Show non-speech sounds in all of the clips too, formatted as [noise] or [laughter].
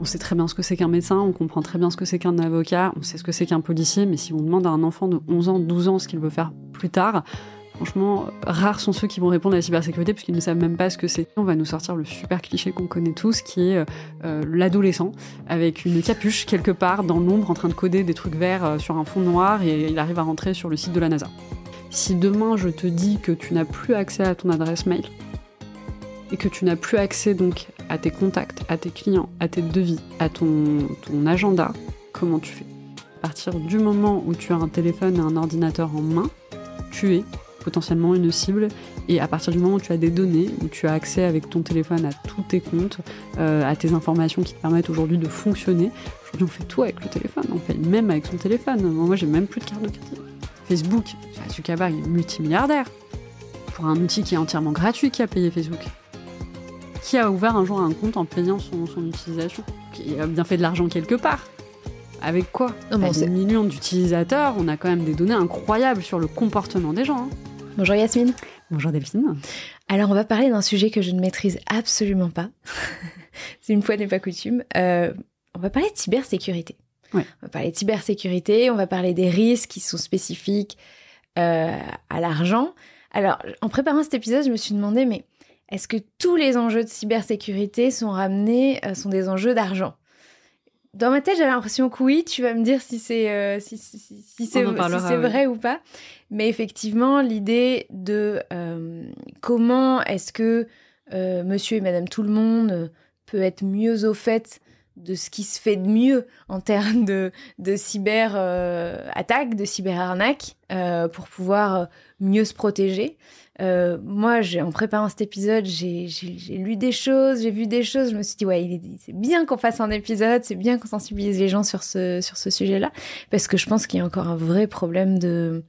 On sait très bien ce que c'est qu'un médecin, on comprend très bien ce que c'est qu'un avocat, on sait ce que c'est qu'un policier, mais si on demande à un enfant de 11 ans, 12 ans ce qu'il veut faire plus tard, franchement, rares sont ceux qui vont répondre à la cybersécurité puisqu'ils ne savent même pas ce que c'est. On va nous sortir le super cliché qu'on connaît tous, qui est euh, l'adolescent avec une capuche quelque part dans l'ombre en train de coder des trucs verts euh, sur un fond noir et il arrive à rentrer sur le site de la NASA. Si demain je te dis que tu n'as plus accès à ton adresse mail, et que tu n'as plus accès donc à tes contacts, à tes clients, à tes devis, à ton, agenda, comment tu fais À partir du moment où tu as un téléphone et un ordinateur en main, tu es potentiellement une cible et à partir du moment où tu as des données, où tu as accès avec ton téléphone à tous tes comptes, euh, à tes informations qui te permettent aujourd'hui de fonctionner, aujourd'hui on fait tout avec le téléphone, on paye même avec son téléphone. Moi j'ai même plus de carte de crédit. Facebook, Zuckerberg est multimilliardaire pour un outil qui est entièrement gratuit qui a payé Facebook. Qui a ouvert un jour un compte en payant son, utilisation Qui a bien fait de l'argent quelque part Avec quoi non, des millions d'utilisateurs, on a quand même des données incroyables sur le comportement des gens. Hein. Bonjour Yasmine. Bonjour Delphine. Alors on va parler d'un sujet que je ne maîtrise absolument pas. [laughs] C'est une fois n'est pas coutume. Euh, on va parler de cybersécurité. On va parler de cybersécurité, on va parler des risques qui sont spécifiques euh, à l'argent. Alors en préparant cet épisode, je me suis demandé, mais est-ce que tous les enjeux de cybersécurité sont ramenés, euh, sont des enjeux d'argent Dans ma tête, j'ai l'impression que oui, tu vas me dire si c'est si, vrai ou pas. Mais effectivement, l'idée de euh, comment est-ce que euh, monsieur et madame tout le monde peut être mieux au fait de ce qui se fait de mieux en termes de, de cyber attaque, de cyber pour pouvoir mieux se protéger. Euh, moi, en préparant cet épisode, j'ai lu des choses, j'ai vu des choses. Je me suis dit, ouais, c'est bien qu'on fasse un épisode, c'est bien qu'on sensibilise les gens sur ce, sur ce sujet-là, parce que je pense qu'il y a encore un vrai problème de,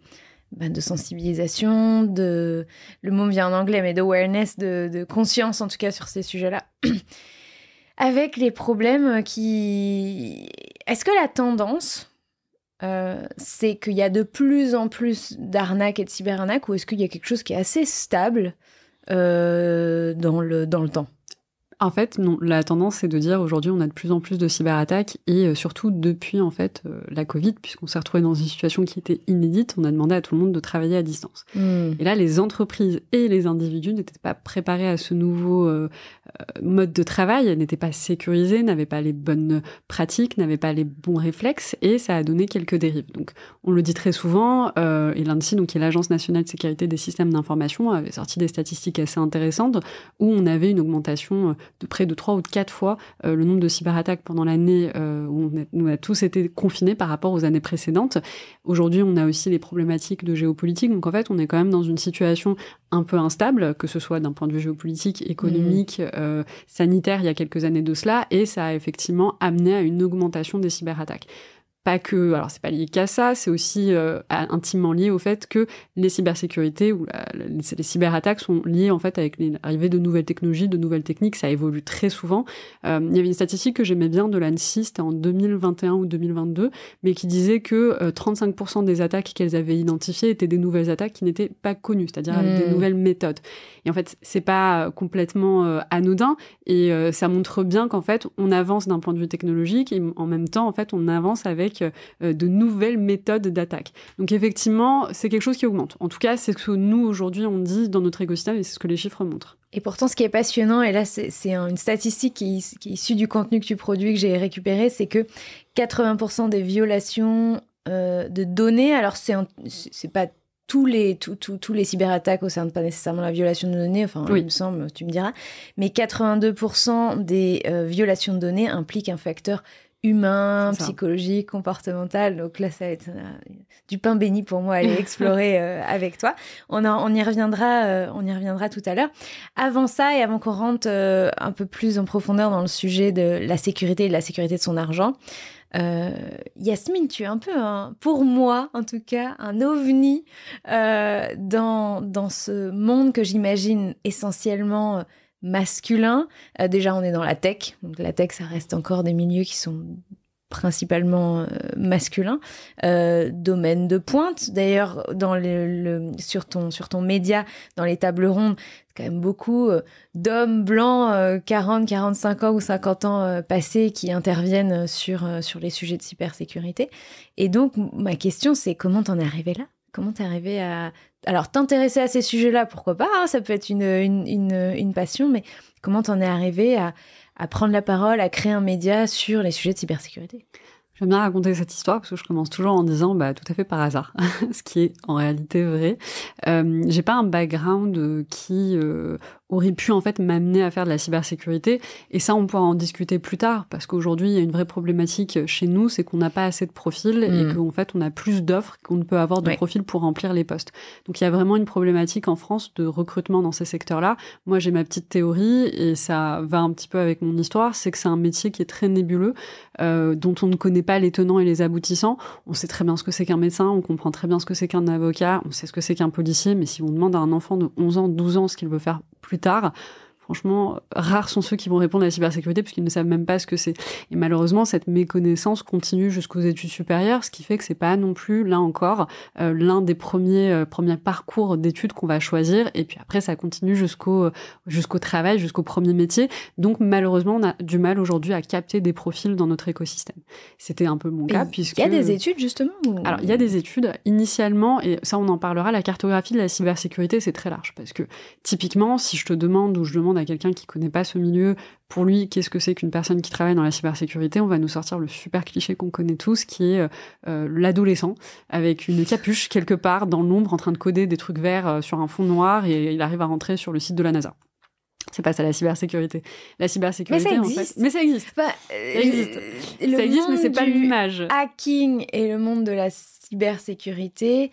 bah, de sensibilisation, de le mot vient en anglais, mais d'awareness, de conscience en tout cas sur ces sujets-là. [clears throat] Avec les problèmes qui. Est-ce que la tendance, euh, c'est qu'il y a de plus en plus d'arnaques et de cyberarnaques ou est-ce qu'il y a quelque chose qui est assez stable euh, dans le temps en fait, non. La tendance, c'est de dire aujourd'hui, on a de plus en plus de cyberattaques et euh, surtout depuis en fait euh, la Covid, puisqu'on s'est retrouvé dans une situation qui était inédite, on a demandé à tout le monde de travailler à distance. Hmm. Et là, les entreprises et les individus n'étaient pas préparés à ce nouveau euh, mode de travail, n'étaient pas sécurisés, n'avaient pas les bonnes pratiques, n'avaient pas les bons réflexes et ça a donné quelques dérives. Donc, on le dit très souvent. et l'ANSI, donc est l'Agence nationale de sécurité des systèmes d'information, avait sorti des statistiques assez intéressantes où on avait une augmentation de près de trois ou de quatre fois euh, le nombre de cyberattaques pendant l'année euh, où on a, tous été confinés par rapport aux années précédentes. Aujourd'hui, on a aussi les problématiques de géopolitique. Donc en fait, on est quand même dans une situation un peu instable, que ce soit d'un point de vue géopolitique, économique, mmh. euh, sanitaire, il y a quelques années de cela, et ça a effectivement amené à une augmentation des cyberattaques pas que, alors c'est pas lié qu'à ça, c'est aussi euh, intimement lié au fait que les cybersécurités ou les, cyberattaques sont liées en fait avec l'arrivée de nouvelles technologies, de nouvelles techniques, ça évolue très souvent. Euh, il y avait une statistique que j'aimais bien de l'ANSI, c'était en 2021 ou 2022, mais qui disait que 35% euh, des attaques qu'elles avaient identifiées étaient des nouvelles attaques qui n'étaient pas connues, c'est-à-dire avec des mmh. nouvelles méthodes. Et en fait, c'est pas complètement anodin et ça montre bien qu'en fait, on avance d'un point de vue technologique et en même temps, en fait, on avance avec euh, de nouvelles méthodes d'attaque. Donc effectivement, c'est quelque chose qui augmente. En tout cas, c'est ce que nous aujourd'hui on dit dans notre écosystème et c'est ce que les chiffres montrent. Et pourtant, ce qui est passionnant, et là c'est une statistique qui, est issue du contenu que tu produis, que j'ai récupéré, c'est que 80% des violations euh, de données, alors c'est pas tous les, tout, tout, tous les cyberattaques concernent pas nécessairement la violation de données, enfin, il me semble, tu me diras, mais 82% des euh, violations de données impliquent un facteur humain, psychologique, comportemental. Donc là, ça va être euh, du pain béni pour moi aller [laughs] explorer euh, avec toi. On, on y reviendra, euh, on y reviendra tout à l'heure. Avant ça et avant qu'on rentre un peu plus en profondeur dans le sujet de la sécurité et de la sécurité de son argent, Yasmine, tu es un peu, pour moi en tout cas, un ovni dans, dans ce monde que j'imagine essentiellement masculin. Euh, déjà, on est dans la tech, donc la tech, ça reste encore des milieux qui sont principalement euh, masculins, euh, domaine de pointe. D'ailleurs, dans le, sur ton média, dans les tables rondes, quand même beaucoup d'hommes blancs, 40, 45 ans ou 50 ans passés, qui interviennent sur sur les sujets de cybersécurité. Et donc, ma question, c'est comment t'en es arrivé là Comment t'es arrivé à... Alors, t'intéresser à ces sujets-là, pourquoi pas, hein, ça peut être une, une, passion, mais comment t'en es arrivé à, à, prendre la parole, à créer un média sur les sujets de cybersécurité J'aime bien raconter cette histoire parce que je commence toujours en disant bah, tout à fait par hasard, [laughs] ce qui est en réalité vrai. Euh, j'ai pas un background euh, qui euh, aurait pu en fait m'amener à faire de la cybersécurité. Et ça, on pourra en discuter plus tard, parce qu'aujourd'hui, il y a une vraie problématique chez nous, c'est qu'on n'a pas assez de profils et mm. qu'en fait, on a plus d'offres qu'on ne peut avoir de profils pour remplir les postes. Donc, il y a vraiment une problématique en France de recrutement dans ces secteurs-là. Moi, j'ai ma petite théorie, et ça va un petit peu avec mon histoire, c'est que c'est un métier qui est très nébuleux, euh, dont on ne connaît pas les tenants et les aboutissants. On sait très bien ce que c'est qu'un médecin, on comprend très bien ce que c'est qu'un avocat, on sait ce que c'est qu'un policier, mais si on demande à un enfant de 11 ans, 12 ans ce qu'il veut faire plus plus tard franchement, rares sont ceux qui vont répondre à la cybersécurité puisqu'ils ne savent même pas ce que c'est. Et malheureusement, cette méconnaissance continue jusqu'aux études supérieures, ce qui fait que c'est pas non plus, là encore, euh, l'un des premiers, euh, premiers parcours d'études qu'on va choisir. Et puis après, ça continue jusqu'au euh, jusqu'au travail, jusqu'au premier métier. Donc malheureusement, on a du mal aujourd'hui à capter des profils dans notre écosystème. C'était un peu mon cas puisque... Il y a des études justement Alors il y a des études initialement, et ça on en parlera, la cartographie de la cybersécurité c'est très large parce que typiquement si je te demande ou je demande à quelqu'un qui connaît pas ce milieu, pour lui, qu'est-ce que c'est qu'une personne qui travaille dans la cybersécurité On va nous sortir le super cliché qu'on connaît tous, qui est euh, euh, l'adolescent avec une capuche quelque part dans l'ombre en train de coder des trucs verts euh, sur un fond noir et il arrive à rentrer sur le site de la NASA. C'est pas ça la cybersécurité. La cybersécurité, mais ça existe. En fait, mais ça existe. Bah, ça existe. ça existe, mais c'est pas l'image. Hacking et le monde de la cybersécurité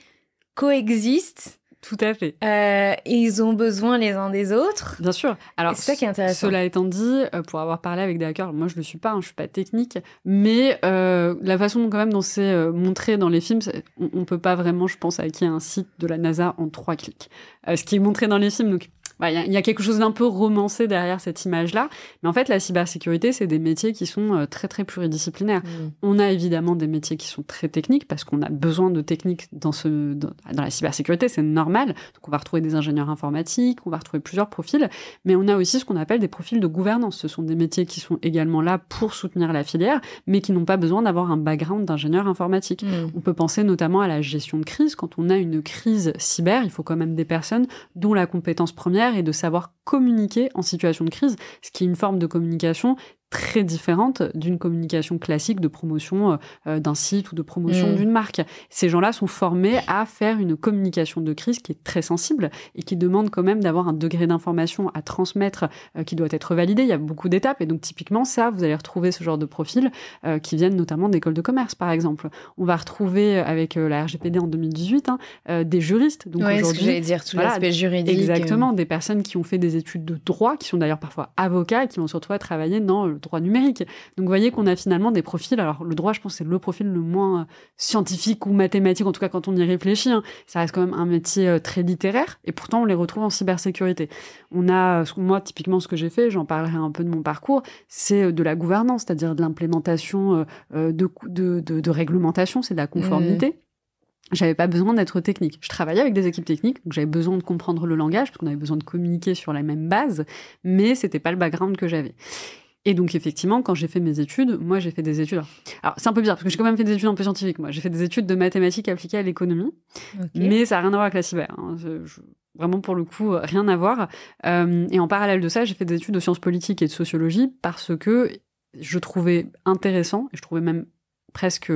coexistent tout à fait. Euh, ils ont besoin les uns des autres. Bien sûr. Alors, c'est ça qui est intéressant. Cela étant dit, euh, pour avoir parlé avec des hackers, moi je ne le suis pas, hein, je ne suis pas technique, mais euh, la façon dont, quand même dont c'est montré dans les films, on ne peut pas vraiment, je pense, hacker un site de la NASA en trois clics. ce qui est montré dans les films, donc bah, il y, a, quelque chose d'un peu romancé derrière cette image-là. Mais en fait, la cybersécurité, c'est des métiers qui sont euh, très, très pluridisciplinaires. Mm. On a évidemment des métiers qui sont très techniques parce qu'on a besoin de techniques dans, ce, dans, la cybersécurité, c'est normal. Donc, on va retrouver des ingénieurs informatiques, on va retrouver plusieurs profils. Mais on a aussi ce qu'on appelle des profils de gouvernance. Ce sont des métiers qui sont également là pour soutenir la filière, mais qui n'ont pas besoin d'avoir un background d'ingénieur informatique. Mm. On peut penser notamment à la gestion de crise. Quand on a une crise cyber, il faut quand même des personnes dont la compétence première et de savoir communiquer en situation de crise, ce qui est une forme de communication très différente d'une communication classique de promotion euh, euh, d'un site ou de promotion mm. d'une marque. Ces gens-là sont formés à faire une communication de crise qui est très sensible et qui demande quand même d'avoir un degré d'information à transmettre euh, qui doit être validé. Il y a beaucoup d'étapes et donc typiquement ça, vous allez retrouver ce genre de profil qui viennent notamment d'écoles de commerce par exemple. On va retrouver avec la RGPD en 2018 hein, des juristes. Donc ouais, aujourd'hui, j'allais dire tout l'aspect juridique. Exactement, des personnes qui ont fait des études de droit, qui sont d'ailleurs parfois avocats, et qui vont surtout travailler dans le droit numérique. Donc vous voyez qu'on a finalement des profils. Alors le droit, je pense, c'est le profil le moins euh, scientifique ou mathématique, en tout cas quand on y réfléchit. Hein. Ça reste quand même un métier euh, très littéraire, et pourtant on les retrouve en cybersécurité. On a, euh, moi typiquement, ce que j'ai fait, j'en parlerai un peu de mon parcours, c'est de la gouvernance, c'est-à-dire de l'implémentation de, de, réglementation, c'est de la conformité. Je mmh. j'avais pas besoin d'être technique. Je travaillais avec des équipes techniques, donc j'avais besoin de comprendre le langage, parce qu'on avait besoin de communiquer sur la même base, mais c'était pas le background que j'avais. Et donc effectivement, quand j'ai fait mes études, moi j'ai fait des études. Alors c'est un peu bizarre parce que j'ai quand même fait des études un peu scientifiques. Moi, j'ai fait des études de mathématiques appliquées à l'économie, mais ça n'a rien à voir avec la cyber. Hein. Vraiment pour le coup, euh, rien à voir. Euh, et en parallèle de ça, j'ai fait des études de sciences politiques et de sociologie parce que je trouvais intéressant, et je trouvais même presque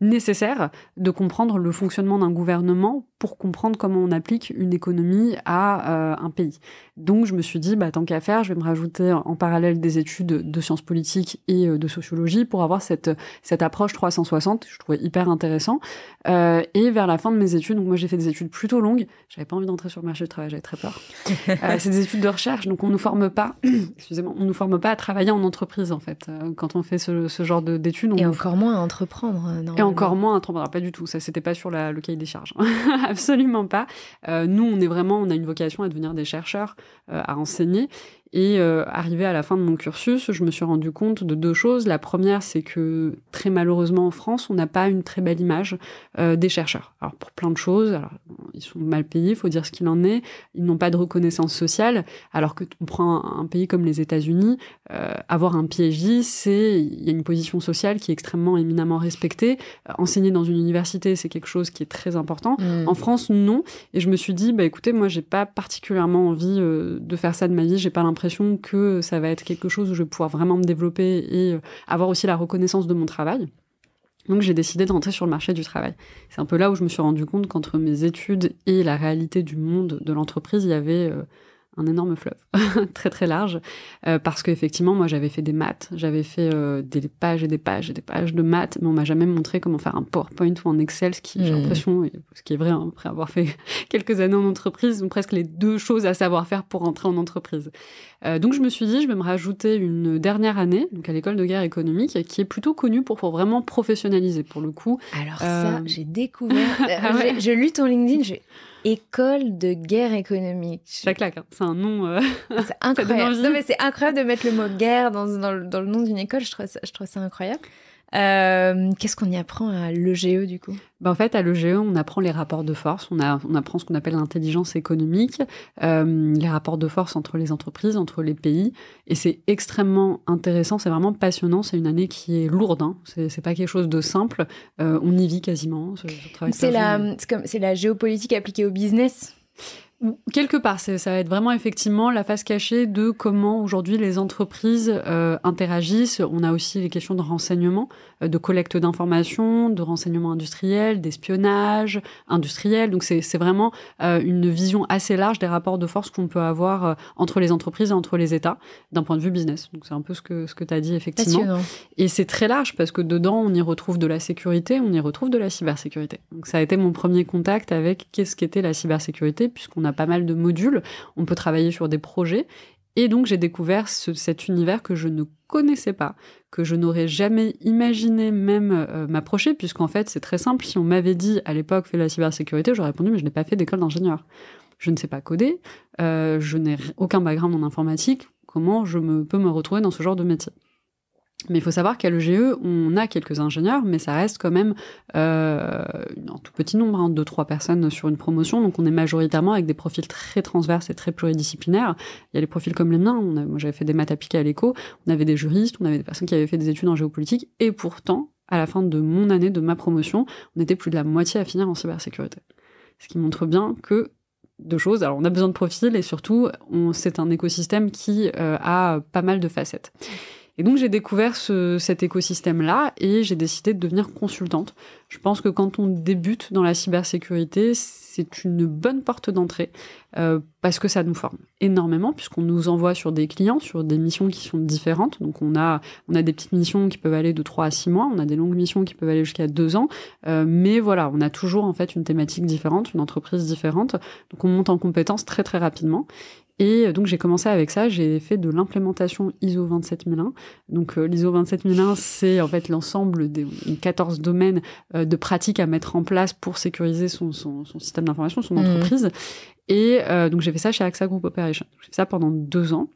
nécessaire de comprendre le fonctionnement d'un gouvernement pour comprendre comment on applique une économie à euh, un pays. Donc je me suis dit, bah, tant qu'à faire, je vais me rajouter en parallèle des études de sciences politiques et euh, de sociologie pour avoir cette, cette approche 360, je trouvais hyper intéressant. Euh, et vers la fin de mes études, donc moi j'ai fait des études plutôt longues, j'avais pas envie d'entrer sur le marché du travail, j'avais très peur. [laughs] euh, c'est des études de recherche, donc on nous forme pas, [clears throat] excusez on nous forme pas à travailler en entreprise en fait. Quand on fait ce, genre d'études, on et encore moins à entreprendre. Euh, encore moins un Pas du tout. Ça, c'était pas sur la, le cahier des charges. [laughs] Absolument pas. Euh, nous, on est vraiment, on a une vocation à devenir des chercheurs, euh, à enseigner. Et euh, arrivé à la fin de mon cursus, je me suis rendu compte de deux choses. La première, c'est que très malheureusement en France, on n'a pas une très belle image euh, des chercheurs. Alors pour plein de choses, ils sont mal payés, il faut dire ce qu'il en est. Ils n'ont pas de reconnaissance sociale, alors que on prend un, pays comme les États-Unis, euh, avoir un PhD, c'est il y a une position sociale qui est extrêmement éminemment respectée. enseigner dans une université, c'est quelque chose qui est très important. Mmh. En France, non. Et je me suis dit, bah écoutez, moi j'ai pas particulièrement envie de faire ça de ma vie. J'ai pas l'impression que ça va être quelque chose où je vais pouvoir vraiment me développer et euh, avoir aussi la reconnaissance de mon travail. Donc j'ai décidé d'entrer sur le marché du travail. C'est un peu là où je me suis rendu compte qu'entre mes études et la réalité du monde de l'entreprise, il y avait euh, un énorme fleuve, [laughs] très très large, euh, parce qu'effectivement, moi j'avais fait des maths, j'avais fait euh, des pages et des pages et des pages de maths, mais on m'a jamais montré comment faire un PowerPoint ou un Excel, ce qui, j'ai mmh. l'impression, ce qui est vrai, hein, après avoir fait [laughs] quelques années en entreprise, sont presque les deux choses à savoir faire pour entrer en entreprise. Euh, donc je me suis dit, je vais me rajouter une dernière année, donc à l'école de guerre économique, qui est plutôt connue pour, vraiment professionnaliser, pour le coup. Alors ça, j'ai découvert, [laughs] ah je lis ton LinkedIn, j'ai École de guerre économique. Ça claque, hein. c'est un nom. Euh, [laughs] c'est [laughs] incroyable. non, mais c'est incroyable de mettre le mot guerre dans, dans le nom d'une école. Je trouve ça, je trouve ça incroyable. Euh, qu'est-ce qu'on y apprend à l'EGE du coup bah, En fait, à l'EGE, on apprend les rapports de force, on, a, on apprend ce qu'on appelle l'intelligence économique, euh, les rapports de force entre les entreprises, entre les pays. Et c'est extrêmement intéressant, c'est vraiment passionnant. C'est une année qui est lourde, hein. c'est pas quelque chose de simple. Euh, on y vit quasiment. C'est la géopolitique appliquée au business Quelque part, ça va être vraiment effectivement la face cachée de comment aujourd'hui les entreprises euh, interagissent. On a aussi les questions de renseignement, euh, de collecte d'informations, de renseignement industriel, d'espionnage industriel. Donc c'est vraiment euh, une vision assez large des rapports de force qu'on peut avoir entre les entreprises et entre les États d'un point de vue business. Donc c'est un peu ce que, ce que tu as dit effectivement. Et c'est très large parce que dedans, on y retrouve de la sécurité, on y retrouve de la cybersécurité. Donc ça a été mon premier contact avec qu'est-ce qu'était la cybersécurité puisqu'on a pas mal de modules, on peut travailler sur des projets. Et donc j'ai découvert cet univers que je ne connaissais pas, que je n'aurais jamais imaginé même euh, m'approcher, puisqu'en fait c'est très simple, si on m'avait dit à l'époque fais la cybersécurité, j'aurais répondu mais je n'ai pas fait d'école d'ingénieur. Je ne sais pas coder, euh, je n'ai aucun background en informatique, comment je me, peux me retrouver dans ce genre de métier mais il faut savoir qu'à l'EGE, on a quelques ingénieurs, mais ça reste quand même euh, un tout petit nombre, de hein, deux, trois personnes sur une promotion. Donc on est majoritairement avec des profils très transverses et très pluridisciplinaires. Il y a des profils comme les miens. moi, j'avais fait des maths appliquées à l'éco. On avait des juristes, on avait des personnes qui avaient fait des études en géopolitique. Et pourtant, à la fin de mon année, de ma promotion, on était plus de la moitié à finir en cybersécurité. Ce qui montre bien que deux choses. Alors, on a besoin de profils et surtout, c'est un écosystème qui euh, a pas mal de facettes. Et donc j'ai découvert cet écosystème-là et j'ai décidé de devenir consultante. Je pense que quand on débute dans la cybersécurité, c'est une bonne porte d'entrée euh, parce que ça nous forme énormément puisqu'on nous envoie sur des clients, sur des missions qui sont différentes. Donc on a, on a des petites missions qui peuvent aller de trois à six mois, on a des longues missions qui peuvent aller jusqu'à deux ans. Euh, mais voilà, on a toujours en fait une thématique différente, une entreprise différente. Donc on monte en compétences très très rapidement. Et euh, donc j'ai commencé avec ça, j'ai fait de l'implémentation ISO 27001. Donc euh, l'ISO 27001, c'est en fait l'ensemble des 14 domaines euh, de pratiques à mettre en place pour sécuriser son, son, son système d'information, son mmh. entreprise. Et euh, donc j'ai fait ça chez AXA Group Operation. J'ai fait ça pendant deux ans.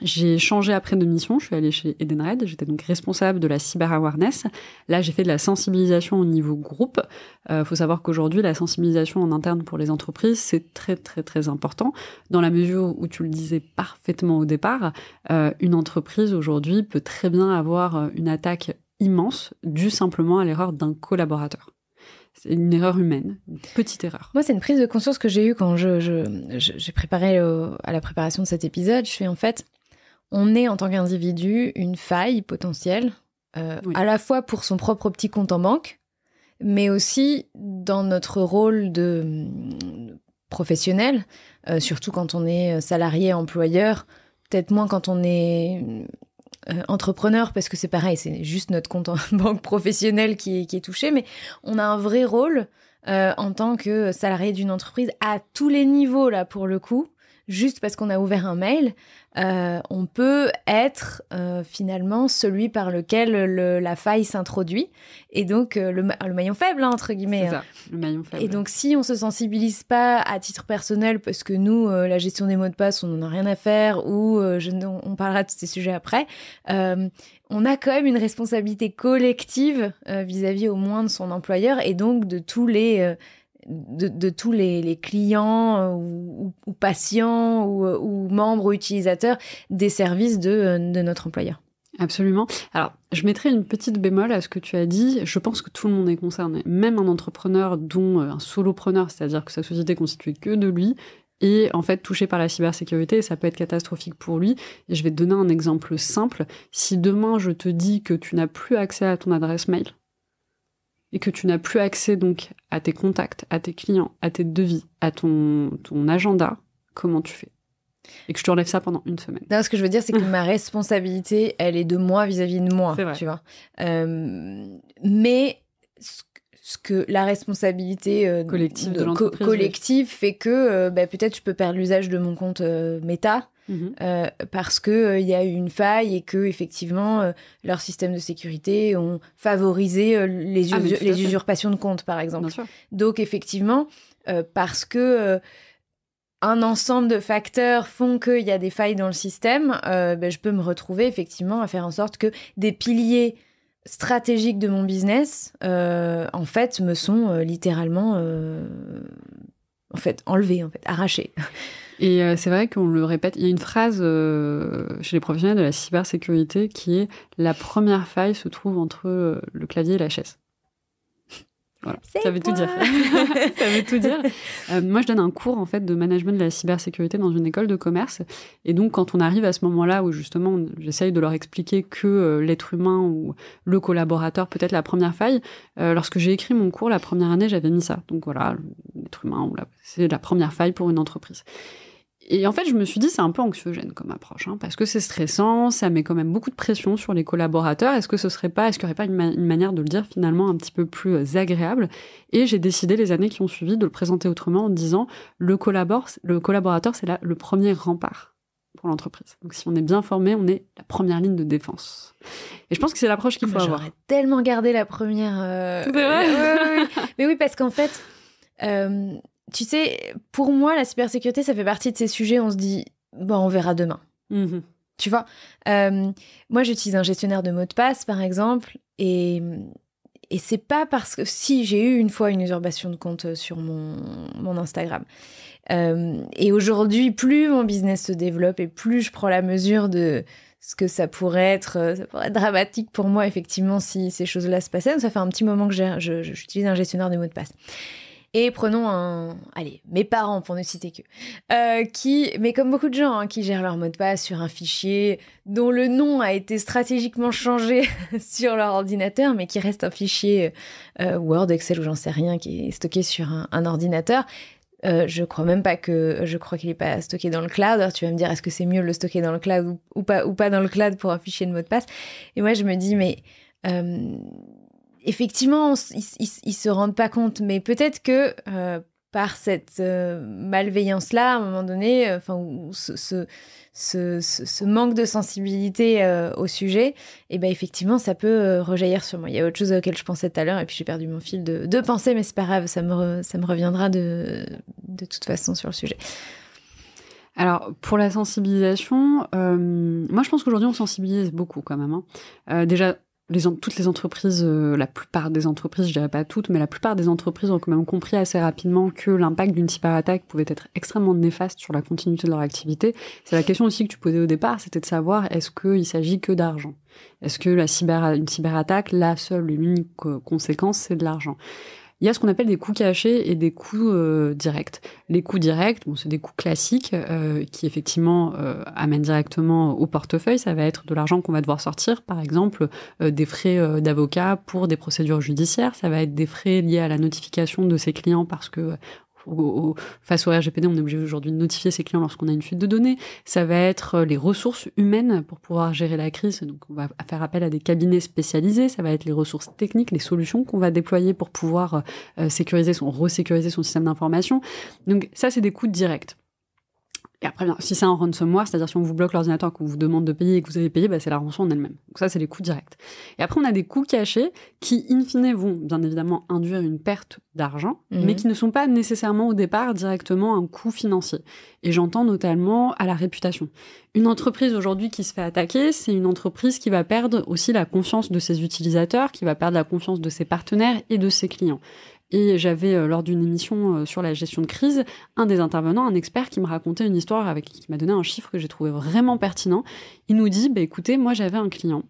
J'ai changé après de mission, je suis allée chez Edenred, j'étais donc responsable de la cyber awareness. Là, j'ai fait de la sensibilisation au niveau groupe. Il euh, faut savoir qu'aujourd'hui, la sensibilisation en interne pour les entreprises, c'est très très très important, dans la mesure où tu le disais parfaitement au départ, euh, une entreprise aujourd'hui peut très bien avoir euh, une attaque immense due simplement à l'erreur d'un collaborateur. C'est une erreur humaine, une petite erreur. Moi, c'est une prise de conscience que j'ai eue quand j'ai je, je, préparé à la préparation de cet épisode. Je suis en fait, on est en tant qu'individu une faille potentielle, euh, à la fois pour son propre petit compte en banque, mais aussi dans notre rôle de mm, professionnel, euh, surtout quand on est euh, salarié, employeur, peut-être moins quand on est mm, entrepreneur, parce que c'est pareil, c'est juste notre compte en [laughs] banque professionnel qui est, touché, mais on a un vrai rôle en tant que salarié d'une entreprise à tous les niveaux, là, pour le coup, juste parce qu'on a ouvert un mail, euh, on peut être euh, finalement celui par lequel la faille s'introduit et donc euh, le, maillon faible hein, entre guillemets. Hein. Ça, le maillon faible. Et donc si on se sensibilise pas à titre personnel parce que nous la gestion des mots de passe on n'en a rien à faire ou je, on, parlera de ces sujets après. on a quand même une responsabilité collective vis à -vis au moins de son employeur et donc de tous les de, tous les, clients euh, ou, patients ou, euh, membres utilisateurs des services euh, de, notre employeur. Absolument. Alors, je mettrai une petite bémol à ce que tu as dit. Je pense que tout le monde est concerné, même un entrepreneur dont un solopreneur, c'est-à-dire que sa société est constituée que de lui, est en fait touché par la cybersécurité, ça peut être catastrophique pour lui. je vais te donner un exemple simple. Si demain je te dis que tu n'as plus accès à ton adresse mail, et que tu n'as plus accès donc à tes contacts, à tes clients, à tes devis, à ton, ton agenda, comment tu fais et que je te relève ça pendant une semaine. Non, ce que je veux dire, c'est que ma responsabilité, elle est de moi vis-à-vis de moi, tu vois. Euh, mais ce que la responsabilité euh, collective de, fait que euh, bah, peut-être je peux perdre l'usage de mon compte Meta Mhm. Euh, parce qu'il il euh, y a eu une faille et que effectivement euh, leur système de sécurité ont favorisé les, ah, usurpations de comptes par exemple. Donc effectivement parce que un ensemble de facteurs font qu'il y a des failles dans le système, ben, je peux me retrouver effectivement à faire en sorte que des piliers stratégiques de mon business en fait me sont littéralement en fait enlevés en fait arrachés. [laughs] Et euh, c'est vrai qu'on le répète, il y a une phrase euh, chez les professionnels de la cybersécurité qui est la première faille se trouve entre euh, le clavier et la chaise. [laughs] Voilà, ça veut tout dire. [laughs] ça veut tout dire. moi, je donne un cours en fait de management de la cybersécurité dans une école de commerce. Et donc, quand on arrive à ce moment-là où justement, j'essaye de leur expliquer que l'être humain ou le collaborateur peut être la première faille. lorsque j'ai écrit mon cours la première année, j'avais mis ça. Donc voilà, l'être humain c'est la première faille pour une entreprise. Et en fait, je me suis dit, c'est un peu anxiogène comme approche, hein, parce que c'est stressant, ça met quand même beaucoup de pression sur les collaborateurs. Est-ce que ce serait pas, est-ce qu'il n'y aurait pas une, manière de le dire finalement un petit peu plus euh, agréable Et j'ai décidé les années qui ont suivi de le présenter autrement en disant, le, collabor le collaborateur, c'est là le premier rempart pour l'entreprise. Donc si on est bien formé, on est la première ligne de défense. Et je pense que c'est l'approche qu'il faut avoir. J'aurais tellement gardé la première. Euh... Vrai [laughs] Mais oui, parce qu'en fait. Euh tu sais, pour moi, la cybersécurité, ça fait partie de ces sujets où on se dit, bon, on verra demain. Mhm. Tu vois, euh, moi j'utilise un gestionnaire de mots de passe par exemple, et, c'est pas parce que si j'ai eu une fois une usurpation de compte sur mon, Instagram. Euh, et aujourd'hui, plus mon business se développe et plus je prends la mesure de ce que ça pourrait être, euh, dramatique pour moi effectivement si ces choses-là se passaient. Donc, ça fait un petit moment que j'utilise un gestionnaire de mots de passe. Et prenons un, allez, mes parents pour ne citer que, euh, qui, mais comme beaucoup de gens, hein, qui gèrent leur mot de passe sur un fichier dont le nom a été stratégiquement changé [laughs] sur leur ordinateur, mais qui reste un fichier euh, Word, Excel ou j'en sais rien, qui est stocké sur un, ordinateur. Euh, je crois même pas que je crois qu'il est pas stocké dans le cloud. Alors, tu vas me dire est-ce que c'est mieux le stocker dans le cloud ou, pas ou pas dans le cloud pour un fichier de mot de passe Et moi je me dis mais euh, effectivement, ils, ne se rendent pas compte, mais peut-être que euh, par cette euh, malveillance-là, à un moment donné, euh, enfin, ce, manque de sensibilité au sujet, et eh ben effectivement, ça peut rejaillir sur moi. Il y a autre chose laquelle je pensais tout à l'heure, et puis j'ai perdu mon fil de, pensée, mais c'est pas grave, ça me, reviendra de, toute façon sur le sujet. Alors, pour la sensibilisation, moi je pense qu'aujourd'hui on sensibilise beaucoup quand même. Hein. déjà, toutes les entreprises, euh, la plupart des entreprises, je dirais pas toutes, mais la plupart des entreprises ont quand même compris assez rapidement que l'impact d'une cyberattaque pouvait être extrêmement néfaste sur la continuité de leur activité. C'est la question aussi que tu posais au départ, c'était de savoir est-ce qu'il s'agit que d'argent Est-ce que la cyber, une cyberattaque, la seule et l'unique euh, conséquence, c'est de l'argent il y a ce qu'on appelle des coûts cachés et des coûts euh, directs. Les coûts directs, bon, c'est des coûts classiques euh, qui effectivement euh, amènent directement au portefeuille. Ça va être de l'argent qu'on va devoir sortir, par exemple des frais d'avocat pour des procédures judiciaires. Ça va être des frais liés à la notification de ses clients parce que face au RGPD, on est obligé aujourd'hui de notifier ses clients lorsqu'on a une fuite de données. Ça va être euh, les ressources humaines pour pouvoir gérer la crise. Donc, on va faire appel à des cabinets spécialisés. Ça va être les ressources techniques, les solutions qu'on va déployer pour pouvoir euh, sécuriser son, resécuriser son système d'information. Donc, ça, c'est des coûts directs. Et après, bien, si c'est un ransomware, c'est-à-dire si on vous bloque l'ordinateur, qu'on vous demande de payer et que vous avez payé, bah, c'est la rançon en elle-même. Donc ça, c'est les coûts directs. Et après, on a des coûts cachés qui, in fine, vont bien évidemment induire une perte d'argent, mhm. mais qui ne sont pas nécessairement au départ directement un coût financier. Et j'entends notamment à la réputation. Une entreprise aujourd'hui qui se fait attaquer, c'est une entreprise qui va perdre aussi la confiance de ses utilisateurs, qui va perdre la confiance de ses partenaires et de ses clients. Et j'avais, euh, lors d'une émission euh, sur la gestion de crise, un des intervenants, un expert, qui me racontait une histoire avec qui m'a donné un chiffre que j'ai trouvé vraiment pertinent. Il nous dit, bah, écoutez, moi j'avais un client.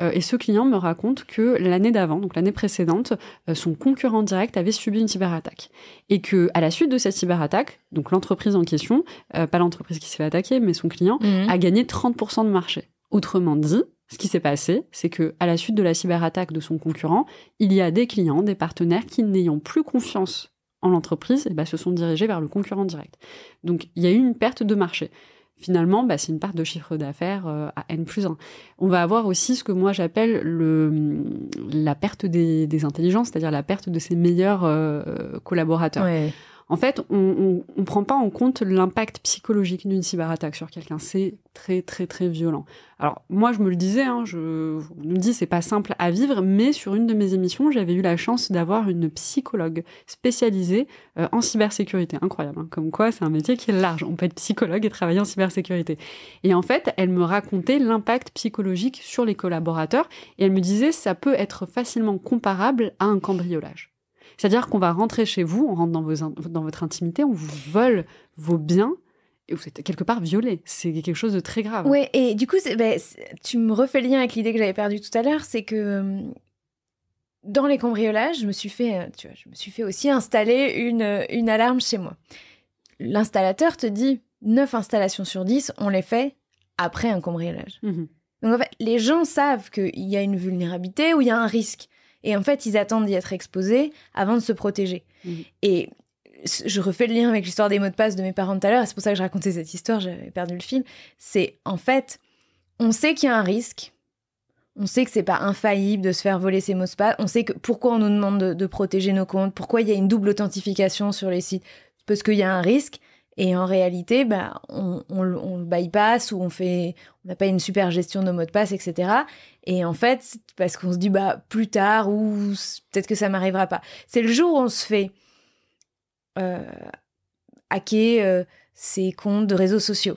Euh, et ce client me raconte que l'année d'avant, donc l'année précédente, son concurrent direct avait subi une cyberattaque. Et que à la suite de cette cyberattaque, donc l'entreprise en question, pas l'entreprise qui s'est fait attaquer, mais son client, mhm. a gagné 30% de marché. Autrement dit, ce qui s'est passé, c'est que à la suite de la cyberattaque de son concurrent, il y a des clients, des partenaires qui n'ayant plus confiance en l'entreprise, eh ben, se sont dirigés vers le concurrent direct. Donc il y a eu une perte de marché. Finalement, bah, c'est une perte de chiffre d'affaires euh, à N plus 1. On va avoir aussi ce que moi j'appelle la perte des, intelligences, c'est-à-dire la perte de ses meilleurs euh, collaborateurs en fait, on ne prend pas en compte l'impact psychologique d'une cyberattaque sur quelqu'un. C'est très, très, très violent. Alors, moi, je me le disais, hein, je, on nous dit c'est pas simple à vivre, mais sur une de mes émissions, j'avais eu la chance d'avoir une psychologue spécialisée euh, en cybersécurité. Incroyable, hein. comme quoi c'est un métier qui est large. On peut être psychologue et travailler en cybersécurité. Et en fait, elle me racontait l'impact psychologique sur les collaborateurs et elle me disait ça peut être facilement comparable à un cambriolage. C'est-à-dire qu'on va rentrer chez vous, on rentre dans, votre intimité, on vous vole vos biens et vous êtes quelque part violé. C'est quelque chose de très grave. Ouais, et du coup, ben, tu me refais le lien avec l'idée que j'avais perdue tout à l'heure, c'est que hum, dans les cambriolages, je me suis fait, euh, tu vois, je me suis fait aussi installer une, euh, alarme chez moi. L'installateur te dit 9 installations sur 10, on les fait après un cambriolage. Mmh Donc en fait, les gens savent qu'il y a une vulnérabilité ou il y a un risque. Et en fait, ils attendent d'y être exposés avant de se protéger. Mmh. Et je refais le lien avec l'histoire des mots de passe de mes parents tout à l'heure, c'est pour ça que je racontais cette histoire, j'avais perdu le fil. C'est en fait, on sait qu'il y a un risque, on sait que c'est pas infaillible de se faire voler ses mots de passe, on sait que pourquoi on nous demande de protéger nos comptes, pourquoi il y a une double authentification sur les sites, parce qu'il y a un risque. Et en réalité, bah, on, on, on, le bypass ou on fait, on n'a pas une super gestion de nos mots de passe, etc. Et en fait, parce qu'on se dit, bah, plus tard ou peut-être que ça m'arrivera pas. C'est le jour où on se fait euh, hacker ses euh, comptes de réseaux sociaux,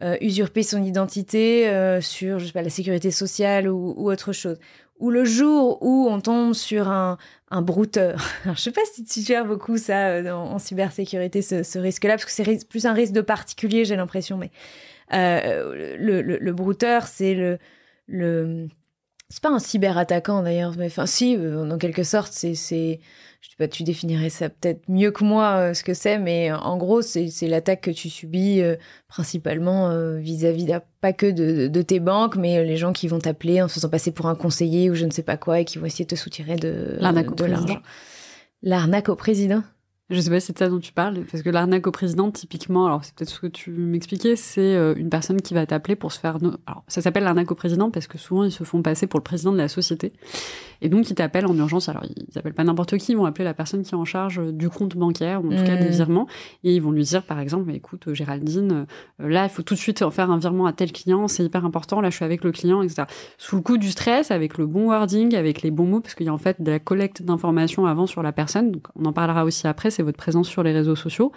euh, usurper son identité sur, je sais pas, la sécurité sociale ou autre chose, ou le jour où on tombe sur un, un brouteur. [laughs] je ne sais pas si tu gères beaucoup ça euh, en, cybersécurité, ce, risque-là, parce que c'est plus un risque de particulier, j'ai l'impression. Mais euh, le, le, brouteur, c'est le, le... C'est pas un cyberattaquant d'ailleurs, mais enfin, si, euh, en quelque sorte, c'est je sais pas, tu définirais ça peut-être mieux que moi euh, ce que c'est, mais euh, en gros, c'est l'attaque que tu subis euh, principalement vis-à-vis, pas que de, de, tes banques, mais les gens qui vont t'appeler en se faisant passer pour un conseiller ou je ne sais pas quoi et qui vont essayer de te soutirer de l'argent. L'arnaque au président. Je sais pas si c'est ça dont tu parles, parce que l'arnaque au président, typiquement, alors c'est peut-être ce que tu m'expliquais, c'est euh, une personne qui va t'appeler pour se faire. Alors ça s'appelle l'arnaque au président parce que souvent ils se font passer pour le président de la société. Et donc ils t'appellent en urgence. Alors ils appellent pas n'importe qui, ils vont appeler la personne qui est en charge euh, du compte bancaire, ou en tout cas des mmh. virements. Et ils vont lui dire par exemple écoute, euh, Géraldine, là il faut tout de suite en faire un virement à tel client, c'est hyper important, là je suis avec le client, etc. Sous le coup du stress, avec le bon wording, avec les bons mots, parce qu'il y a en fait de la collecte d'informations avant sur la personne, donc on en parlera aussi après, votre présence sur les réseaux sociaux.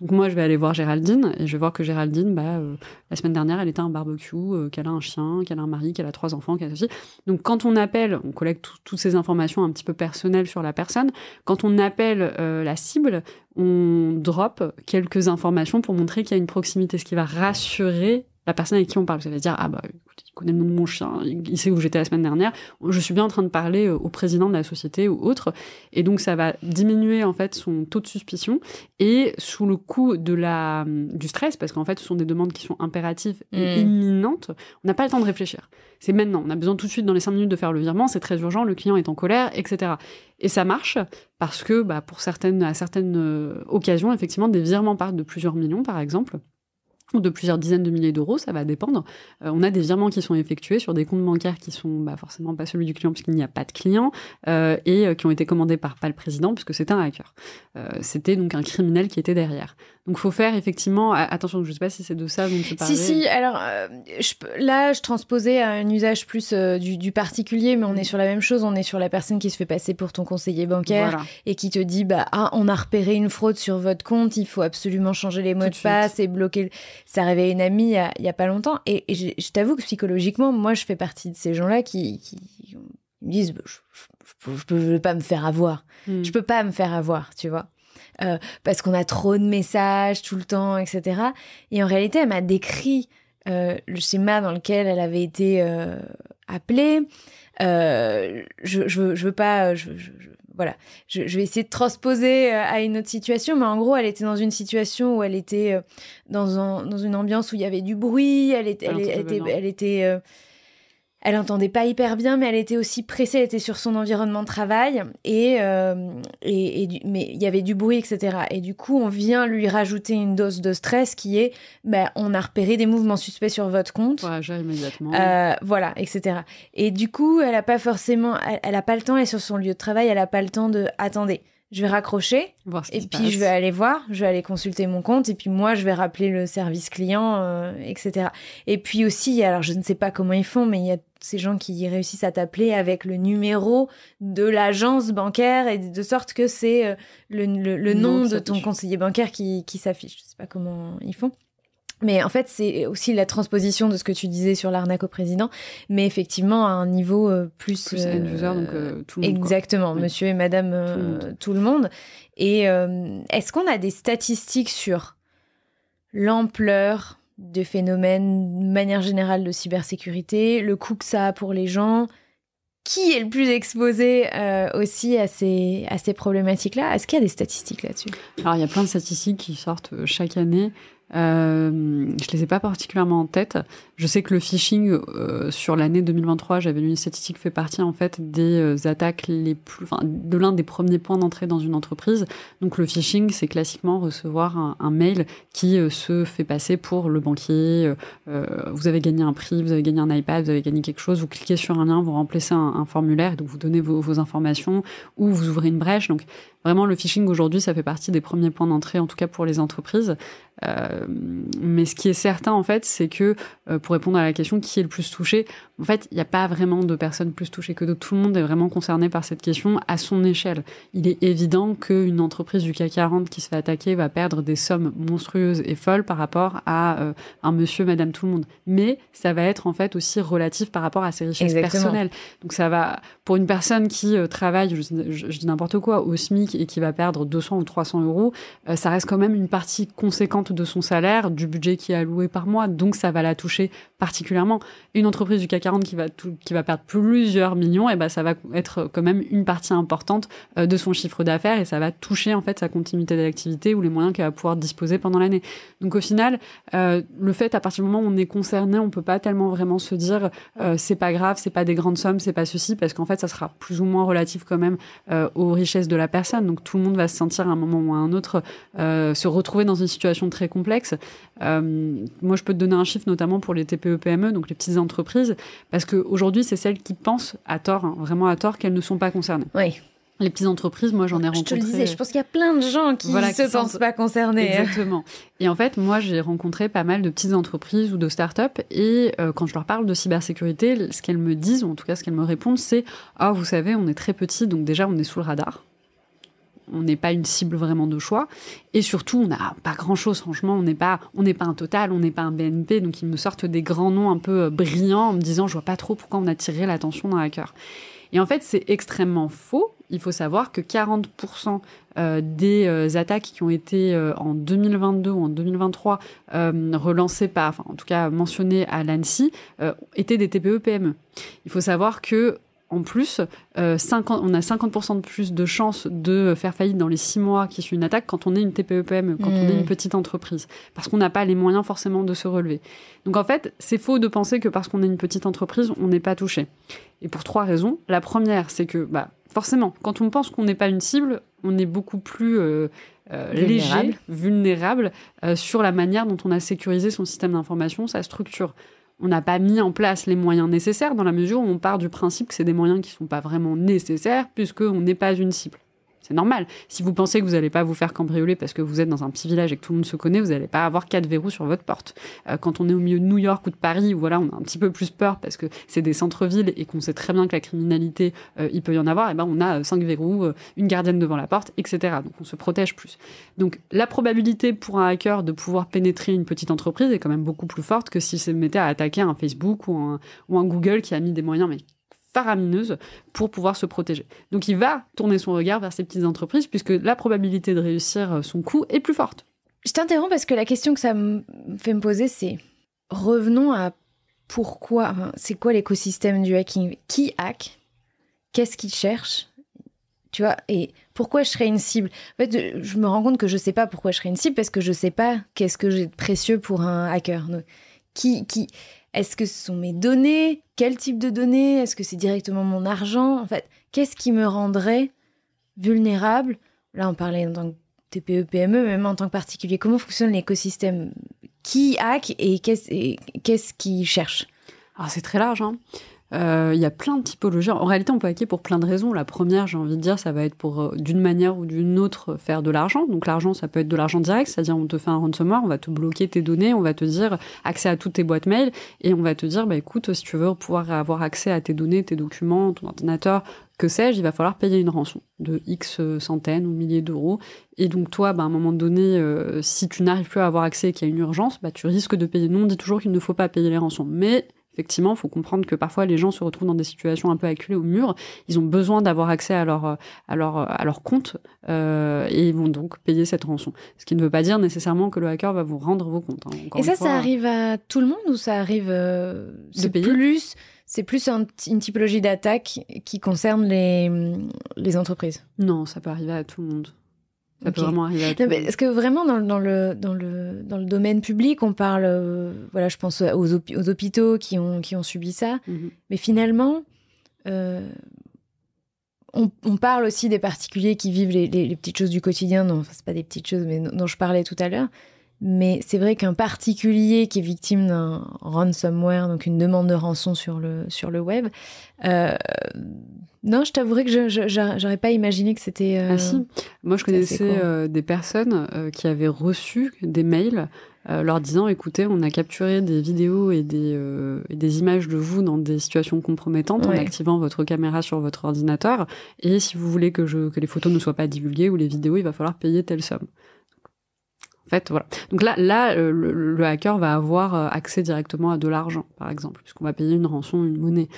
Donc moi, je vais aller voir Géraldine et je vais voir que Géraldine, bah, euh, la semaine dernière, elle était à un barbecue, euh, qu'elle a un chien, qu'elle a un mari, qu'elle a trois enfants, qu'elle a ceci. Donc quand on appelle, on collecte toutes ces informations un petit peu personnelles sur la personne. Quand on appelle euh, la cible, on drop quelques informations pour montrer qu'il y a une proximité, ce qui va rassurer la personne avec qui on parle. Ça veut dire, ah bah il connaît le nom de mon chien, il sait où j'étais la semaine dernière, je suis bien en train de parler euh, au président de la société ou autre. Et donc, ça va diminuer, en fait, son taux de suspicion. Et sous le coup de la, hum, du stress, parce qu'en fait, ce sont des demandes qui sont impératives et hmm. imminentes, on n'a pas le temps de réfléchir. C'est maintenant, on a besoin tout de suite, dans les cinq minutes, de faire le virement, c'est très urgent, le client est en colère, etc. Et ça marche parce que, bah, pour certaines, à certaines euh, occasions, effectivement, des virements partent de plusieurs millions, par exemple de plusieurs dizaines de milliers d'euros, ça va dépendre. Euh, on a des virements qui sont effectués sur des comptes bancaires qui sont bah, forcément pas celui du client puisqu'il n'y a pas de client euh, et euh, qui ont été commandés par pas le président puisque c'était un hacker. c'était donc un criminel qui était derrière. Donc, faut faire effectivement attention. Je ne sais pas si c'est de ça dont tu parlais. Si, si. Alors euh, là, je transposais à un usage plus euh, du, particulier, mais on est sur la même chose. On est sur la personne qui se fait passer pour ton conseiller bancaire et qui te dit bah ah, on a repéré une fraude sur votre compte. Il faut absolument changer les mots de, passe et bloquer. Ça arrivait à une amie il y a, pas longtemps. Et, je, t'avoue que psychologiquement, moi, je fais partie de ces gens-là qui, me disent bah, je, ne peux, pas me faire avoir. Je hmm. Je peux pas me faire avoir, tu vois. Euh, parce qu'on a trop de messages tout le temps, etc. Et en réalité, elle m'a décrit euh, le schéma dans lequel elle avait été euh, appelée. je, veux pas, je, voilà, je, vais essayer de transposer à une autre situation, mais en gros, elle était dans une situation où elle était dans, dans une ambiance où il y avait du bruit, elle, était, elle, était, elle était elle entendait pas hyper bien, mais elle était aussi pressée, elle était sur son environnement de travail, et, euh, et, mais il y avait du bruit, etc. Et du coup, on vient lui rajouter une dose de stress qui est, ben, on a repéré des mouvements suspects sur votre compte. immédiatement. Euh, voilà, etc. Et du coup, elle a pas forcément, elle, n'a a pas le temps, elle est sur son lieu de travail, elle a pas le temps de, attendez, je vais raccrocher et puis je vais aller voir, je vais aller consulter mon compte et puis moi je vais rappeler le service client, euh, etc. Et puis aussi, alors je ne sais pas comment ils font, mais il y a ces gens qui réussissent à t'appeler avec le numéro de l'agence bancaire et de sorte que c'est euh, le, nom, de ton conseiller bancaire qui, qui s'affiche. Je ne sais pas comment ils font. Mais en fait, c'est aussi la transposition de ce que tu disais sur l'arnaque au président, mais effectivement à un niveau euh, plus, plus euh, user, donc euh, tout le monde. Exactement, monsieur et madame tout le monde. Et est-ce qu'on a des statistiques sur l'ampleur des phénomènes, de manière générale, de cybersécurité, le coût que ça a pour les gens qui est le plus exposé aussi à ces, à ces problématiques-là Est-ce qu'il y a des statistiques là-dessus Alors, il y a plein de statistiques qui sortent chaque année. Euh, je les ai pas particulièrement en tête, je sais que le phishing, euh, sur l'année 2023, j'avais une statistique fait partie en fait des euh, attaques les plus, enfin, de l'un des premiers points d'entrée dans une entreprise. Donc le phishing, c'est classiquement recevoir un, mail qui euh, se fait passer pour le banquier. vous avez gagné un prix, vous avez gagné un iPad, vous avez gagné quelque chose. Vous cliquez sur un lien, vous remplacez un, formulaire, donc vous donnez vos, informations ou vous ouvrez une brèche. Donc vraiment, le phishing aujourd'hui, ça fait partie des premiers points d'entrée, en tout cas pour les entreprises. mais ce qui est certain, en fait, c'est que pour répondre à la question qui est le plus touché, en fait, il n'y a pas vraiment de personne plus touchée que d'autres. Tout le monde est vraiment concerné par cette question à son échelle. Il est évident qu'une entreprise du CAC 40 qui se fait attaquer va perdre des sommes monstrueuses et folles par rapport à euh, un monsieur, madame, tout le monde. Mais ça va être en fait aussi relatif par rapport à ses richesses personnelles. Donc ça va, pour une personne qui euh, travaille, je, dis n'importe quoi, au SMIC et qui va perdre 200 ou 300 euros, euh, ça reste quand même une partie conséquente de son salaire, du budget qui est alloué par mois. Donc ça va la toucher particulièrement une entreprise du CAC 40 qui va, qui va perdre plusieurs millions, et eh ben ça va être quand même une partie importante euh, de son chiffre d'affaires et ça va toucher en fait sa continuité d'activité ou les moyens qu'elle va pouvoir disposer pendant l'année. Donc au final, euh, le fait à partir du moment où on est concerné, on peut pas tellement vraiment se dire euh, c'est pas grave, c'est pas des grandes sommes, c'est pas ceci, parce qu'en fait ça sera plus ou moins relatif quand même aux richesses de la personne. Donc tout le monde va se sentir à un moment ou à un autre se retrouver dans une situation très complexe. moi je peux te donner un chiffre notamment pour les les TPE-PME, e, donc les petites entreprises, parce qu'aujourd'hui, c'est celles qui pensent à tort, hein, vraiment à tort, qu'elles ne sont pas concernées. Oui. Les petites entreprises, moi j'en ai rencontré. Je te le disais, je pense qu'il y a plein de gens qui ne se pensent pas concernés. Exactement. Et en fait, moi j'ai rencontré pas mal de petites entreprises ou de startups et euh, quand je leur parle de cybersécurité, ce qu'elles me disent, ou en tout cas ce qu'elles me répondent, c'est Ah, vous savez, on est très petit, donc déjà on est sous le radar on n'est pas une cible vraiment de choix. Et surtout, on n'a pas grand-chose, franchement. On n'est pas, on n'est pas un Total, on n'est pas un BNP. Donc, ils me sortent des grands noms un peu euh, brillants en me disant, je vois pas trop pourquoi on a tiré l'attention dans d'un hacker. Et en fait, c'est extrêmement faux. Il faut savoir que 40% euh, des euh, attaques qui ont été en 2022 ou en 2023 relancées par, enfin, en tout cas mentionnées à l'ANSI, étaient des TPE-PME. E. Il faut savoir que en plus, euh, on a 50% de plus de chances de faire faillite dans les six mois qui suivent une attaque quand on est une TPEPM, quand on est une mmh. petite entreprise, parce qu'on n'a pas les moyens forcément de se relever. Donc en fait, c'est faux de penser que parce qu'on est une petite entreprise, on n'est pas touché. Et pour trois raisons. La première, c'est que bah, forcément, quand on pense qu'on n'est pas une cible, on est beaucoup plus euh, euh, léger, vulnérable sur la manière dont on a sécurisé son système d'information, sa structure on n'a pas mis en place les moyens nécessaires dans la mesure où on part du principe que c'est des moyens qui ne sont pas vraiment nécessaires puisqu'on n'est pas une cible normal. Si vous pensez que vous n'allez pas vous faire cambrioler parce que vous êtes dans un petit village et que tout le monde se connaît, vous n'allez pas avoir quatre verrous sur votre porte. Euh, quand on est au milieu de New York ou de Paris, voilà, on a un petit peu plus peur parce que c'est des centres-villes et qu'on sait très bien que la criminalité, euh, il peut y en avoir, et ben on a euh, cinq verrous, une gardienne devant la porte, etc. Donc on se protège plus. Donc la probabilité pour un hacker de pouvoir pénétrer une petite entreprise est quand même beaucoup plus forte que s'il se mettait à attaquer un Facebook ou un, Google qui a mis des moyens mais faramineuse pour pouvoir se protéger. Donc il va tourner son regard vers ces petites entreprises puisque la probabilité de réussir euh, son coup est plus forte. Je t'interromps parce que la question que ça me fait me poser, c'est revenons à pourquoi, c'est quoi l'écosystème du hacking Qui hack Qu'est-ce qu'il cherche Tu vois, et pourquoi je serais une cible En fait, je me rends compte que je ne sais pas pourquoi je serais une cible parce que je ne sais pas qu'est-ce que j'ai de précieux pour un hacker. Donc, qui, qui, est-ce que ce sont mes données Quel type de données Est-ce que c'est directement mon argent En fait, qu'est-ce qui me rendrait vulnérable Là, on parlait en tant que TPE, PME, même en tant que particulier. Comment fonctionne l'écosystème Qui hack et qu'est-ce qui cherche Alors, ah, c'est très large. Hein. Il euh, y a plein de typologies. En réalité, on peut hacker pour plein de raisons. La première, j'ai envie de dire, ça va être pour, euh, d'une manière ou d'une autre, euh, faire de l'argent. Donc l'argent, ça peut être de l'argent direct, c'est-à-dire on te fait un ransomware, on va te bloquer tes données, on va te dire accès à toutes tes boîtes mail, et on va te dire, bah écoute, si tu veux pouvoir avoir accès à tes données, tes documents, ton ordinateur, que sais-je, il va falloir payer une rançon de X centaines ou milliers d'euros. Et donc toi, bah, à un moment donné, si tu n'arrives plus à avoir accès et qu'il y a une urgence, bah, tu risques de payer. Non, on dit toujours qu'il ne faut pas payer les rançons, mais Effectivement, il faut comprendre que parfois les gens se retrouvent dans des situations un peu acculées au mur. Ils ont besoin d'avoir accès à leur, à leur, compte euh, et ils vont donc payer cette rançon. Ce qui ne veut pas dire nécessairement que le hacker va vous rendre vos comptes. Hein. Et ça, ça arrive à tout le monde ou ça arrive euh, de plus c'est plus une typologie d'attaque qui concerne les, les entreprises. Non, ça peut arriver à tout le monde est-ce que vraiment dans, dans, le, dans, le, dans le domaine public, on parle, euh, voilà, je pense aux, hôpitaux qui ont, qui ont subi ça, mhm. mais finalement, euh, on, parle aussi des particuliers qui vivent les, petites choses du quotidien, non, enfin, c'est pas des petites choses, mais dont je parlais tout à l'heure. Mais c'est vrai qu'un particulier qui est victime d'un ransomware, donc une demande de rançon sur le, sur le web, euh, non, je t'avouerais que j'aurais pas imaginé que c'était. Euh, ah si, moi je connaissais euh, des personnes qui avaient reçu des mails leur disant écoutez, on a capturé des vidéos et des, et des images de vous dans des situations compromettantes en activant votre caméra sur votre ordinateur, et si vous voulez que, que les photos ne soient pas divulguées ou les vidéos, il va falloir payer telle somme fait, voilà. Donc là, là, euh, le, hacker va avoir euh, accès directement à de l'argent, par exemple, puisqu'on va payer une rançon, une monnaie.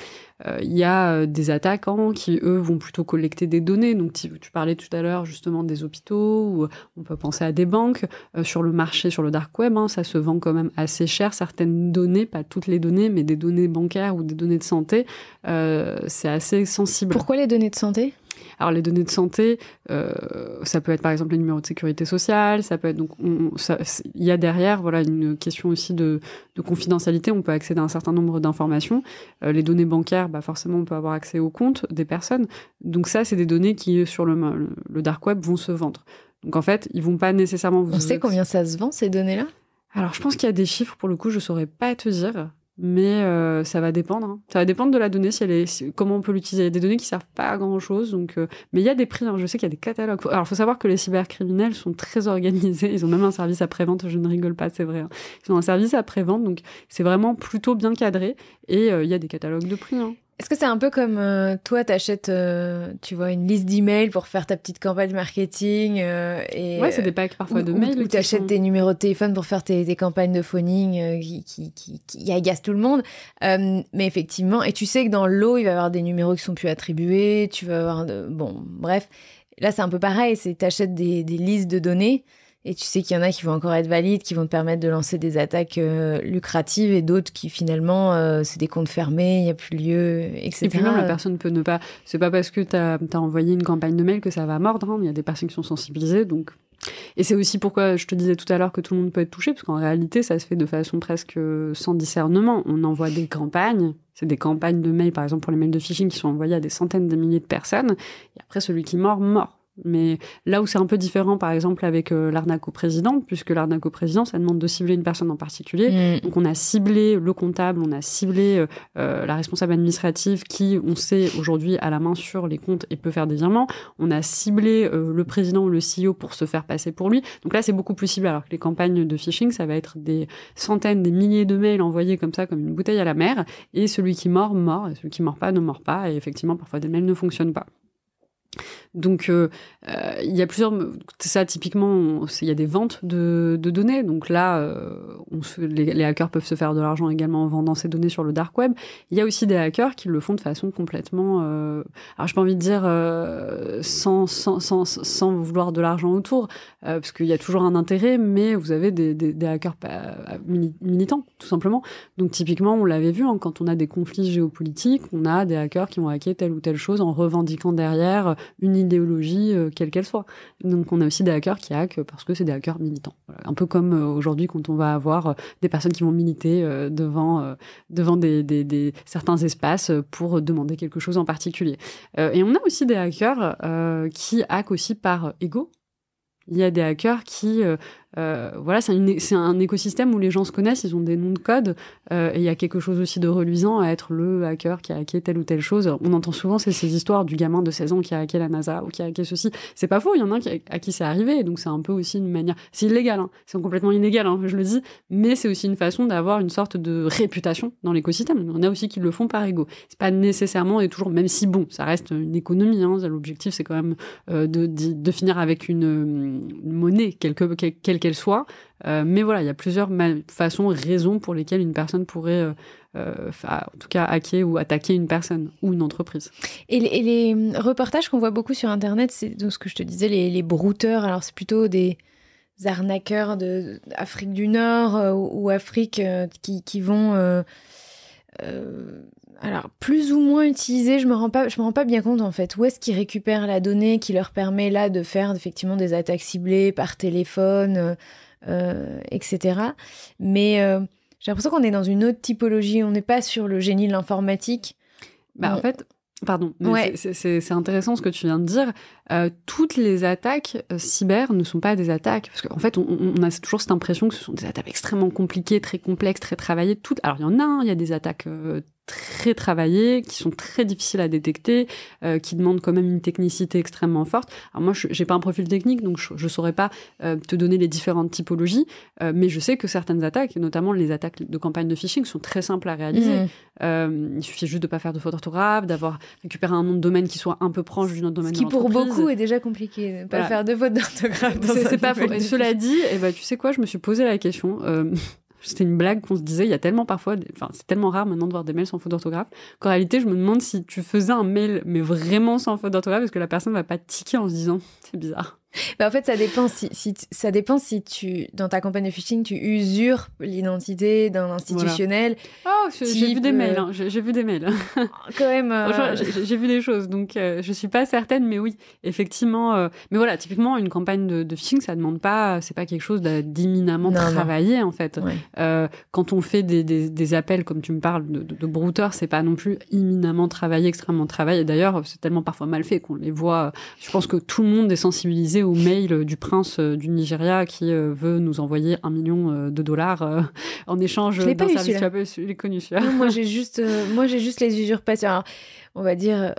Euh, il y a des attaquants qui, eux, vont plutôt collecter des données. Donc tu, parlais tout à l'heure justement des hôpitaux, ou on peut penser à des banques. sur le marché, sur le dark web, hein, ça se vend quand même assez cher. Certaines données, pas toutes les données, mais des données bancaires ou des données de santé, c'est assez sensible. Pourquoi les données de santé alors les données de santé, euh, ça peut être par exemple les numéros de sécurité sociale, ça peut être donc il y a derrière voilà une question aussi de, confidentialité. On peut accéder à un certain nombre d'informations. Euh, les données bancaires, bah forcément on peut avoir accès aux comptes des personnes. Donc ça c'est des données qui sur le, dark web vont se vendre. Donc en fait ils vont pas nécessairement vous. On sait combien ça se vend ces données là. Alors je pense qu'il y a des chiffres pour le coup je saurais pas te dire mais euh, ça va dépendre. Hein. Ça va dépendre de la donnée, si elle est, comment on peut l'utiliser. Il y a des données qui servent pas à grand chose, donc. Euh, mais il y a des prix. Hein. Je sais qu'il y a des catalogues. alors il faut savoir que les cybercriminels sont très organisés. Ils ont même un service après-vente. Je ne rigole pas, c'est vrai. Hein. Ils ont un service après-vente, donc c'est vraiment plutôt bien cadré. Et euh, il y a des catalogues de prix. Hein. Est-ce que c'est un peu comme euh, toi, t'achètes, euh, tu vois, une liste d'emails pour faire ta petite campagne marketing euh, et ouais, c'est des packs parfois de mails. Ou t'achètes des numéros de téléphone pour faire tes, campagnes de phoning qui, qui, qui, agacent tout le monde. mais effectivement, et tu sais que dans l'eau, il va y avoir des numéros qui sont plus attribués. Tu vas avoir de... bon, bref. Là, c'est un peu pareil. C'est t'achètes des, des listes de données et tu sais qu'il y en a qui vont encore être valides, qui vont te permettre de lancer des attaques euh, lucratives et d'autres qui finalement, euh, c'est des comptes fermés, il n'y a plus lieu, etc. Et puis même, la personne peut ne pas. C'est pas parce que tu as, envoyé une campagne de mail que ça va mordre. Hein. Il y a des personnes qui sont sensibilisées. donc... Et c'est aussi pourquoi je te disais tout à l'heure que tout le monde peut être touché, parce qu'en réalité, ça se fait de façon presque euh, sans discernement. On envoie des campagnes. C'est des campagnes de mails, par exemple, pour les mails de phishing qui sont envoyés à des centaines de milliers de personnes. Et après, celui qui mord, mord. Mais là où c'est un peu différent, par exemple, avec euh, l'arnaque au président, puisque l'arnaque au président, ça demande de cibler une personne en particulier. Mm. Donc, on a ciblé le comptable, on a ciblé euh, euh, la responsable administrative qui, on sait aujourd'hui, a la main sur les comptes et peut faire des virements. On a ciblé le président ou le CEO pour se faire passer pour lui. Donc là, c'est beaucoup plus cible. Alors que les campagnes de phishing, ça va être des centaines, des milliers de mails envoyés comme ça, comme une bouteille à la mer. Et celui qui mord, mort. Et celui qui mord pas, ne mord pas. Et effectivement, parfois, des mails ne fonctionnent pas. Donc, euh, euh, il y a plusieurs. Ça, typiquement, il y a des ventes de, données. Donc là, euh, on les, hackers peuvent se faire de l'argent également en vendant ces données sur le dark web. Il y a aussi des hackers qui le font de façon complètement. Euh, alors, n'ai pas envie de dire sans, sans, sans, vouloir de l'argent autour, parce qu'il y a toujours un intérêt, mais vous avez des, hackers bah, militants, tout simplement. Donc, typiquement, on l'avait vu, hein, quand on a des conflits géopolitiques, on a des hackers qui ont hacké telle ou telle chose en revendiquant derrière une idéologie, euh, quelle qu'elle soit. Donc on a aussi des hackers qui hackent parce que c'est des hackers militants. Un peu comme euh, aujourd'hui quand on va avoir euh, des personnes qui vont militer devant, devant des, certains espaces pour demander quelque chose en particulier. et on a aussi des hackers qui hackent aussi par ego. Il y a des hackers qui euh, voilà, c'est un écosystème où les gens se connaissent, ils ont des noms de code, euh, et il y a quelque chose aussi de reluisant à être le hacker qui a hacké telle ou telle chose. On entend souvent ces, histoires du gamin de 16 ans qui a hacké la NASA ou qui a hacké ceci. C'est pas faux, il y en a un à qui c'est arrivé, donc c'est un peu aussi une manière. C'est illégal, hein. c'est complètement illégal, hein, je le dis, mais c'est aussi une façon d'avoir une sorte de réputation dans l'écosystème. Il y en a aussi qui le font par ego. C'est pas nécessairement et toujours, même si bon, ça reste une économie. Hein, l'objectif c'est quand même euh, de, finir avec une, monnaie, quelques quelque qu'elle soit. Euh, mais voilà, il y a plusieurs façons, raisons pour lesquelles une personne pourrait, euh, euh, en tout cas, hacker ou attaquer une personne ou une entreprise. Et les, hum, reportages qu'on voit beaucoup sur Internet, c'est ce que je te disais, les, brouteurs. Alors, c'est plutôt des arnaqueurs d'Afrique du Nord ou, Afrique qui, qui vont alors plus ou moins utilisé, je me rends pas, je me rends pas bien compte en fait. Où est-ce qu'ils récupèrent la donnée qui leur permet là de faire effectivement des attaques ciblées par téléphone, euh, euh, etc. Mais euh, j'ai l'impression qu'on est dans une autre typologie. On n'est pas sur le génie de l'informatique. Bah en fait, Pardon, c'est intéressant ce que tu viens de dire. toutes les attaques cyber ne sont pas des attaques, parce qu'en fait, on, a toujours cette impression que ce sont des attaques extrêmement compliquées, très complexes, très travaillées. Toutes. Alors, il y en a, hein. il y a des attaques très travaillés, qui sont très difficiles à détecter, euh, qui demandent quand même une technicité extrêmement forte. Alors moi, je n'ai pas un profil technique, donc je ne saurais pas euh, te donner les différentes typologies, euh, mais je sais que certaines attaques, notamment les attaques de campagne de phishing, sont très simples à réaliser. Mmh. il suffit juste de ne pas faire de faute d'orthographe, d'avoir récupéré un nom de domaine qui soit un peu proche du nom de domaine. Ce qui pour beaucoup est déjà compliqué, ne pas faire de faute d'orthographe. [laughs] C'est pas faux. cela dit, eh ben, tu sais quoi, je me suis posé la question. C'était une blague qu'on se disait, il y a tellement parfois, enfin c'est tellement rare maintenant de voir des mails sans faute d'orthographe, qu'en réalité je me demande si tu faisais un mail mais vraiment sans faute d'orthographe, parce que la personne va pas tiquer en se disant c'est bizarre en fait, ça dépend si, ça dépend si tu, dans ta campagne de phishing, tu usurpes l'identité d'un institutionnel. j'ai vu des mails, j'ai vu des [laughs] mails. Quand même. Euh, j'ai vu des choses, donc euh, je suis pas certaine, mais oui, effectivement. Euh, mais voilà, typiquement, une campagne de, phishing, ça demande pas, c'est pas quelque chose d'imminemment travaillé en fait. quand on fait des, appels, comme tu me parles de, de, ce n'est c'est pas non plus éminemment travaillé, extrêmement travaillé. D'ailleurs, c'est tellement parfois mal fait qu'on les voit. Je pense que tout le monde est sensibilisé au mail du prince euh, du Nigeria qui euh, veut nous envoyer un million euh, de dollars en échange d'un service. pas eu, Moi, j'ai juste, moi, j'ai juste les usurpations. Alors, on va dire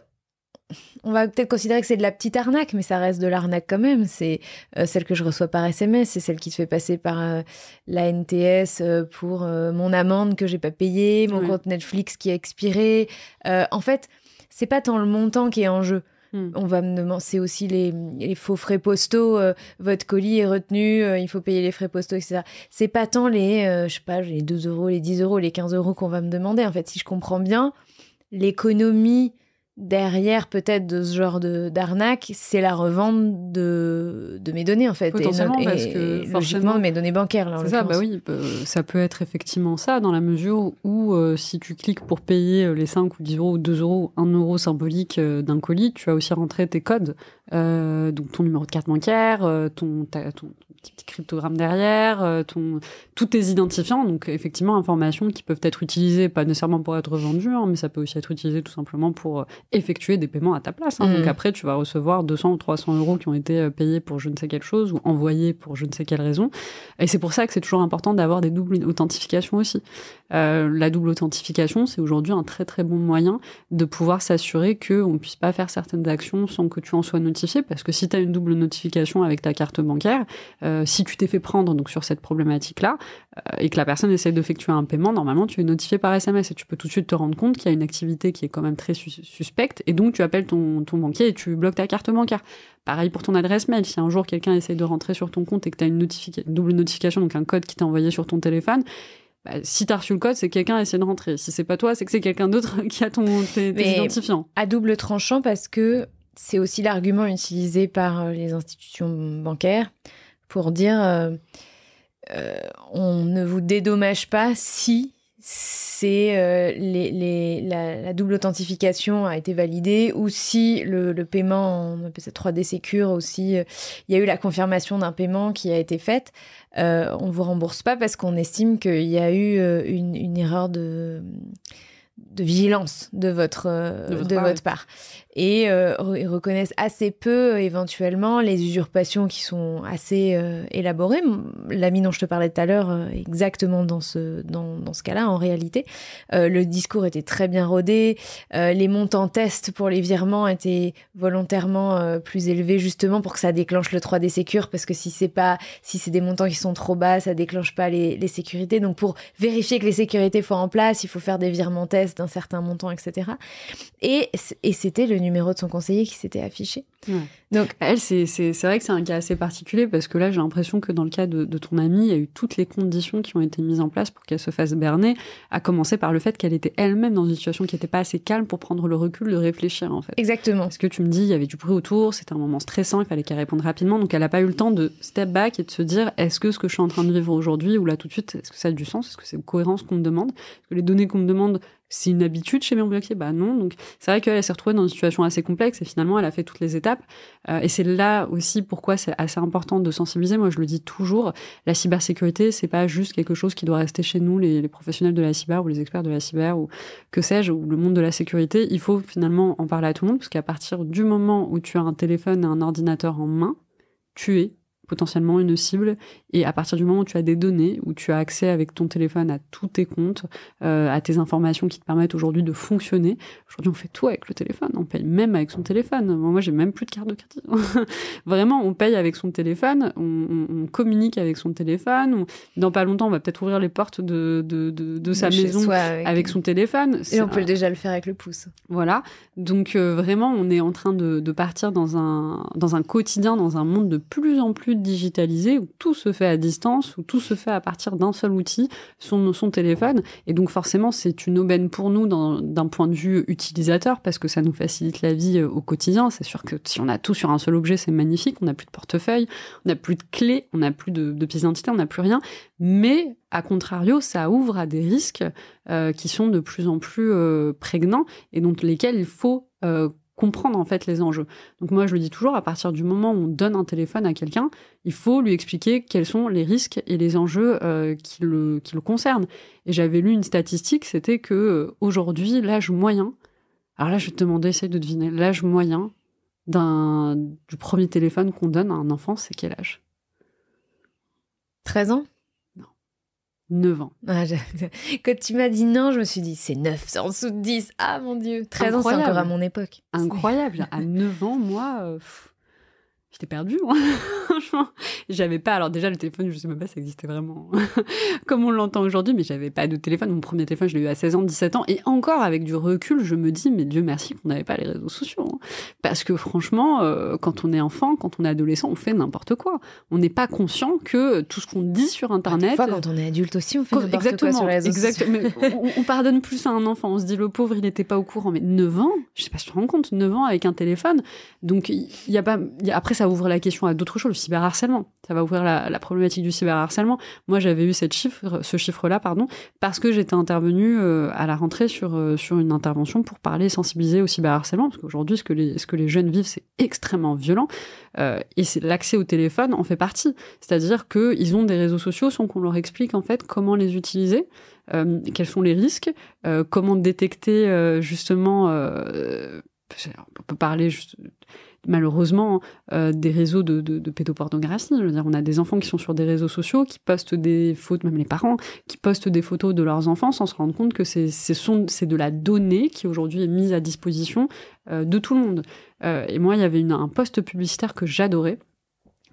on va peut-être considérer que c'est de la petite arnaque, mais ça reste de l'arnaque quand même. C'est celle que je reçois par SMS, c'est celle qui se fait passer par la NTS pour mon amende que j'ai pas payée, mon compte Netflix qui a expiré. en fait, c'est pas tant le montant qui est en jeu. Hmm. On va me c'est aussi les, faux frais postaux, euh, votre colis est retenu, euh, il faut payer les frais postaux, etc. C'est pas tant les, euh, je les 2 euros, les 10 euros, les 15 euros qu'on va me demander. En fait, si je comprends bien, l'économie derrière peut-être de ce genre de d'arnaque, c'est la revente de, de mes données en fait, Potentiellement, et, parce que logiquement mes données bancaires. Là, ça, bah oui, bah, ça peut être effectivement ça dans la mesure où euh, si tu cliques pour payer euh, les 5 ou 10 euros ou 2 euros, 1 euro symbolique euh, d'un colis, tu as aussi rentré tes codes euh, donc ton numéro de carte bancaire, euh, ton, petit cryptogramme derrière, euh, ton, tous tes identifiants. Donc effectivement, informations qui peuvent être utilisées, pas nécessairement pour être vendues, hein, mais ça peut aussi être utilisé tout simplement pour euh, effectuer des paiements à ta place. Hein. Donc mmh. après, tu vas recevoir 200 ou 300 euros qui ont été payés pour je ne sais quelle chose ou envoyés pour je ne sais quelle raison. Et c'est pour ça que c'est toujours important d'avoir des doubles authentifications aussi. Euh, la double authentification, c'est aujourd'hui un très très bon moyen de pouvoir s'assurer qu'on ne puisse pas faire certaines actions sans que tu en sois notifié parce que si tu as une double notification avec ta carte bancaire, euh, si tu t'es fait prendre donc sur cette problématique-là euh, et que la personne essaie d'effectuer un paiement, normalement tu es notifié par SMS et tu peux tout de suite te rendre compte qu'il y a une activité qui est quand même très suspecte et donc tu appelles ton, ton banquier et tu bloques ta carte bancaire. Pareil pour ton adresse mail. Si un jour quelqu'un essaie de rentrer sur ton compte et que tu as une, double notification, donc un code qui t'est envoyé sur ton téléphone, bah, si si as reçu le code, c'est quelqu'un essaie de rentrer. Si c'est pas toi, c'est que c'est quelqu'un d'autre [laughs] qui a ton identifiant. tes identifiants. À double tranchant parce que c'est aussi l'argument utilisé par euh, les institutions bancaires pour dire euh, euh, on ne vous dédommage pas si c'est la, double authentification a été validée ou si le, paiement, 3D Secure ou si il y a eu la confirmation d'un paiement qui a été faite, on ne vous rembourse pas parce qu'on estime qu'il y a eu une, erreur de, vigilance de votre, de votre, part et ils euh, reconnaissent assez peu euh, éventuellement les usurpations qui sont assez euh, élaborées. L'ami dont je te parlais tout à l'heure, exactement dans ce, dans, dans ce cas-là, en réalité, le discours était très bien rodé, les montants tests pour les virements étaient volontairement plus élevés justement pour que ça déclenche le 3D Secure parce que si c'est pas, si c'est des montants qui sont trop bas, ça déclenche pas les, sécurités. Donc pour vérifier que les sécurités soient en place, il faut faire des virements tests d'un certain montant, etc. Et, et c'était le numéro de son conseiller qui s'était affiché. Donc, elle, c'est vrai que c'est un cas assez particulier parce que là, j'ai l'impression que dans le cas de, ton amie, il y a eu toutes les conditions qui ont été mises en place pour qu'elle se fasse berner, à commencer par le fait qu'elle était elle-même dans une situation qui n'était pas assez calme pour prendre le recul de réfléchir, en fait. Exactement. Est-ce que tu me dis, il y avait du bruit autour, c'était un moment stressant, il fallait qu'elle réponde rapidement, donc elle n'a pas eu le temps de step back et de se dire, est-ce que ce que je suis en train de vivre aujourd'hui ou là tout de suite, est-ce que ça a du sens Est-ce que c'est cohérent ce qu'on me demande que les données qu'on me demande, c'est une habitude chez mes Bah non. Donc c'est vrai qu'elle s'est retrouvée dans une situation assez complexe et finalement elle a fait toutes les étapes. Euh, et c'est là aussi pourquoi c'est assez important de sensibiliser. Moi, je le dis toujours, la cybersécurité, c'est pas juste quelque chose qui doit rester chez nous, les, les, professionnels de la cyber ou les experts de la cyber ou que sais-je, ou le monde de la sécurité. Il faut finalement en parler à tout le monde, parce qu'à partir du moment où tu as un téléphone et un ordinateur en main, tu es potentiellement une cible. Et à partir du moment où tu as des données, où tu as accès avec ton téléphone à tous tes comptes, euh, à tes informations qui te permettent aujourd'hui de fonctionner, aujourd'hui on fait tout avec le téléphone, on paye même avec son téléphone. Moi j'ai même plus de carte de crédit. [laughs] Vraiment, on paye avec son téléphone, on, communique avec son téléphone. dans pas longtemps, on va peut-être ouvrir les portes de, de, de, sa maison avec... son téléphone. Et on peut déjà le faire avec le pouce. Voilà. Donc euh, vraiment, on est en train de, de partir dans un, dans un quotidien, dans un monde de plus en plus digitalisé où tout se fait à distance, où tout se fait à partir d'un seul outil, son, son téléphone. Et donc forcément, c'est une aubaine pour nous d'un point de vue utilisateur parce que ça nous facilite la vie euh, au quotidien. C'est sûr que si on a tout sur un seul objet, c'est magnifique. On n'a plus de portefeuille, on n'a plus de clé, on n'a plus de, pièce d'identité, on n'a plus rien. Mais à contrario, ça ouvre à des risques euh, qui sont de plus en plus euh, prégnants et dont lesquels il faut comprendre en fait les enjeux. Donc moi je le dis toujours, à partir du moment où on donne un téléphone à quelqu'un, il faut lui expliquer quels sont les risques et les enjeux euh, qui, le, qui le concernent. Et j'avais lu une statistique, c'était que euh, aujourd'hui l'âge moyen, alors là je vais te demander, essaye de deviner, l'âge moyen d'un du premier téléphone qu'on donne à un enfant, c'est quel âge 13 ans 9 ans. Ah, [laughs] Quand tu m'as dit non, je me suis dit c'est 9, c'est en dessous de 10. Ah mon Dieu, 13 ans, c'est encore à mon époque. Incroyable. à 9 ans, moi, euh, j'étais perdue. [laughs] j'avais pas. Alors, déjà, le téléphone, je sais même pas si ça existait vraiment [laughs] comme on l'entend aujourd'hui, mais j'avais pas de téléphone. Mon premier téléphone, je l'ai eu à 16 ans, 17 ans. Et encore, avec du recul, je me dis, mais Dieu merci qu'on n'avait pas les réseaux sociaux. Hein. Parce que franchement, euh, quand on est enfant, quand on est adolescent, on fait n'importe quoi. On n'est pas conscient que tout ce qu'on dit sur ah, Internet. quand on est adulte aussi, on fait n'importe quoi sur les réseaux on, pardonne plus à un enfant. On se dit, le pauvre, il n'était pas au courant. Mais 9 ans, je sais pas si tu te rends compte, 9 ans avec un téléphone. Donc, il y a pas. après, ça ouvre la question à d'autres choses, harcèlement. Ça va ouvrir la, problématique du cyberharcèlement. Moi, j'avais eu cette chiffre, ce chiffre-là, pardon, parce que j'étais intervenue euh, à la rentrée sur, euh, sur une intervention pour parler sensibiliser au cyberharcèlement, parce qu'aujourd'hui, ce, que les, ce que les jeunes vivent, c'est extrêmement violent, euh, et c'est l'accès au téléphone en fait partie. C'est-à-dire qu'ils ont des réseaux sociaux sans qu'on leur explique en fait comment les utiliser, quels sont les risques, comment détecter justement on peut parler malheureusement euh, des réseaux de, pédopornographie. on a des enfants qui sont sur des réseaux sociaux, qui postent des photos, même les parents, qui postent des photos de leurs enfants sans se rendre compte que c'est de la donnée qui aujourd'hui est mise à disposition euh, de tout le monde. Euh, et moi, il y avait un poste publicitaire que j'adorais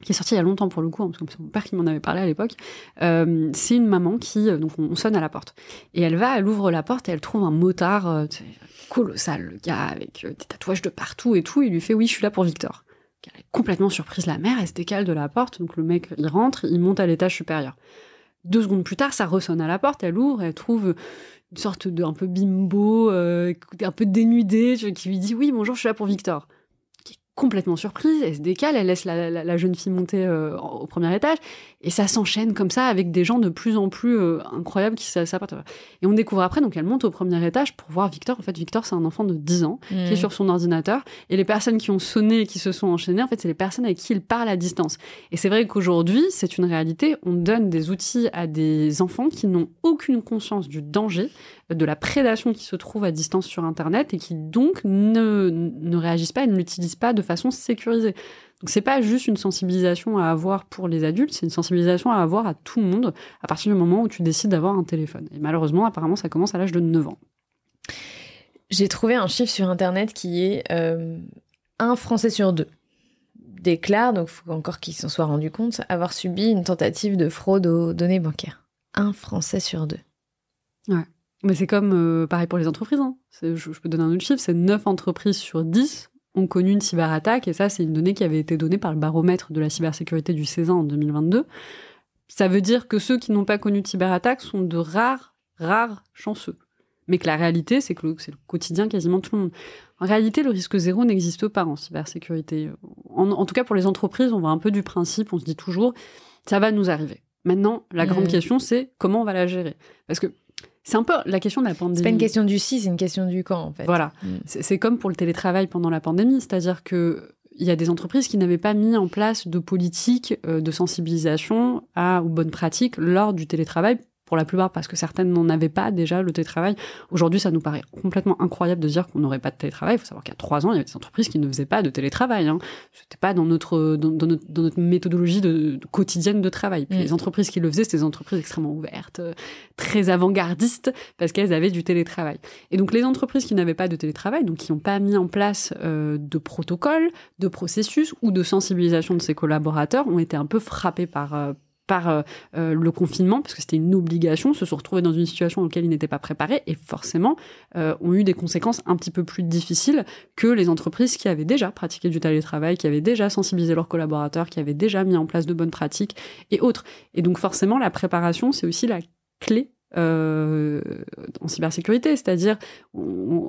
qui est sorti il y a longtemps pour le coup, hein, parce que c'est mon père qui m'en avait parlé à l'époque, c'est une maman qui, donc on, sonne à la porte. Et elle va, elle ouvre la porte et elle trouve un motard, colossal, le gars avec euh, des tatouages de partout et tout. Il lui fait Oui, je suis là pour Victor. Elle est complètement surprise, la mère, elle se décale de la porte. Donc le mec, il rentre, il monte à l'étage supérieur. Deux secondes plus tard, ça ressonne à la porte, elle ouvre, elle trouve une sorte de un peu bimbo, euh, un peu dénudé, qui lui dit Oui, bonjour, je suis là pour Victor complètement surprise, elle se décale, elle laisse la, jeune fille monter euh, au premier étage, et ça s'enchaîne comme ça avec des gens de plus en plus euh, incroyables qui s'apportent. Et on découvre après, donc elle monte au premier étage pour voir Victor. En fait, Victor, c'est un enfant de 10 ans qui est mmh. sur son ordinateur, et les personnes qui ont sonné et qui se sont enchaînées, en fait, c'est les personnes avec qui il parle à distance. Et c'est vrai qu'aujourd'hui, c'est une réalité, on donne des outils à des enfants qui n'ont aucune conscience du danger de la prédation qui se trouve à distance sur Internet et qui donc ne, réagissent pas et ne l'utilisent pas de façon sécurisée. Donc c'est pas juste une sensibilisation à avoir pour les adultes, c'est une sensibilisation à avoir à tout le monde à partir du moment où tu décides d'avoir un téléphone. Et malheureusement, apparemment, ça commence à l'âge de 9 ans. J'ai trouvé un chiffre sur Internet qui est euh, un Français sur deux déclare, donc il faut encore qu'il s'en soit rendu compte, avoir subi une tentative de fraude aux données bancaires. Un Français sur deux. Ouais. Mais c'est comme euh, pareil pour les entreprises. Hein. Je, peux donner un autre chiffre, c'est 9 entreprises sur 10 ont connu une cyberattaque, et ça, c'est une donnée qui avait été donnée par le baromètre de la cybersécurité du César en 2022. Ça veut dire que ceux qui n'ont pas connu de cyberattaque sont de rares, rares chanceux. Mais que la réalité, c'est que c'est le quotidien quasiment tout le monde. En réalité, le risque zéro n'existe pas en cybersécurité. En, tout cas, pour les entreprises, on va un peu du principe, on se dit toujours, ça va nous arriver. Maintenant, la grande question, c'est comment on va la gérer Parce que c'est un peu la question de la pandémie. C'est pas une question du si, c'est une question du quand, en fait. Voilà. Mm. C'est comme pour le télétravail pendant la pandémie, c'est-à-dire que il y a des entreprises qui n'avaient pas mis en place de politique euh, de sensibilisation à, aux bonnes pratiques lors du télétravail pour la plupart parce que certaines n'en avaient pas déjà le télétravail. Aujourd'hui, ça nous paraît complètement incroyable de dire qu'on n'aurait pas de télétravail. Il faut savoir qu'il y a trois ans, il y avait des entreprises qui ne faisaient pas de télétravail. Hein. C'était pas dans notre dans, notre dans, notre méthodologie de, quotidienne de travail. Mm. Les entreprises qui le faisaient, c'était des entreprises extrêmement ouvertes, euh, très avant-gardistes parce qu'elles avaient du télétravail. Et donc les entreprises qui n'avaient pas de télétravail, donc qui n'ont pas mis en place euh, de protocoles, de processus ou de sensibilisation de ses collaborateurs, ont été un peu frappées par euh, par euh, euh, le confinement, parce que c'était une obligation, se sont retrouvés dans une situation dans laquelle ils n'étaient pas préparés et forcément euh, ont eu des conséquences un petit peu plus difficiles que les entreprises qui avaient déjà pratiqué du télétravail, qui avaient déjà sensibilisé leurs collaborateurs, qui avaient déjà mis en place de bonnes pratiques et autres. Et donc forcément, la préparation, c'est aussi la clé en cybersécurité, c'est-à-dire,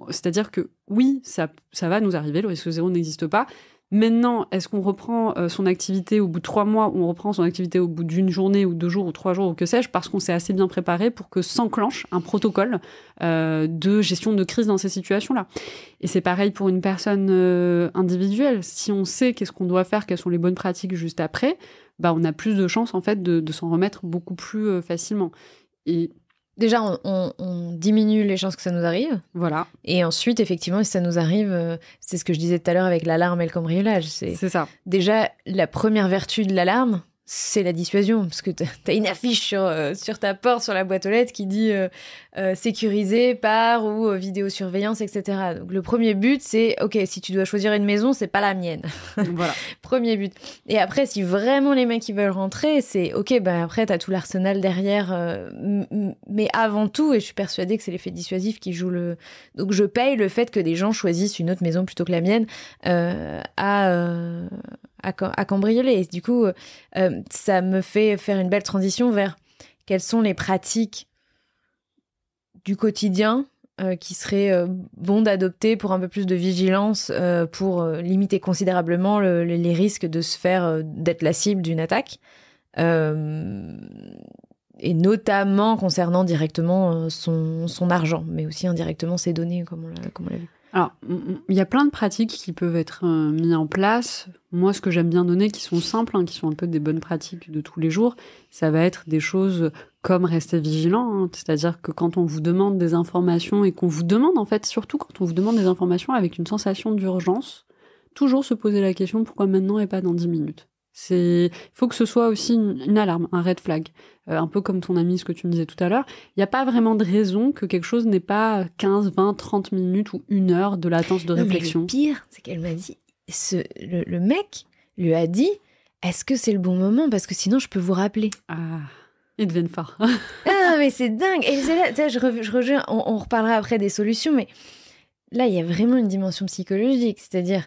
c'est-à-dire que oui, ça, ça va nous arriver, le risque zéro n'existe pas, Maintenant, est-ce qu'on reprend euh, son activité au bout de trois mois, ou on reprend son activité au bout d'une journée, ou deux jours, ou trois jours, ou que sais-je, parce qu'on s'est assez bien préparé pour que s'enclenche un protocole euh, de gestion de crise dans ces situations-là. Et c'est pareil pour une personne euh, individuelle. Si on sait qu'est-ce qu'on doit faire, quelles sont les bonnes pratiques juste après, bah on a plus de chances en fait de, s'en remettre beaucoup plus facilement. Et déjà, on, diminue les chances que ça nous arrive. Voilà. Et ensuite, effectivement, si ça nous arrive, euh, c'est ce que je disais tout à l'heure avec l'alarme et le cambriolage. C'est ça. Déjà, la première vertu de l'alarme, c'est la dissuasion, parce que tu as une affiche sur, euh, sur, ta porte, sur la boîte aux lettres qui dit euh, euh, sécurisé par ou vidéosurveillance, etc. Donc le premier but, c'est ok, si tu dois choisir une maison, c'est pas la mienne. [laughs] Voilà. premier but. Et après, si vraiment les mecs ils veulent rentrer, c'est ok, ben après, tu as tout l'arsenal derrière. mais avant tout, et je suis persuadée que c'est l'effet dissuasif qui joue le. Donc je paye le fait que des gens choisissent une autre maison plutôt que la mienne à à, cambrioler. Et du coup, euh, euh, ça me fait faire une belle transition vers quelles sont les pratiques du quotidien euh, qui seraient bonnes bon d'adopter pour un peu plus de vigilance pour limiter considérablement les risques de se faire d'être la cible d'une attaque et notamment concernant directement son, son, argent mais aussi indirectement ses données comme on l'a vu alors, il y a plein de pratiques qui peuvent être euh, mises en place. Moi, ce que j'aime bien donner, qui sont simples, hein, qui sont un peu des bonnes pratiques de tous les jours, ça va être des choses comme rester vigilant, hein. c'est-à-dire que quand on vous demande des informations et qu'on vous demande, en fait, surtout quand on vous demande des informations avec une sensation d'urgence, toujours se poser la question pourquoi maintenant et pas dans 10 minutes. C'est, il faut que ce soit aussi une, alarme, un red flag, euh, un peu comme ton ami, ce que tu me disais tout à l'heure. Il n'y a pas vraiment de raison que quelque chose n'ait pas 15, 20, 30 minutes ou une heure de latence de réflexion. Mais le pire, c'est qu'elle m'a dit, le, mec lui a dit, est-ce que c'est le bon moment Parce que sinon, je peux vous rappeler. Ah, ils deviennent [laughs] ah, mais c'est dingue. Et là, sais, je, on, on reparlera après des solutions, mais là, il y a vraiment une dimension psychologique, c'est-à-dire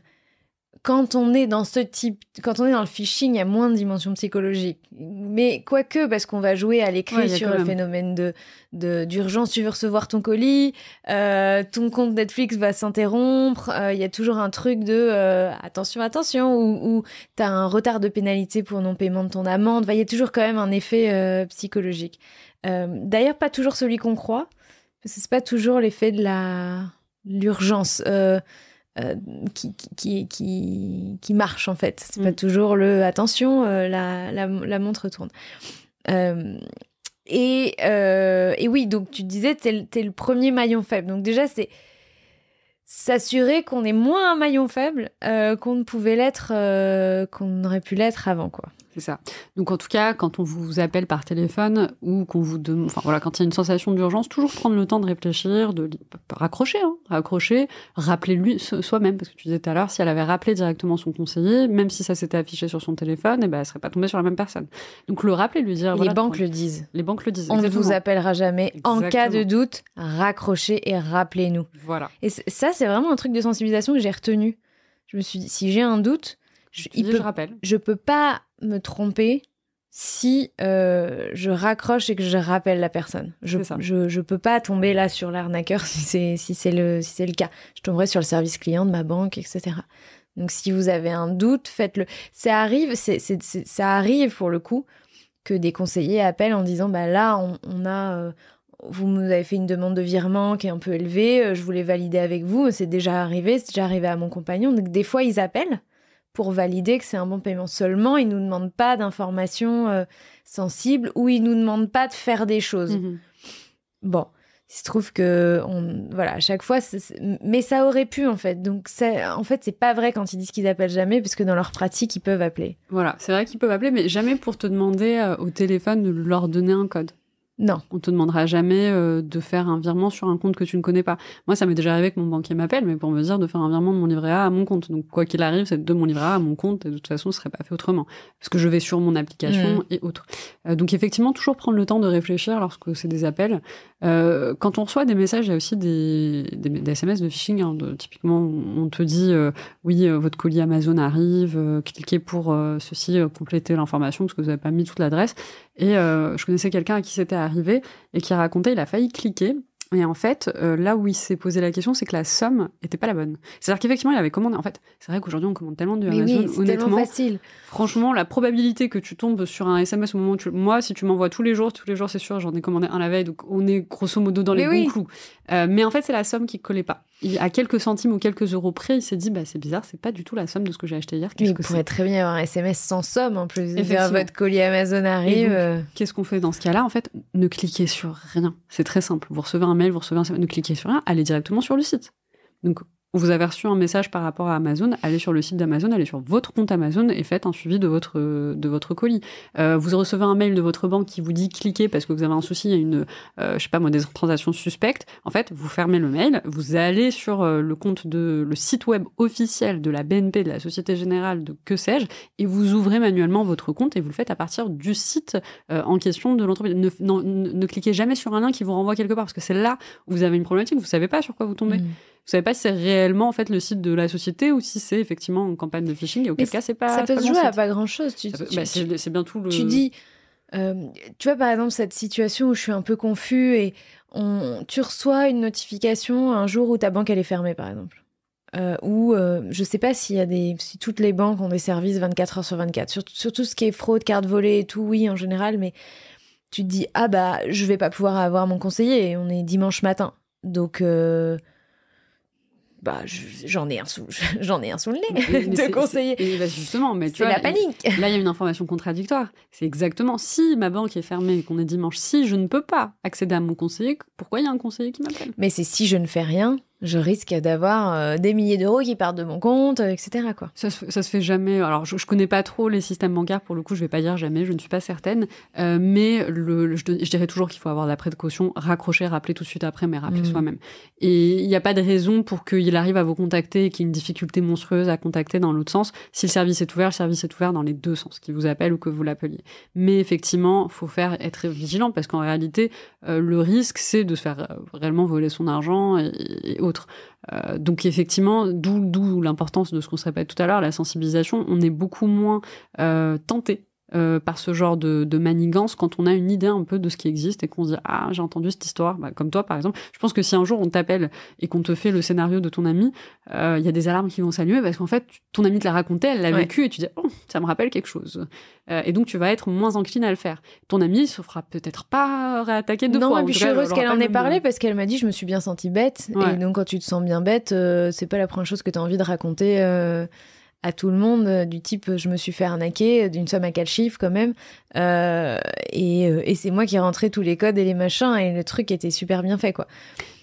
quand on est dans ce type, quand on est dans le phishing, il y a moins de dimension psychologique. Mais quoique, parce qu'on va jouer à l'écrit sur le phénomène de, d'urgence, tu veux recevoir ton colis, euh, ton compte Netflix va s'interrompre, euh, il y a toujours un truc de euh, attention, attention, ou, tu as un retard de pénalité pour non-paiement de ton amende, il y a toujours quand même un effet psychologique. d'ailleurs, pas toujours celui qu'on croit, parce que c'est pas toujours l'effet de la l'urgence. Euh, euh, qui, qui, qui, marche en fait. C'est pas mm. toujours le attention, euh, la, montre tourne. Euh, et, oui, donc tu disais, t'es le premier maillon faible. Donc déjà, c'est s'assurer qu'on est moins un maillon faible qu'on ne pouvait l'être, qu'on aurait pu l'être avant, quoi. C'est ça. Donc en tout cas, quand on vous appelle par téléphone ou qu'on vous demande, enfin voilà, quand il y a une sensation d'urgence, toujours prendre le temps de réfléchir, de raccrocher, hein. raccrocher, rappeler lui soi-même, parce que tu disais tout à l'heure, si elle avait rappelé directement son conseiller, même si ça s'était affiché sur son téléphone, et eh ne ben elle serait pas tombée sur la même personne. Donc le rappeler, lui dire. les banques le disent. Les banques le disent. On ne vous appellera jamais. En cas de doute, raccrochez et rappelez-nous. Voilà. Et ça, c'est vraiment un truc de sensibilisation que j'ai retenu. Je me suis dit, si j'ai un doute, je, il je rappelle. Je peux pas me tromper si euh, je raccroche et que je rappelle la personne. Je, je, peux pas tomber là sur l'arnaqueur [laughs] si c'est si le si le cas. Je tomberai sur le service client de ma banque, etc. Donc si vous avez un doute, faites-le. Ça arrive, c'est, ça arrive pour le coup que des conseillers appellent en disant bah là on, a euh, vous nous avez fait une demande de virement qui est un peu élevée, euh, je voulais valider avec vous, c'est déjà arrivé, c'est déjà arrivé à mon compagnon. Donc des fois ils appellent pour valider que c'est un bon paiement. Seulement, ils nous demandent pas d'informations euh, sensibles ou ils nous demandent pas de faire des choses. Mhm. Bon, il se trouve que on voilà, à chaque fois mais ça aurait pu en fait. Donc en fait, c'est pas vrai quand ils disent qu'ils appellent jamais puisque dans leur pratique, ils peuvent appeler. Voilà, c'est vrai qu'ils peuvent appeler mais jamais pour te demander euh, au téléphone de leur donner un code. Non. On te demandera jamais euh, de faire un virement sur un compte que tu ne connais pas. Moi, ça m'est déjà arrivé que mon banquier m'appelle, mais pour me dire de faire un virement de mon livret A à mon compte. Donc, quoi qu'il arrive, c'est de mon livret A à mon compte, de toute façon, ce ne serait pas fait autrement. Parce que je vais sur mon application mm. et autres. Euh, donc, effectivement, toujours prendre le temps de réfléchir lorsque c'est des appels. Euh, quand on reçoit des messages, il y a aussi des, SMS de phishing. Hein, typiquement, on te dit, oui, votre colis Amazon arrive, cliquez pour ceci, compléter l'information, parce que vous n'avez pas mis toute l'adresse. Et je connaissais quelqu'un à qui c'était arrivé et qui racontait il a failli cliquer. Et en fait, euh, là où il s'est posé la question, c'est que la somme n'était pas la bonne. C'est-à-dire qu'effectivement, il avait commandé. En fait, c'est vrai qu'aujourd'hui, on commande tellement de Amazon. honnêtement, facile. Franchement, la probabilité que tu tombes sur un SMS au moment où tu. Moi, si tu m'envoies tous les jours, tous les jours, c'est sûr, j'en ai commandé un la veille, donc on est grosso modo dans les bons clous. Euh, mais en fait, c'est la somme qui collait pas à quelques centimes ou quelques euros près, il s'est dit bah c'est bizarre, c'est pas du tout la somme de ce que j'ai acheté hier. Il que pourrait très bien avoir un SMS sans somme en plus. faire votre colis Amazon arrive. Euh. Qu'est-ce qu'on fait dans ce cas-là En fait, ne cliquez sur rien. C'est très simple. Vous recevez un mail, vous recevez un SMS, ne cliquez sur rien. Allez directement sur le site. Donc vous avez reçu un message par rapport à Amazon, allez sur le site d'Amazon, allez sur votre compte Amazon et faites un suivi de votre, de votre colis. Euh, vous recevez un mail de votre banque qui vous dit cliquez parce que vous avez un souci, il y a une, euh, je sais pas moi, des transactions suspectes. En fait, vous fermez le mail, vous allez sur euh, le compte de, le site web officiel de la BNP, de la Société Générale, de que sais-je, et vous ouvrez manuellement votre compte et vous le faites à partir du site en question de l'entreprise. Ne, cliquez jamais sur un lien qui vous renvoie quelque part parce que c'est là où vous avez une problématique, vous savez pas sur quoi vous tombez. Mmh. Vous savez pas si c'est réellement en fait le site de la société ou si c'est effectivement une campagne de phishing. Et auquel cas, c'est pas. Ça peut se jouer à pas grand chose. Bah, c'est bien tout le. Tu dis. Euh, tu vois, par exemple, cette situation où je suis un peu confus et on, tu reçois une notification un jour où ta banque elle est fermée, par exemple. Euh, ou je euh, je sais pas s'il y a des, si toutes les banques ont des services 24 heures sur 24. Surtout sur tout ce qui est fraude, carte volée et tout, oui, en général, mais tu te dis, ah bah, je vais pas pouvoir avoir mon conseiller, on est dimanche matin. Donc, bah j'en ai un sous [laughs] j'en ai un le nez de conseiller va bah, justement mais tu la panique là il y a une information contradictoire c'est exactement si ma banque est fermée et qu'on est dimanche si je ne peux pas accéder à mon conseiller pourquoi il y a un conseiller qui m'appelle mais c'est si je ne fais rien je risque d'avoir euh, des milliers d'euros qui partent de mon compte, euh, etc. Ça, se fait jamais. Alors, je, connais pas trop les systèmes bancaires, pour le coup, je vais pas dire jamais, je ne suis pas certaine. Euh, mais le, je, dirais toujours qu'il faut avoir de la précaution, raccrocher, rappeler tout de suite après, mais rappeler mm. soi-même. Et il n'y a pas de raison pour qu'il arrive à vous contacter et qu'il y ait une difficulté monstrueuse à contacter dans l'autre sens. Si le service est ouvert, le service est ouvert dans les deux sens, qu'il vous appelle ou que vous l'appeliez. Mais effectivement, faut faire être vigilant parce qu'en réalité, le risque, c'est de se faire réellement voler son argent et euh, donc effectivement, d'où l'importance de ce qu'on se répète tout à l'heure, la sensibilisation, on est beaucoup moins euh, tenté euh, par ce genre de, manigance quand on a une idée un peu de ce qui existe et qu'on se dit ah j'ai entendu cette histoire bah, comme toi par exemple je pense que si un jour on t'appelle et qu'on te fait le scénario de ton ami euh, il y a des alarmes qui vont s'allumer parce qu'en fait ton ami te l'a raconté elle l'a vécu et tu dis oh ça me rappelle quelque chose euh, et donc tu vas être moins incline à le faire ton ami ne se fera peut-être pas réattaquer deux non, fois non je suis heureuse qu'elle en ait parlé parce qu'elle m'a dit je me suis bien sentie bête et donc quand tu te sens bien bête c'est pas la première chose que tu as envie de raconter à tout le monde, euh, du type euh, je me suis fait arnaquer euh, d'une somme à quel chiffre quand même. et, et c'est moi qui rentrais tous les codes et les machins et le truc était super bien fait quoi.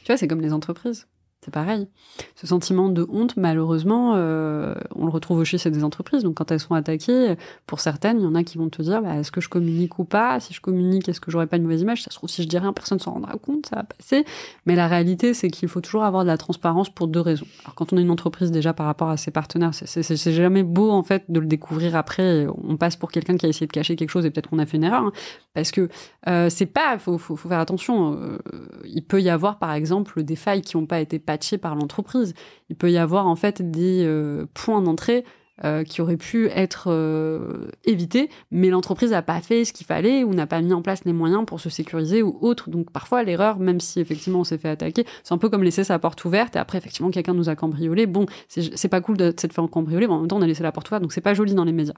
Tu vois, c'est comme les entreprises. C'est pareil. Ce sentiment de honte, malheureusement, euh, on le retrouve aussi chez des entreprises. Donc, quand elles sont attaquées, pour certaines, il y en a qui vont te dire bah, est-ce que je communique ou pas Si je communique, est-ce que j'aurai pas une mauvaise image Ça se trouve, si je dis rien, personne ne s'en rendra compte, ça va passer. Mais la réalité, c'est qu'il faut toujours avoir de la transparence pour deux raisons. Alors, quand on est une entreprise, déjà par rapport à ses partenaires, c'est jamais beau, en fait, de le découvrir après. On passe pour quelqu'un qui a essayé de cacher quelque chose et peut-être qu'on a fait une erreur. Hein. parce que euh, c'est pas, faut, faut, faire attention. Euh, il peut y avoir, par exemple, des failles qui n'ont pas été par l'entreprise. Il peut y avoir en fait des euh, points d'entrée euh, qui auraient pu être euh, évités, mais l'entreprise n'a pas fait ce qu'il fallait ou n'a pas mis en place les moyens pour se sécuriser ou autre. Donc parfois l'erreur, même si effectivement on s'est fait attaquer, c'est un peu comme laisser sa porte ouverte et après effectivement quelqu'un nous a cambriolé. Bon, c'est pas cool de s'être fait cambrioler, mais en même temps on a laissé la porte ouverte, donc c'est pas joli dans les médias.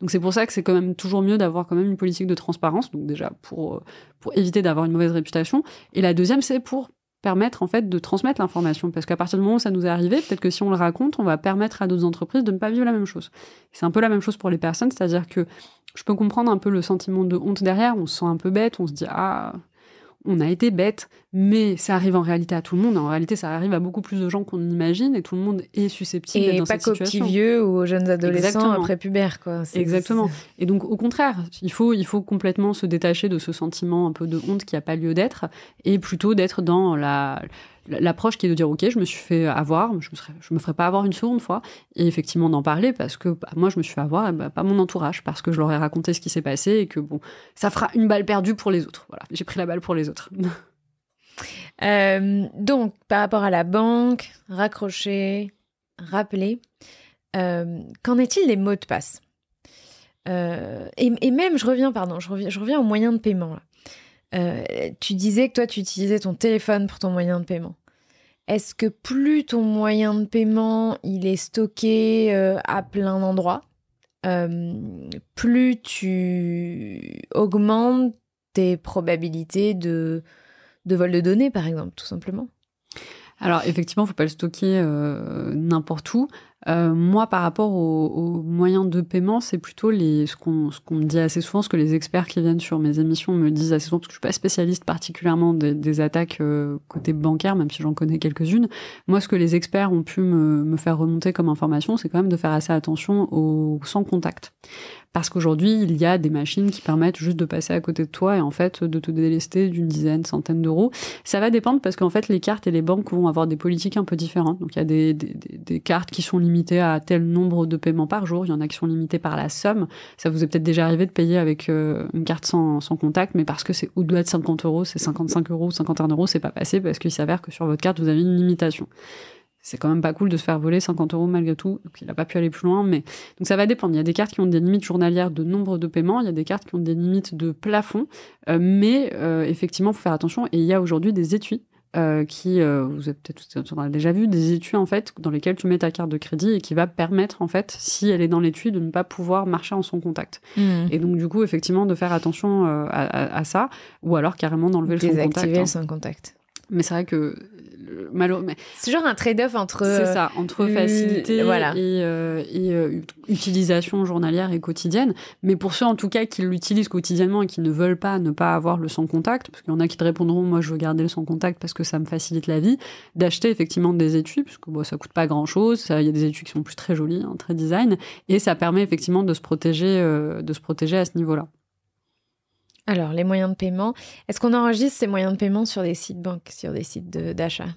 Donc c'est pour ça que c'est quand même toujours mieux d'avoir quand même une politique de transparence, donc déjà pour, pour éviter d'avoir une mauvaise réputation. Et la deuxième, c'est pour permettre en fait de transmettre l'information parce qu'à partir du moment où ça nous est arrivé, peut-être que si on le raconte, on va permettre à d'autres entreprises de ne pas vivre la même chose. C'est un peu la même chose pour les personnes, c'est-à-dire que je peux comprendre un peu le sentiment de honte derrière, on se sent un peu bête, on se dit ah on a été bête, mais ça arrive en réalité à tout le monde. En réalité, ça arrive à beaucoup plus de gens qu'on imagine et tout le monde est susceptible d'être dans cette situation. Et pas qu'aux petits vieux ou aux jeunes adolescents après pubère, quoi. Exactement. Et donc, au contraire, il faut, il faut complètement se détacher de ce sentiment un peu de honte qui n'a pas lieu d'être et plutôt d'être dans la, l'approche qui est de dire ok je me suis fait avoir je me je me ferai pas avoir une seconde fois et effectivement d'en parler parce que bah, moi je me suis fait avoir bah, pas mon entourage parce que je leur ai raconté ce qui s'est passé et que bon ça fera une balle perdue pour les autres voilà j'ai pris la balle pour les autres [laughs] Euh, donc, par rapport à la banque, raccrocher, rappeler, euh, qu'en est-il des mots de passe euh, et, même, je reviens, pardon, je reviens, je reviens aux moyens de paiement. tu disais que toi, tu utilisais ton téléphone pour ton moyen de paiement. Est-ce que plus ton moyen de paiement il est stocké à plein d'endroits, plus tu augmentes tes probabilités de de vol de données, par exemple, tout simplement. Alors effectivement, il ne faut pas le stocker euh, n'importe où. Euh, moi, par rapport aux, moyens de paiement, c'est plutôt les, ce qu'on me dit assez souvent, ce que les experts qui viennent sur mes émissions me disent assez souvent, parce que je suis pas spécialiste particulièrement des, des attaques euh, côté bancaire, même si j'en connais quelques-unes. Moi, ce que les experts ont pu me, me faire remonter comme information, c'est quand même de faire assez attention au sans contact. Parce qu'aujourd'hui, il y a des machines qui permettent juste de passer à côté de toi et en fait de te délester d'une dizaine, centaine d'euros. Ça va dépendre parce qu'en fait, les cartes et les banques vont avoir des politiques un peu différentes. Donc, il y a des, des, des cartes qui sont limité à tel nombre de paiements par jour, il y en a qui sont limités par la somme. Ça vous est peut-être déjà arrivé de payer avec euh, une carte sans, contact, mais parce que c'est au-delà de 50 euros, c'est 55 euros, 51 euros, c'est pas passé parce qu'il s'avère que sur votre carte, vous avez une limitation. C'est quand même pas cool de se faire voler 50 euros malgré tout. Donc, il n'a pas pu aller plus loin, mais donc ça va dépendre. Il y a des cartes qui ont des limites journalières de nombre de paiements, il y a des cartes qui ont des limites de plafond, euh, mais effectivement, euh, effectivement, faut faire attention. Et il y a aujourd'hui des étuis euh, qui, euh, vous avez peut-être déjà vu, des étuis en fait, dans lesquelles tu mets ta carte de crédit et qui va permettre en fait, si elle est dans l'étui, de ne pas pouvoir marcher en son contact. Hmm. Et donc du coup, effectivement, de faire attention euh, à, ça, ou alors carrément d'enlever le son contact. Hein. son contact. Mais c'est vrai que euh, mais C'est genre un trade-off entre. C'est euh, ça, entre facilité voilà. et, euh, et utilisation journalière et quotidienne. Mais pour ceux en tout cas qui l'utilisent quotidiennement et qui ne veulent pas ne pas avoir le sans contact, parce qu'il y en a qui te répondront, moi je veux garder le sans contact parce que ça me facilite la vie, d'acheter effectivement des études parce que bon, ça coûte pas grand chose. Il y a des études qui sont plus très jolies, hein, très design, et ça permet effectivement de se protéger, de se protéger à ce niveau-là. Alors, les moyens de paiement. Est-ce qu'on enregistre ces moyens de paiement sur des sites banques, sur des sites d'achat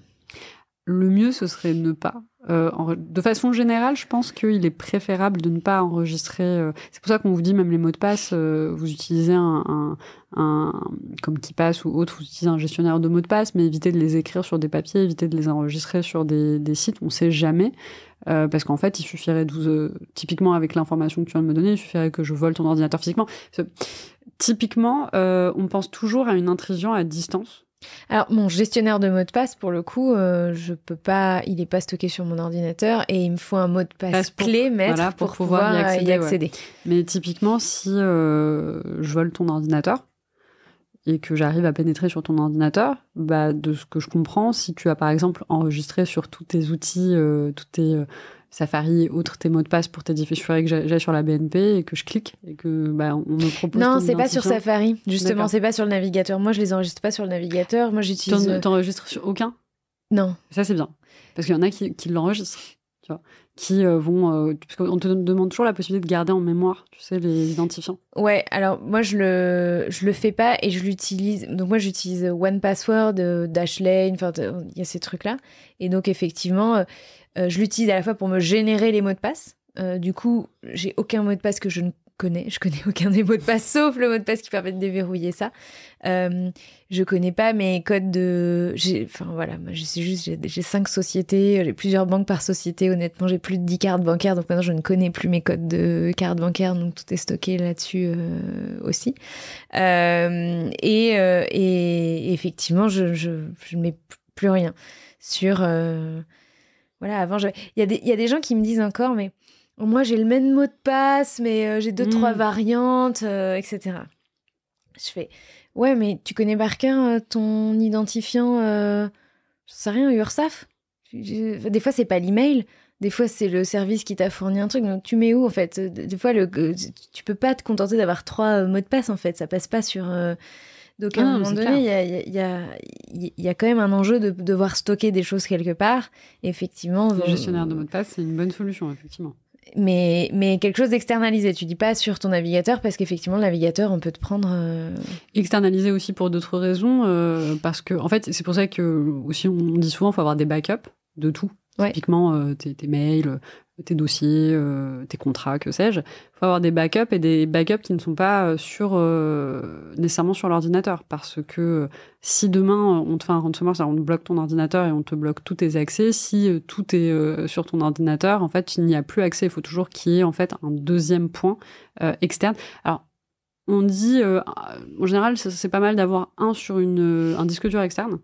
le mieux, ce serait ne pas. Euh, de façon générale, je pense qu'il est préférable de ne pas enregistrer. Euh, c'est pour ça qu'on vous dit même les mots de passe. Euh, vous utilisez un, un, un comme ou autre, vous utilisez un gestionnaire de mots de passe, mais évitez de les écrire sur des papiers, évitez de les enregistrer sur des, sites. On sait jamais. parce qu'en fait, il suffirait de typiquement avec l'information que tu viens de me donner, il suffirait que je vole ton ordinateur physiquement. Typiquement, on pense toujours à une intrusion à distance. Alors mon gestionnaire de mots de passe, pour le coup, euh, je peux pas, il n'est pas stocké sur mon ordinateur et il me faut un mot de passe, clé pour, pouvoir, y euh, accéder. Mais typiquement, si euh, je vole ton ordinateur et que j'arrive à pénétrer sur ton ordinateur, bah, de ce que je comprends, si tu as par exemple enregistré sur tous tes outils, tous tes Safari, outre tes mots de passe pour tes différents. Je que j'ai sur la BNP et que je clique et que bah, on me propose. Non, c'est pas sur Safari. Justement, c'est pas sur le navigateur. Moi, je les enregistre pas sur le navigateur. Moi, j'utilise. Euh, t'enregistres sur aucun Non. Ça, c'est bien. Parce qu'il y en a qui, l'enregistrent. Tu vois, qui euh, vont. Euh, on te demande toujours la possibilité de garder en mémoire, tu sais, les identifiants. Ouais, alors moi, je le, je le fais pas et je l'utilise. Donc, moi, j'utilise One Password, Dashlane, il y a ces trucs-là. Et donc, effectivement, euh, je l'utilise à la fois pour me générer les mots de passe. Euh, du coup, j'ai aucun mot de passe que je ne connais. Je connais [laughs] aucun des mots de passe, sauf le mot de passe qui permet de déverrouiller ça. Euh, je connais pas mes codes de. Enfin voilà, moi, je sais juste, j'ai cinq sociétés, j'ai plusieurs banques par société. Honnêtement, j'ai plus de 10 cartes bancaires, donc maintenant je ne connais plus mes codes de cartes bancaires, donc tout est stocké là-dessus euh, aussi. et, effectivement, je, je ne mets plus rien sur voilà, avant, il, y a des, gens qui me disent encore, mais moi j'ai le même mot de passe, mais euh, j'ai deux, trois mm. variantes, euh, etc. Je fais, ouais, mais tu connais par cœur euh, ton identifiant, je sais rien, URSAF Des fois, c'est pas l'email. Des fois, c'est le service qui t'a fourni un truc. Donc, tu mets où, en fait Des fois, le, tu peux pas te contenter d'avoir trois mots de passe, en fait. Ça passe pas sur donc à un moment donné, il y a, quand même un enjeu de devoir stocker des choses quelque part. Effectivement. Le gestionnaire de mot de passe, c'est une bonne solution, effectivement. Mais, mais quelque chose d'externalisé. Tu dis pas sur ton navigateur parce qu'effectivement, le navigateur, on peut te prendre. Euh, Externalisé aussi pour d'autres raisons. Euh, parce que, en fait, c'est pour ça que aussi on dit souvent, qu'il faut avoir des backups de tout. Typiquement, euh, tes, mails, euh, tes dossiers, euh, tes contrats, que sais-je. Il faut avoir des backups et des backups qui ne sont pas sur, nécessairement sur l'ordinateur. Parce que si demain, on te fait un ransomware, on te bloque ton ordinateur et on te bloque tous tes accès, si tout est sur ton ordinateur, en fait, il n'y a plus accès. Il faut toujours qu'il y ait en fait, un deuxième point externe. Alors, on dit, en général, c'est pas mal d'avoir un sur une, un disque dur externe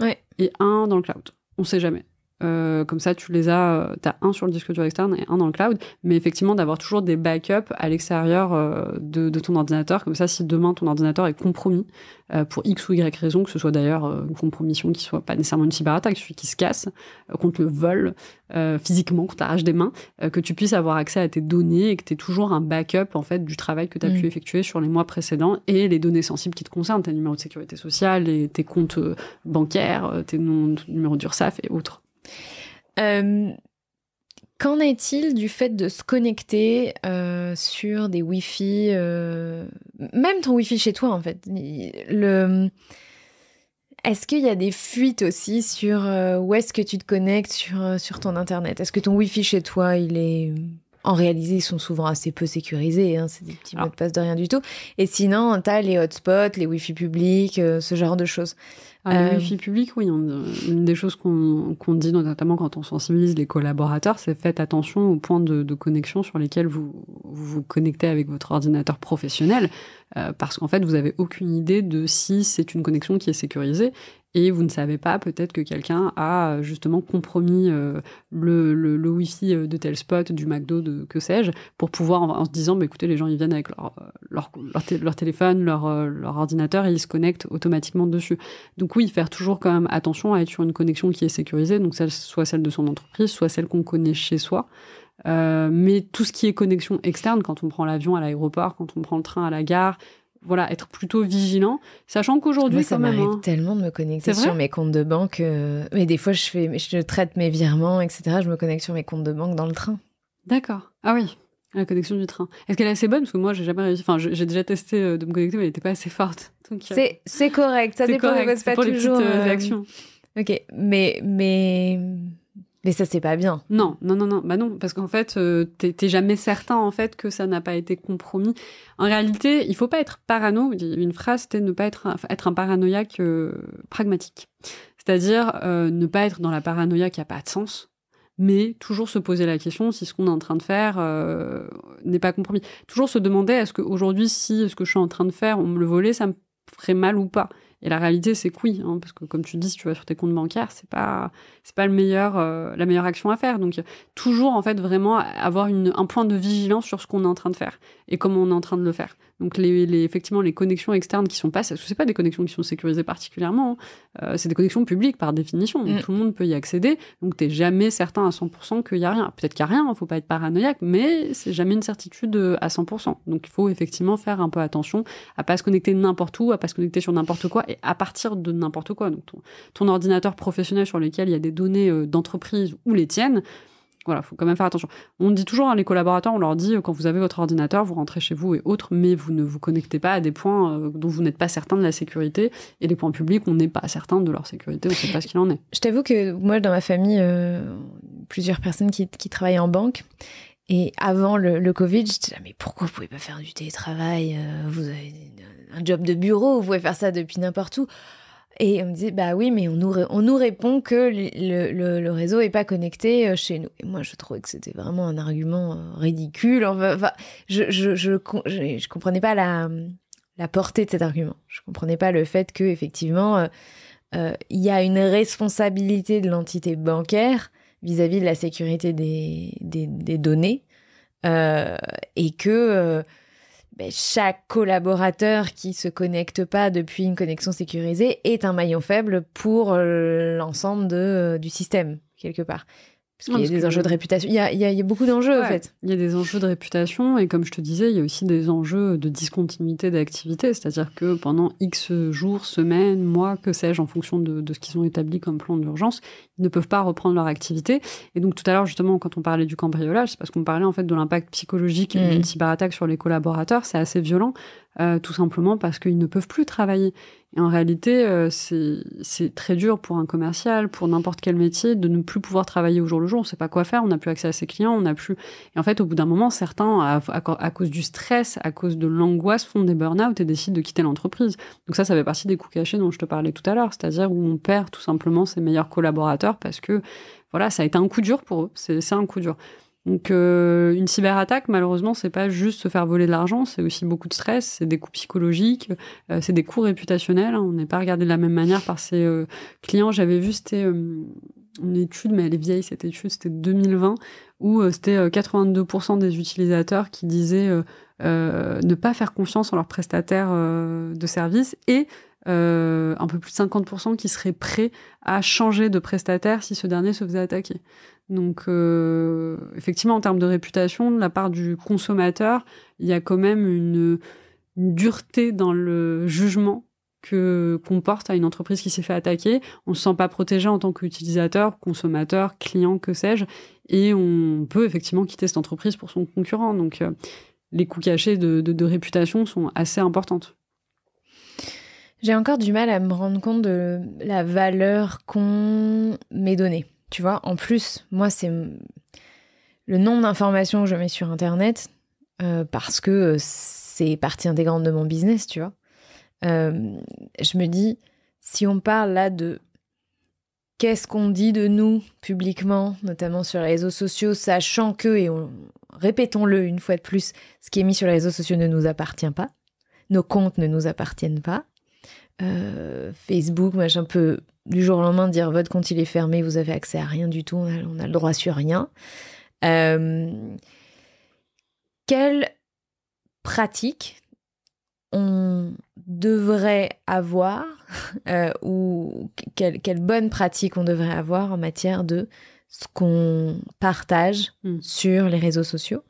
ouais. et un dans le cloud. On ne sait jamais. Euh, comme ça, tu les as, euh, tu as un sur le disque dur externe et un dans le cloud. Mais effectivement, d'avoir toujours des backups à l'extérieur euh, de, de, ton ordinateur. Comme ça, si demain ton ordinateur est compromis pour X ou Y raison, que ce soit d'ailleurs une compromission qui soit pas nécessairement une cyberattaque, celui qui se casse, contre le vol physiquement, qu'on t'arrache des mains, que tu puisses avoir accès à tes données et que tu aies toujours un backup en fait du travail que tu as mm. pu effectuer sur les mois précédents et les données sensibles qui te concernent, tes numéros de sécurité sociale, et tes comptes bancaires, tes noms, numéros d'URSSAF et autres. Euh, qu'en est-il du fait de se connecter euh, sur des Wi-Fi, euh, même ton Wi-Fi chez toi en fait Est-ce qu'il y a des fuites aussi sur où est-ce que tu te connectes sur, ton Internet Est-ce que ton Wi-Fi chez toi, il est... En réalité, ils sont souvent assez peu sécurisés, hein, c'est des petits ah. mots de passe de rien du tout. Et sinon, tu as les hotspots, les Wi-Fi publics, ce genre de choses. Ah, le public, oui. Euh, une des choses qu'on dit notamment quand on sensibilise les collaborateurs, c'est faites attention aux points de, connexion sur lesquels vous, vous connectez avec votre ordinateur professionnel, euh, parce qu'en fait, vous n'avez aucune idée de si c'est une connexion qui est sécurisée et vous ne savez pas, peut-être que quelqu'un a justement compromis euh, le, le, Wi-Fi euh, de tel spot, du McDo, de, que sais-je, pour pouvoir, en, se disant, bah, écoutez, les gens, ils viennent avec leur, euh, leur, leur, téléphone, leur, leur, ordinateur, et ils se connectent automatiquement dessus. Donc oui, faire toujours quand même attention à être sur une connexion qui est sécurisée, donc celle, soit celle de son entreprise, soit celle qu'on connaît chez soi. mais tout ce qui est connexion externe, quand on prend l'avion à l'aéroport, quand on prend le train à la gare, voilà, être plutôt vigilant, sachant qu'aujourd'hui, ça même. m'arrive hein. tellement de me connecter sur mes comptes de banque. Euh, mais des fois, je, fais, je traite mes virements, etc. Je me connecte sur mes comptes de banque dans le train. D'accord. Ah oui, la connexion du train. Est-ce qu'elle est assez bonne Parce que moi, j'ai jamais réussi. Enfin, j'ai déjà testé euh, de me connecter, mais elle n'était pas assez forte. Euh, c'est correct. Ça dépend de votre pas toujours. Petites, Ok, mais mais mais ça, c'est pas bien. Non, non, non, non. Bah non, parce qu'en fait, euh, tu t'es jamais certain en fait que ça n'a pas été compromis. En réalité, il faut pas être parano. Une phrase, c'était ne pas être un, être un paranoïaque euh, pragmatique. C'est-à-dire euh, ne pas être dans la paranoïa qui a pas de sens, mais toujours se poser la question si ce qu'on est en train de faire n'est pas compromis. Toujours se demander est-ce qu'aujourd'hui, si ce que je suis en train de faire, on me le volait, ça me ferait mal ou pas. Et la réalité, c'est que oui, hein, parce que comme tu dis, si tu vas sur tes comptes bancaires, c'est pas pas le euh, la meilleure action à faire. Donc toujours en fait vraiment avoir un point de vigilance sur ce qu'on est en train de faire et comment on est en train de le faire. Donc les, effectivement, les connexions externes qui sont pas, ce n'est pas des connexions qui sont sécurisées particulièrement, hein. euh, c'est des connexions publiques par définition, mm. tout le monde peut y accéder, donc tu n'es jamais certain à 100% qu'il n'y a rien. Peut-être qu'il n'y a rien, il hein, ne faut pas être paranoïaque, mais c'est jamais une certitude euh, à 100%. Donc il faut effectivement faire un peu attention à pas se connecter n'importe où, à pas se connecter sur n'importe quoi, et à partir de n'importe quoi. Donc ton, ordinateur professionnel sur lequel il y a des données euh, d'entreprise ou les tiennes, voilà, faut quand même faire attention. On dit toujours à hein, les collaborateurs, on leur dit euh, quand vous avez votre ordinateur, vous rentrez chez vous et autres, mais vous ne vous connectez pas à des points euh, dont vous n'êtes pas certain de la sécurité et les points publics, on n'est pas certain de leur sécurité, on ne sait pas ce qu'il en est. Je t'avoue que moi, dans ma famille, euh, plusieurs personnes qui, travaillent en banque. Et avant le, Covid, j'étais là, mais pourquoi vous pouvez pas faire du télétravail Vous avez un job de bureau, vous pouvez faire ça depuis n'importe où. Et on me disait, bah oui, mais on nous, on nous répond que le, réseau n'est pas connecté euh, chez nous. Et moi, je trouvais que c'était vraiment un argument euh, ridicule. je, je, comprenais pas la, la portée de cet argument. Je ne comprenais pas le fait qu'effectivement, euh, il y a une responsabilité de l'entité bancaire vis-à-vis de la sécurité des, données et que ben, chaque collaborateur qui se connecte pas depuis une connexion sécurisée est un maillon faible pour euh, l'ensemble euh, du système quelque part. Parce y a des enjeux de réputation. Il y a, beaucoup d'enjeux, en fait. Il y a des enjeux de réputation, et comme je te disais, il y a aussi des enjeux de discontinuité d'activité. C'est-à-dire que pendant X jours, semaines, mois, que sais-je, en fonction de, ce qu'ils ont établi comme plan d'urgence, ils ne peuvent pas reprendre leur activité. Et donc, tout à l'heure, justement, quand on parlait du cambriolage, c'est parce qu'on parlait, en fait, de l'impact psychologique mm. d'une cyberattaque sur les collaborateurs. C'est assez violent. Euh, tout simplement parce qu'ils ne peuvent plus travailler. Et en réalité, euh, c'est très dur pour un commercial, pour n'importe quel métier, de ne plus pouvoir travailler au jour le jour. On ne sait pas quoi faire, on n'a plus accès à ses clients, on n'a plus. Et en fait, au bout d'un moment, certains, à, cause du stress, à cause de l'angoisse, font des burn-out et décident de quitter l'entreprise. Donc ça, ça fait partie des coups cachés dont je te parlais tout à l'heure, c'est-à-dire où on perd tout simplement ses meilleurs collaborateurs parce que voilà, ça a été un coup dur pour eux. C'est un coup dur. Donc euh, une cyberattaque, malheureusement, c'est pas juste se faire voler de l'argent, c'est aussi beaucoup de stress, c'est des coûts psychologiques, euh, c'est des coûts réputationnels. Hein. on n'est pas regardé de la même manière par ses euh, clients. J'avais vu, c'était une étude, mais elle est vieille cette étude, c'était 2020, où c'était 82% des utilisateurs qui disaient ne pas faire confiance en leur prestataire de service et un peu plus de 50% qui seraient prêts à changer de prestataire si ce dernier se faisait attaquer. Donc, euh, effectivement, en termes de réputation, de la part du consommateur, il y a quand même une, dureté dans le jugement que qu'on porte à une entreprise qui s'est fait attaquer. On ne se sent pas protégé en tant qu'utilisateur, consommateur, client, que sais-je, et on peut effectivement quitter cette entreprise pour son concurrent. Donc, euh, les coûts cachés de, réputation sont assez importantes. J'ai encore du mal à me rendre compte de la valeur qu'on m'est données. Tu vois, en plus, moi, c'est le nombre d'informations que je mets sur Internet euh, parce que euh, c'est partie intégrante de mon business, tu vois. Euh, je me dis, si on parle là de qu'est-ce qu'on dit de nous publiquement, notamment sur les réseaux sociaux, sachant que, et répétons-le une fois de plus, ce qui est mis sur les réseaux sociaux ne nous appartient pas, nos comptes ne nous appartiennent pas, euh, Facebook, machin, peut du jour au lendemain dire votre compte il est fermé, vous avez accès à rien du tout, on a, le droit sur rien. Quelle euh, quelles pratiques on devrait avoir [laughs] euh, ou quelles quelle bonnes pratiques on devrait avoir en matière de ce qu'on partage hmm. sur les réseaux sociaux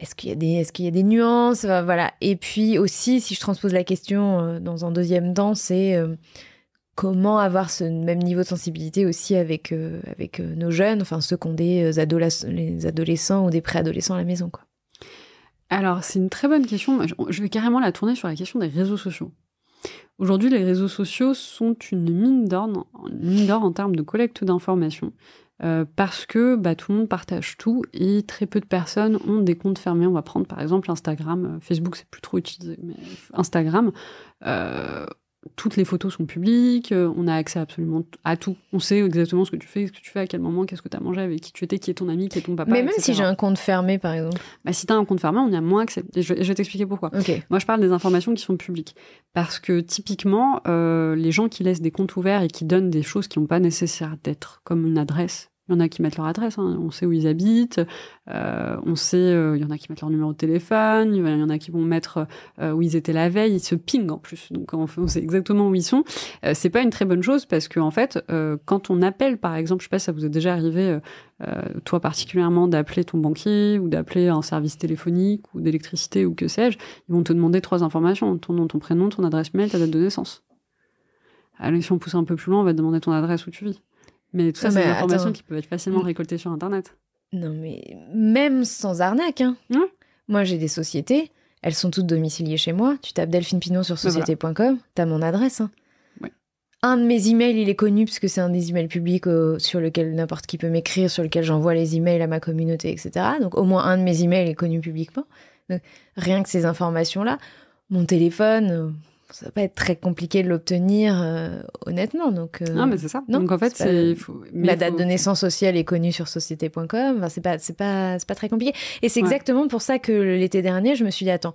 est-ce qu'il y a des est-ce qu'il y des nuances voilà et puis aussi si je transpose la question euh, dans un deuxième temps c'est euh, comment avoir ce même niveau de sensibilité aussi avec euh, avec nos jeunes, enfin ceux qui ont des adolescents ou des préadolescents à la maison, quoi. Alors c'est une très bonne question. Je vais carrément la tourner sur la question des réseaux sociaux. Aujourd'hui, les réseaux sociaux sont une mine d'or, en termes de collecte d'informations. Euh, parce que bah, tout le monde partage tout et très peu de personnes ont des comptes fermés. On va prendre par exemple Instagram, euh, Facebook c'est plus trop utilisé, mais Instagram, euh, toutes les photos sont publiques, euh, on a accès absolument à tout. On sait exactement ce que tu fais, ce que tu fais, à quel moment, qu'est-ce que tu as mangé, avec qui tu étais, qui est ton ami, qui est ton papa. Mais même si j'ai un compte fermé, par exemple. Bah, si tu as un compte fermé, on y a moins accès. je, vais t'expliquer pourquoi. Moi, je parle des informations qui sont publiques. Parce que typiquement, euh, les gens qui laissent des comptes ouverts et qui donnent des choses qui n'ont pas nécessaire d'être, comme une adresse, il y en a qui mettent leur adresse, hein. on sait où ils habitent, euh, on sait, euh, il y en a qui mettent leur numéro de téléphone, il y en a qui vont mettre euh, où ils étaient la veille, ils se pingent en plus, donc on, sait exactement où ils sont. c'est pas une très bonne chose parce que en fait, quand on appelle, par exemple, je sais pas si ça vous est déjà arrivé, toi particulièrement, d'appeler ton banquier ou d'appeler un service téléphonique ou d'électricité ou que sais-je, ils vont te demander trois informations, ton nom, ton prénom, ton adresse mail, ta date de naissance. Allez, si on pousse un peu plus loin, on va te demander ton adresse où tu vis. Mais tout ça, c'est des informations qui peuvent être facilement mm. récoltées sur Internet. Non, mais même sans arnaque. Hein. Moi, j'ai des sociétés, elles sont toutes domiciliées chez moi. Tu tapes Delphine Pinot sur bah, société.com, Tu t'as mon adresse. Hein. Un de mes emails, il est connu parce que c'est un des emails publics euh, sur lequel n'importe qui peut m'écrire, sur lequel j'envoie les emails à ma communauté, etc. Donc au moins un de mes emails est connu publiquement. rien que ces informations-là, mon téléphone, euh, ça va pas être très compliqué de l'obtenir, euh, honnêtement. Donc, euh, non, mais c'est ça. donc en fait, la date de naissance sociale est connue sur société.com. Enfin, c'est pas, c'est pas, c'est pas très compliqué. Et c'est exactement pour ça que l'été dernier, je me suis dit attends.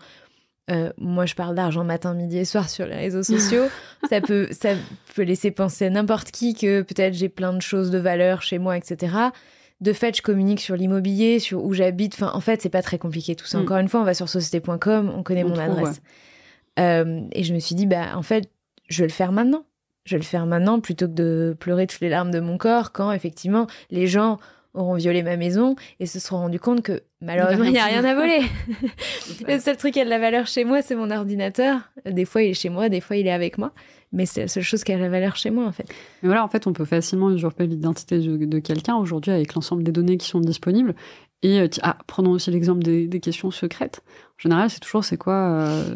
Euh, moi, je parle d'argent matin, midi et soir sur les réseaux sociaux. [laughs] ça peut, ça peut laisser penser à n'importe qui que peut-être j'ai plein de choses de valeur chez moi, etc. De fait, je communique sur l'immobilier, sur où j'habite. Enfin, en fait, c'est pas très compliqué tout ça. Mm. Encore une fois, on va sur société.com, on connaît mon adresse. Euh, et je me suis dit, bah, en fait, je vais le faire maintenant. Je vais le faire maintenant plutôt que de pleurer toutes les larmes de mon corps quand effectivement les gens auront violé ma maison et se seront rendus compte que malheureusement il n'y a rien à voler. [laughs] le seul truc qui a de la valeur chez moi, c'est mon ordinateur. Des fois il est chez moi, des fois il est avec moi, mais c'est la seule chose qui a de la valeur chez moi en fait. Mais voilà, en fait, on peut facilement usurper l'identité de, quelqu'un aujourd'hui avec l'ensemble des données qui sont disponibles. Et euh, ah, prenons aussi l'exemple des, questions secrètes. En général, c'est toujours c'est quoi euh,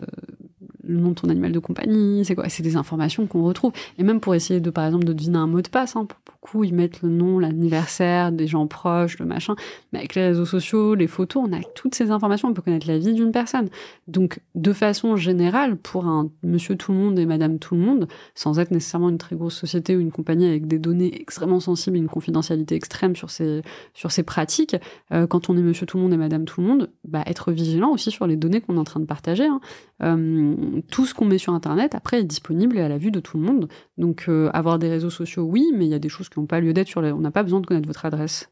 le nom de ton animal de compagnie, c'est quoi C'est des informations qu'on retrouve. Et même pour essayer de, par exemple, de deviner un mot de passe, hein, coup, ils mettent le nom, l'anniversaire des gens proches, le machin. Mais avec les réseaux sociaux, les photos, on a toutes ces informations. On peut connaître la vie d'une personne. Donc, de façon générale, pour un monsieur tout le monde et madame tout le monde, sans être nécessairement une très grosse société ou une compagnie avec des données extrêmement sensibles et une confidentialité extrême sur ces, sur ces pratiques, euh, quand on est monsieur tout le monde et madame tout le monde, bah, être vigilant aussi sur les données qu'on est en train de partager. Hein. Euh, tout ce qu'on met sur Internet, après, est disponible et à la vue de tout le monde. Donc, euh, avoir des réseaux sociaux, oui, mais il y a des choses pas lieu d'être sur On n'a pas besoin de connaître votre adresse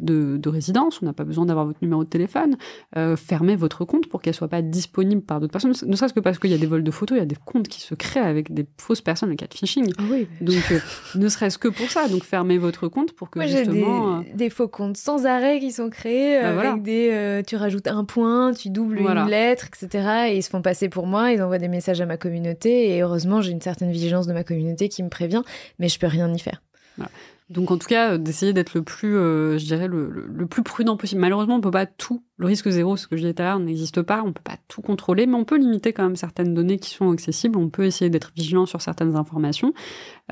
de, résidence, on n'a pas besoin d'avoir votre numéro de téléphone. Euh, fermez votre compte pour qu'elle ne soit pas disponible par d'autres personnes. Ne serait-ce que parce qu'il y a des vols de photos, il y a des comptes qui se créent avec des fausses personnes, le cas de phishing. Ah Donc, euh, ne serait-ce que pour ça. Donc, fermez votre compte pour que justement. Euh, des, faux comptes sans arrêt qui sont créés bah, avec des. tu rajoutes un point, tu doubles une lettre, etc. Et ils se font passer pour moi, ils envoient des messages à ma communauté. Et heureusement, j'ai une certaine vigilance de ma communauté qui me prévient, mais je peux rien y faire. Donc en tout cas, euh, d'essayer d'être le plus, euh, je dirais, le, plus prudent possible. Malheureusement, on peut pas tout. Le risque zéro, ce que je disais tout à l'heure, n'existe pas. On peut pas tout contrôler, mais on peut limiter quand même certaines données qui sont accessibles. On peut essayer d'être vigilant sur certaines informations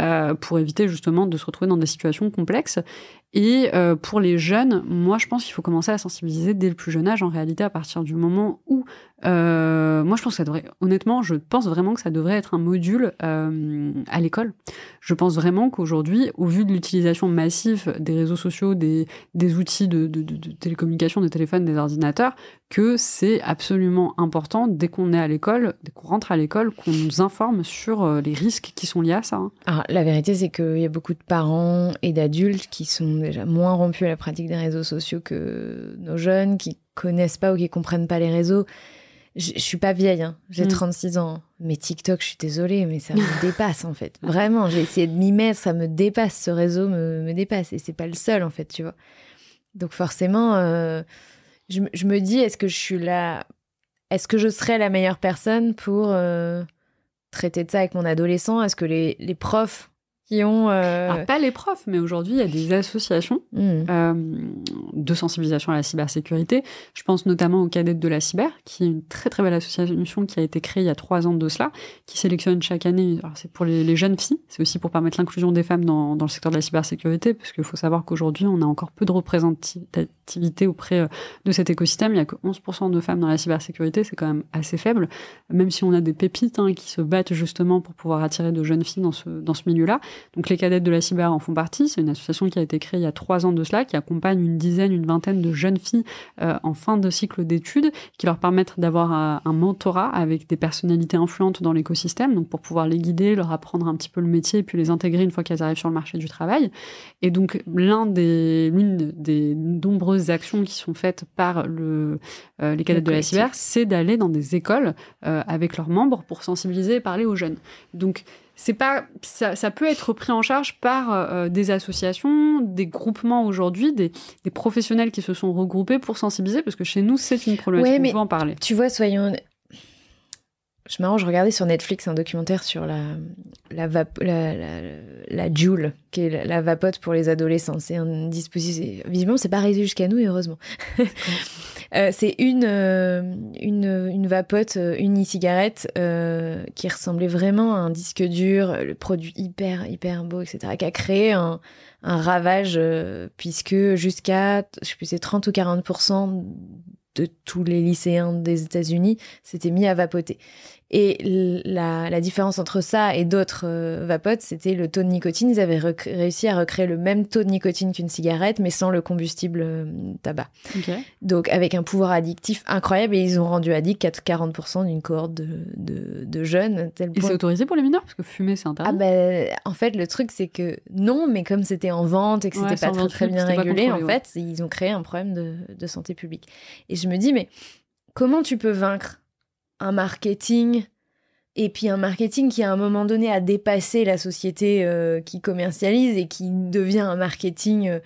euh, pour éviter justement de se retrouver dans des situations complexes. Et euh, pour les jeunes, moi je pense qu'il faut commencer à sensibiliser dès le plus jeune âge, en réalité, à partir du moment où. Euh, moi je pense que ça devrait. Honnêtement, je pense vraiment que ça devrait être un module euh, à l'école. Je pense vraiment qu'aujourd'hui, au vu de l'utilisation massive des réseaux sociaux, des, outils de, de, de télécommunication, des téléphones, des ordinateurs, que c'est absolument important dès qu'on est à l'école, dès qu'on rentre à l'école, qu'on nous informe sur euh, les risques qui sont liés à ça. Hein. Alors, la vérité, c'est qu'il y a beaucoup de parents et d'adultes qui sont déjà moins rompus à la pratique des réseaux sociaux que nos jeunes, qui connaissent pas ou qui comprennent pas les réseaux. Je, je suis pas vieille, hein. j'ai 36 mm. ans, mais TikTok, je suis désolée, mais ça me [laughs] dépasse en fait. Vraiment, j'ai essayé de m'y mettre, ça me dépasse, ce réseau me, me dépasse, et c'est pas le seul en fait, tu vois. Donc forcément, euh, je, me dis, est-ce que je suis là Est-ce que je serais la meilleure personne pour euh, traiter de ça avec mon adolescent Est-ce que les profs ont... Euh, pas les profs, mais aujourd'hui, il y a des associations hmm. euh, de sensibilisation à la cybersécurité. Je pense notamment aux cadettes de la cyber, qui est une très très belle association qui a été créée il y a trois ans de cela, qui sélectionne chaque année, c'est pour les, jeunes filles, c'est aussi pour permettre l'inclusion des femmes dans, le secteur de la cybersécurité, parce qu'il faut savoir qu'aujourd'hui, on a encore peu de représentativité auprès euh, de cet écosystème. Il n'y a que 11% de femmes dans la cybersécurité, c'est quand même assez faible, même si on a des pépites hein, qui se battent justement pour pouvoir attirer de jeunes filles dans ce, dans ce milieu-là les cadettes de la cyber en font partie. C'est une association qui a été créée il y a trois ans de cela, qui accompagne une dizaine, une vingtaine de jeunes filles euh, en fin de cycle d'études, qui leur permettent d'avoir euh, un, mentorat avec des personnalités influentes dans l'écosystème, donc pour pouvoir les guider, leur apprendre un petit peu le métier et puis les intégrer une fois qu'elles arrivent sur le marché du travail. Et donc l'une des nombreuses actions qui sont faites par euh, les cadettes de la cyber, c'est d'aller dans des écoles avec leurs membres pour sensibiliser et parler aux jeunes. Donc c'est pas ça, ça, peut être pris en charge par euh, euh, des associations, des groupements aujourd'hui, des, professionnels qui se sont regroupés pour sensibiliser, parce que chez nous c'est une problématique, en parler. Tu vois, soyons je marrant, je regardais sur Netflix un documentaire sur la, la, la, Joule, qui est la, vapote pour les adolescents. C'est un dispositif. Visiblement, c'est pas arrivé jusqu'à nous, et heureusement. [laughs] Euh, c'est une, euh, une, une, vapote, euh, une cigarette qui ressemblait vraiment à un disque dur, le produit hyper, hyper beau, etc., qui a créé un, ravage, puisque jusqu'à, je 30 ou 40 de tous les lycéens des États-Unis s'était mis à vapoter. Et la, différence entre ça et d'autres euh, vapotes, c'était le taux de nicotine. Ils avaient réussi à recréer le même taux de nicotine qu'une cigarette, mais sans le combustible euh, tabac. Donc avec un pouvoir addictif incroyable, et ils ont rendu addict 40% d'une cohorte de, jeunes. Tel et c'est autorisé pour les mineurs Parce que fumer, c'est interdit. Ah bah, en fait, le truc, c'est que non, mais comme c'était en vente et que c'était pas très, bien régulé, en fait, ils ont créé un problème de santé publique. Et je me dis, mais comment tu peux vaincre un marketing, et puis un marketing qui à un moment donné a dépassé la société euh, qui commercialise et qui devient un marketing euh,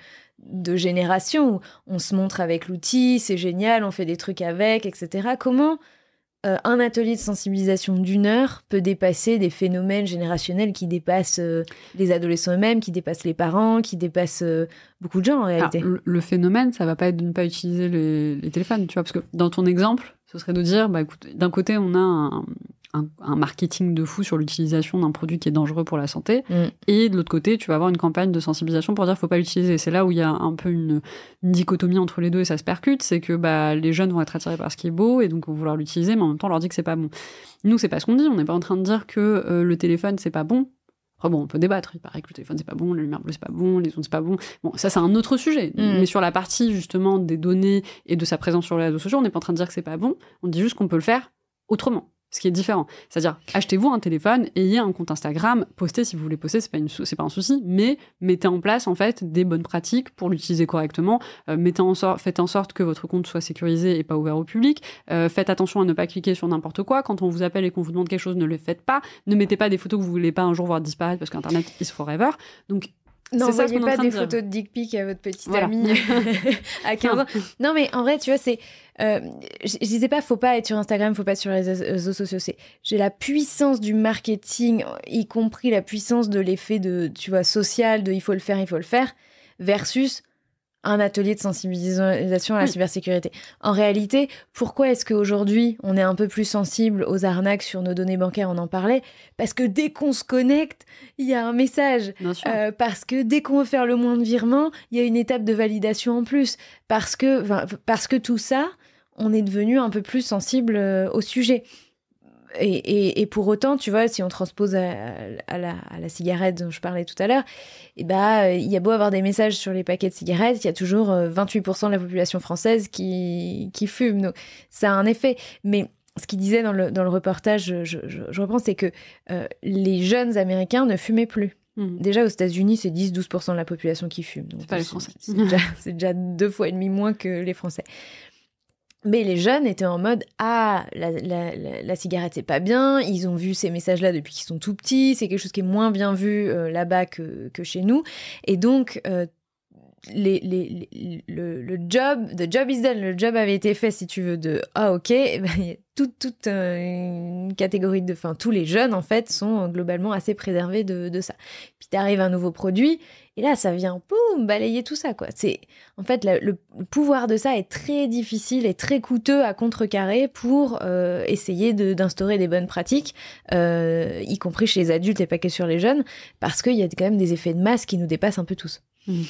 de génération où on se montre avec l'outil, c'est génial, on fait des trucs avec, etc. Comment euh, un atelier de sensibilisation d'une heure peut dépasser des phénomènes générationnels qui dépassent euh, les adolescents eux-mêmes, qui dépassent les parents, qui dépassent euh, beaucoup de gens en ah, réalité. le phénomène, ça va pas être de ne pas utiliser les, téléphones, tu vois, parce que dans ton exemple, ce serait de dire, bah écoute, d'un côté on a un, un, marketing de fou sur l'utilisation d'un produit qui est dangereux pour la santé. Mm. Et de l'autre côté, tu vas avoir une campagne de sensibilisation pour dire faut pas l'utiliser. C'est là où il y a un peu une, dichotomie entre les deux et ça se percute. C'est que bah, les jeunes vont être attirés par ce qui est beau et donc vont vouloir l'utiliser, mais en même temps, on leur dit que c'est pas bon. Nous, c'est pas ce qu'on dit. On n'est pas en train de dire que euh, le téléphone, c'est pas bon. bon, on peut débattre. Il paraît que le téléphone, c'est pas bon, la lumière bleue, c'est pas bon, les ondes, c'est pas bon. Bon, ça, c'est un autre sujet. Mm. Mais sur la partie, justement, des données et de sa présence sur les réseaux sociaux, on n'est pas en train de dire que c'est pas bon. On dit juste qu'on peut le faire autrement ce qui est différent. C'est-à-dire, achetez-vous un téléphone, ayez un compte Instagram, postez si vous voulez poster, c'est pas, pas un souci, mais mettez en place en fait des bonnes pratiques pour l'utiliser correctement. Euh, mettez en faites en sorte que votre compte soit sécurisé et pas ouvert au public. Euh, faites attention à ne pas cliquer sur n'importe quoi. Quand on vous appelle et qu'on vous demande quelque chose, ne le faites pas. Ne mettez pas des photos que vous voulez pas un jour voir disparaître parce qu'Internet is forever. Donc N'envoyez pas des photos de dick pic à votre petite amie euh, à 15 [laughs] ans. Non, mais en vrai, tu vois, c'est. Euh, je disais pas, faut pas être sur Instagram, faut pas être sur les euh, réseaux sociaux. C'est, j'ai la puissance du marketing, y compris la puissance de l'effet de, tu vois, social, de il faut le faire, il faut le faire, versus un atelier de sensibilisation à la mm. cybersécurité. En réalité, pourquoi est-ce qu'aujourd'hui on est un peu plus sensible aux arnaques sur nos données bancaires On en parlait parce que dès qu'on se connecte, il y a un message. Euh, parce que dès qu'on veut faire le moins de virements, il y a une étape de validation en plus. Parce que, parce que tout ça, on est devenu un peu plus sensible euh, au sujet et, pour autant, tu vois, si on transpose à, la, cigarette dont je parlais tout à l'heure, eh ben, euh, il y a beau avoir des messages sur les paquets de cigarettes, il y a toujours 28% euh, de la population française qui, fume. Donc, ça a un effet. Mais ce qu'il disait dans le, reportage, je, reprends, c'est que euh, les jeunes Américains ne fumaient plus. Hmm. Déjà, aux États-Unis, c'est 10-12% de la population qui fume. C'est pas les Français. C'est déjà, deux fois et demi moins que les Français. Mais les jeunes étaient en mode ah la, la, cigarette c'est pas bien, ils ont vu ces messages là depuis qu'ils sont tout petits, c'est quelque chose qui est moins bien vu euh, là-bas que, que, chez nous et donc euh, les, le, job, the job is done, le job avait été fait si tu veux de ah ok, [laughs] et ben, y a toute, toute euh, une catégorie de, enfin tous les jeunes en fait sont globalement assez préservés de, de ça. Puis t'arrives un nouveau produit et là, ça vient, boum, balayer tout ça, quoi. C'est, en fait, le, pouvoir de ça est très difficile et très coûteux à contrecarrer pour euh, essayer d'instaurer des bonnes pratiques, euh, y compris chez les adultes et pas que sur les jeunes, parce qu'il y a quand même des effets de masse qui nous dépassent un peu tous. Mmh.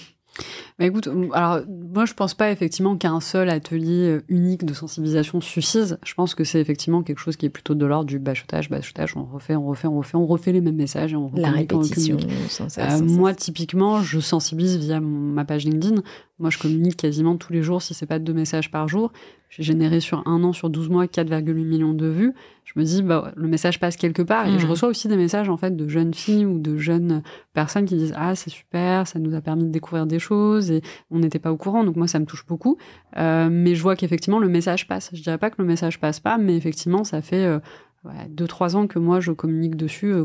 Bah, écoute, alors moi je pense pas effectivement qu'un seul atelier euh, unique de sensibilisation suffise. Je pense que c'est effectivement quelque chose qui est plutôt de l'ordre du bachotage, bachotage, on refait, on refait, on refait, on refait les mêmes messages et on La répétition. Euh, euh, moi typiquement, je sensibilise via ma page LinkedIn. Moi je communique quasiment tous les jours si c'est pas deux messages par jour. J'ai généré sur un an, sur 12 mois, 4,8 millions de vues me dis, bah, le message passe quelque part. Et je mm. reçois aussi des messages, en fait, de jeunes filles ou de jeunes personnes qui disent, ah, c'est super, ça nous a permis de découvrir des choses et on n'était pas au courant. Donc, moi, ça me touche beaucoup. Euh, mais je vois qu'effectivement, le message passe. Je dirais pas que le message passe pas, mais effectivement, ça fait euh, deux, trois ans que moi, je communique dessus. Euh,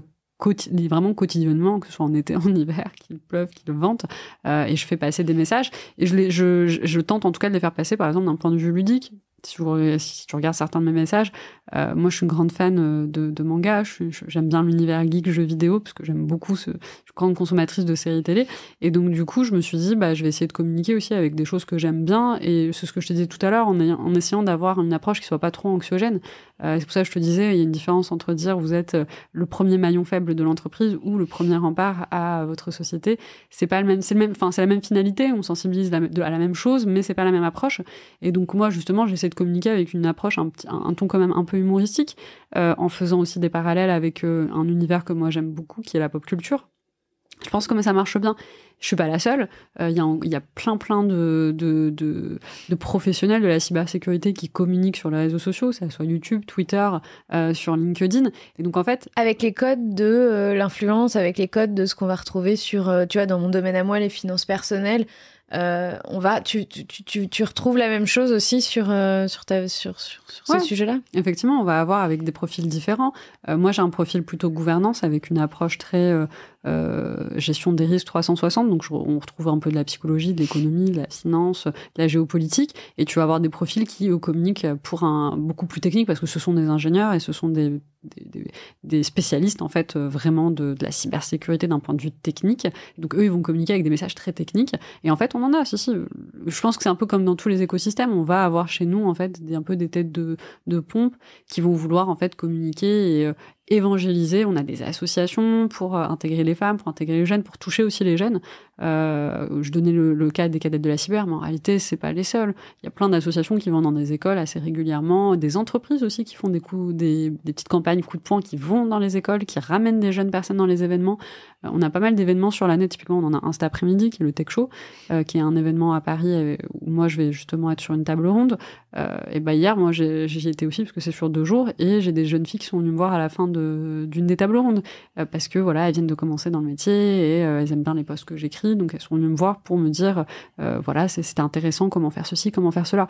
vraiment quotidiennement, que ce soit en été, [laughs] en hiver, qu'il pleuve, qu'il vente, et je fais passer des messages. Et je, je, tente en tout cas de les faire passer, par exemple, d'un point de vue ludique si, tu regardes certains de mes messages, euh, moi je suis une grande fan euh, de, manga, j'aime bien l'univers geek, jeux vidéo, parce que j'aime beaucoup, ce, je suis grande consommatrice de séries télé. Et donc du coup, je me suis dit, bah, je vais essayer de communiquer aussi avec des choses que j'aime bien, et c'est ce que je te disais tout à l'heure, en, en, essayant d'avoir une approche qui soit pas trop anxiogène. Euh, c'est pour ça que je te disais, il y a une différence entre dire vous êtes euh, le premier maillon faible de l'entreprise ou le premier rempart à votre société. C'est pas le même, c'est le même, enfin c'est la même finalité. On sensibilise à la même chose, mais c'est pas la même approche. Et donc moi justement, j'essaie de communiquer avec une approche un, ton quand même un peu humoristique, euh, en faisant aussi des parallèles avec un univers que moi j'aime beaucoup, qui est la pop culture. Je pense que ça marche bien. Je suis pas la seule. Euh, il y, a plein, plein de, professionnels de la cybersécurité qui communiquent sur les réseaux sociaux, ça soit YouTube, Twitter, euh, sur LinkedIn. Et donc en fait, avec les codes de euh, l'influence, avec les codes de ce qu'on va retrouver sur, tu vois, dans mon domaine à moi, les finances personnelles. Euh, on va, tu, tu, tu, tu, retrouves la même chose aussi sur, euh, sur, ta, sur, sur, ce sujet-là Effectivement, on va avoir avec des profils différents. Euh, moi, j'ai un profil plutôt gouvernance avec une approche très gestion des risques 360. Donc, on retrouve un peu de la psychologie, de l'économie, de la finance, de la géopolitique. Et tu vas avoir des profils qui communiquent pour un beaucoup plus technique parce que ce sont des ingénieurs et ce sont des des, spécialistes en fait euh, vraiment de, la cybersécurité d'un point de vue technique. Donc eux, ils vont communiquer avec des messages très techniques. Et en fait, on en a. Si, Je pense que c'est un peu comme dans tous les écosystèmes. On va avoir chez nous en fait des, un peu des têtes de, de pompe qui vont vouloir en fait communiquer et, euh, évangéliser. On a des associations pour euh, intégrer les femmes, pour intégrer les jeunes, pour toucher aussi les jeunes. Euh, je donnais le, cas des cadettes de la cyber, mais en réalité, c'est pas les seuls. Il y a plein d'associations qui vont dans des écoles assez régulièrement, des entreprises aussi qui font des, coups, des, petites campagnes coups de poing qui vont dans les écoles, qui ramènent des jeunes personnes dans les événements. Euh, on a pas mal d'événements sur l'année. Typiquement, on en a un cet après-midi qui est le Tech Show, qui est un événement à Paris où moi je vais justement être sur une table ronde. Euh, et bah hier, moi, j'y étais aussi parce que c'est sur deux jours et j'ai des jeunes filles qui sont venues me voir à la fin d'une des tables rondes euh, parce que voilà, elles viennent de commencer dans le métier et euh, elles aiment bien les postes que j'écris, donc elles sont venues me voir pour me dire voilà, c'était intéressant, comment faire ceci, comment faire cela.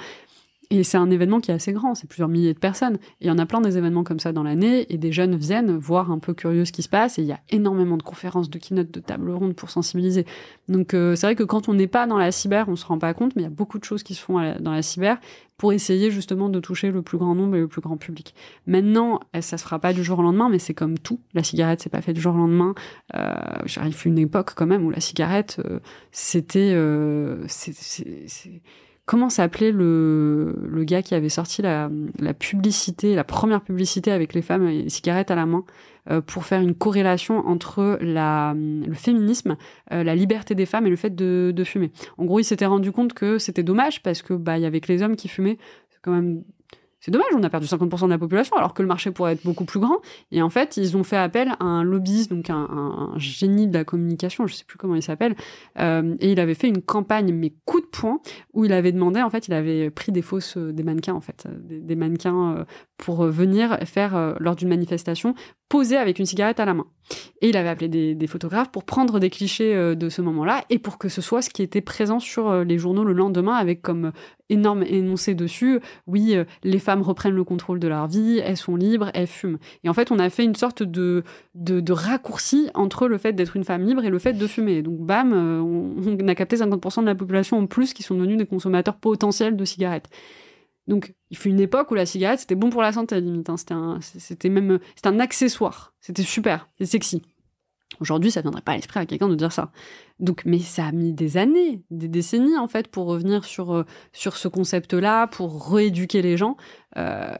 Et c'est un événement qui est assez grand, c'est plusieurs milliers de personnes. Et il y en a plein des événements comme ça dans l'année, et des jeunes viennent voir un peu curieux ce qui se passe, et il y a énormément de conférences, de keynote, de tables rondes pour sensibiliser. Donc euh, c'est vrai que quand on n'est pas dans la cyber, on se rend pas compte, mais il y a beaucoup de choses qui se font dans la cyber pour essayer justement de toucher le plus grand nombre et le plus grand public. Maintenant, eh, ça se fera pas du jour au lendemain, mais c'est comme tout. La cigarette, c'est pas fait du jour au lendemain. Euh, J'arrive une époque quand même où la cigarette, euh, c'était, euh, c'est comment s'appelait le, le gars qui avait sorti la, la publicité, la première publicité avec les femmes et euh, les cigarettes à la main euh, pour faire une corrélation entre la, le féminisme, euh, la liberté des femmes et le fait de, de fumer. En gros, il s'était rendu compte que c'était dommage parce que bah il y avait que les hommes qui fumaient, c'est quand même c'est dommage, on a perdu 50% de la population alors que le marché pourrait être beaucoup plus grand. Et en fait, ils ont fait appel à un lobbyiste, donc un, génie de la communication, je ne sais plus comment il s'appelle, euh, et il avait fait une campagne, mais coup de poing, où il avait demandé, en fait, il avait pris des fausses, euh, des mannequins, en fait, euh, des, mannequins pour venir faire, lors d'une manifestation, poser avec une cigarette à la main. Et il avait appelé des photographes pour prendre des clichés de ce moment-là et pour que ce soit ce qui était présent sur les journaux le lendemain avec comme énorme énoncé dessus. Oui, euh, les femmes reprennent le contrôle de leur vie, elles sont libres, elles fument. Et en fait, on a fait une sorte de, de, raccourci entre le fait d'être une femme libre et le fait de fumer. Donc, bam, euh, on, a capté 50% de la population en plus qui sont devenus des consommateurs potentiels de cigarettes. Donc, il fut une époque où la cigarette, c'était bon pour la santé, limite. Hein. C'était, c'était même c'était un accessoire. C'était super, C'était sexy. Aujourd'hui, ça ne viendrait pas à l'esprit à quelqu'un de dire ça. Donc, mais ça a mis des années, des décennies en fait, pour revenir sur, euh, sur ce concept-là, pour rééduquer les gens. Euh,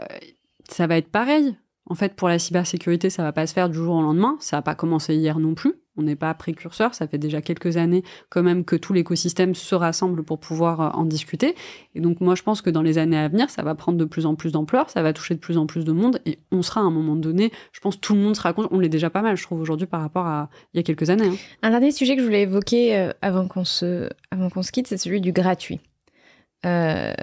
ça va être pareil. En fait, pour la cybersécurité, ça va pas se faire du jour au lendemain. Ça n'a pas commencé hier non plus on n'est pas précurseur, ça fait déjà quelques années quand même que tout l'écosystème se rassemble pour pouvoir euh, en discuter. Et donc moi je pense que dans les années à venir, ça va prendre de plus en plus d'ampleur, ça va toucher de plus en plus de monde et on sera à un moment donné, je pense tout le monde sera on l'est déjà pas mal je trouve aujourd'hui par rapport à il y a quelques années. Hein. Un dernier sujet que je voulais évoquer euh, avant qu'on se avant qu'on se quitte, c'est celui du gratuit. Euh,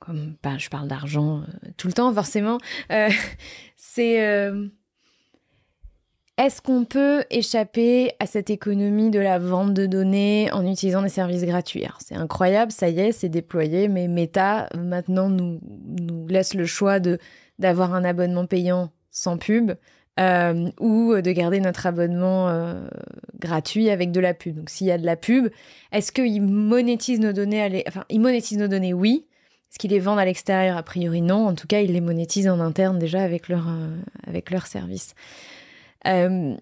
comme bah, je parle d'argent tout le temps forcément, [laughs] c'est est-ce qu'on peut échapper à cette économie de la vente de données en utilisant des services gratuits C'est incroyable, ça y est, c'est déployé, mais Meta maintenant nous, laisse le choix d'avoir un abonnement payant sans pub euh, ou de garder notre abonnement euh, gratuit avec de la pub. Donc s'il y a de la pub, est-ce qu'ils monétisent nos données Enfin, ils monétisent nos données, oui. Est-ce qu'ils les vendent à l'extérieur A priori, non. En tout cas, ils les monétisent en interne déjà avec leur, euh, avec leur service. Euh,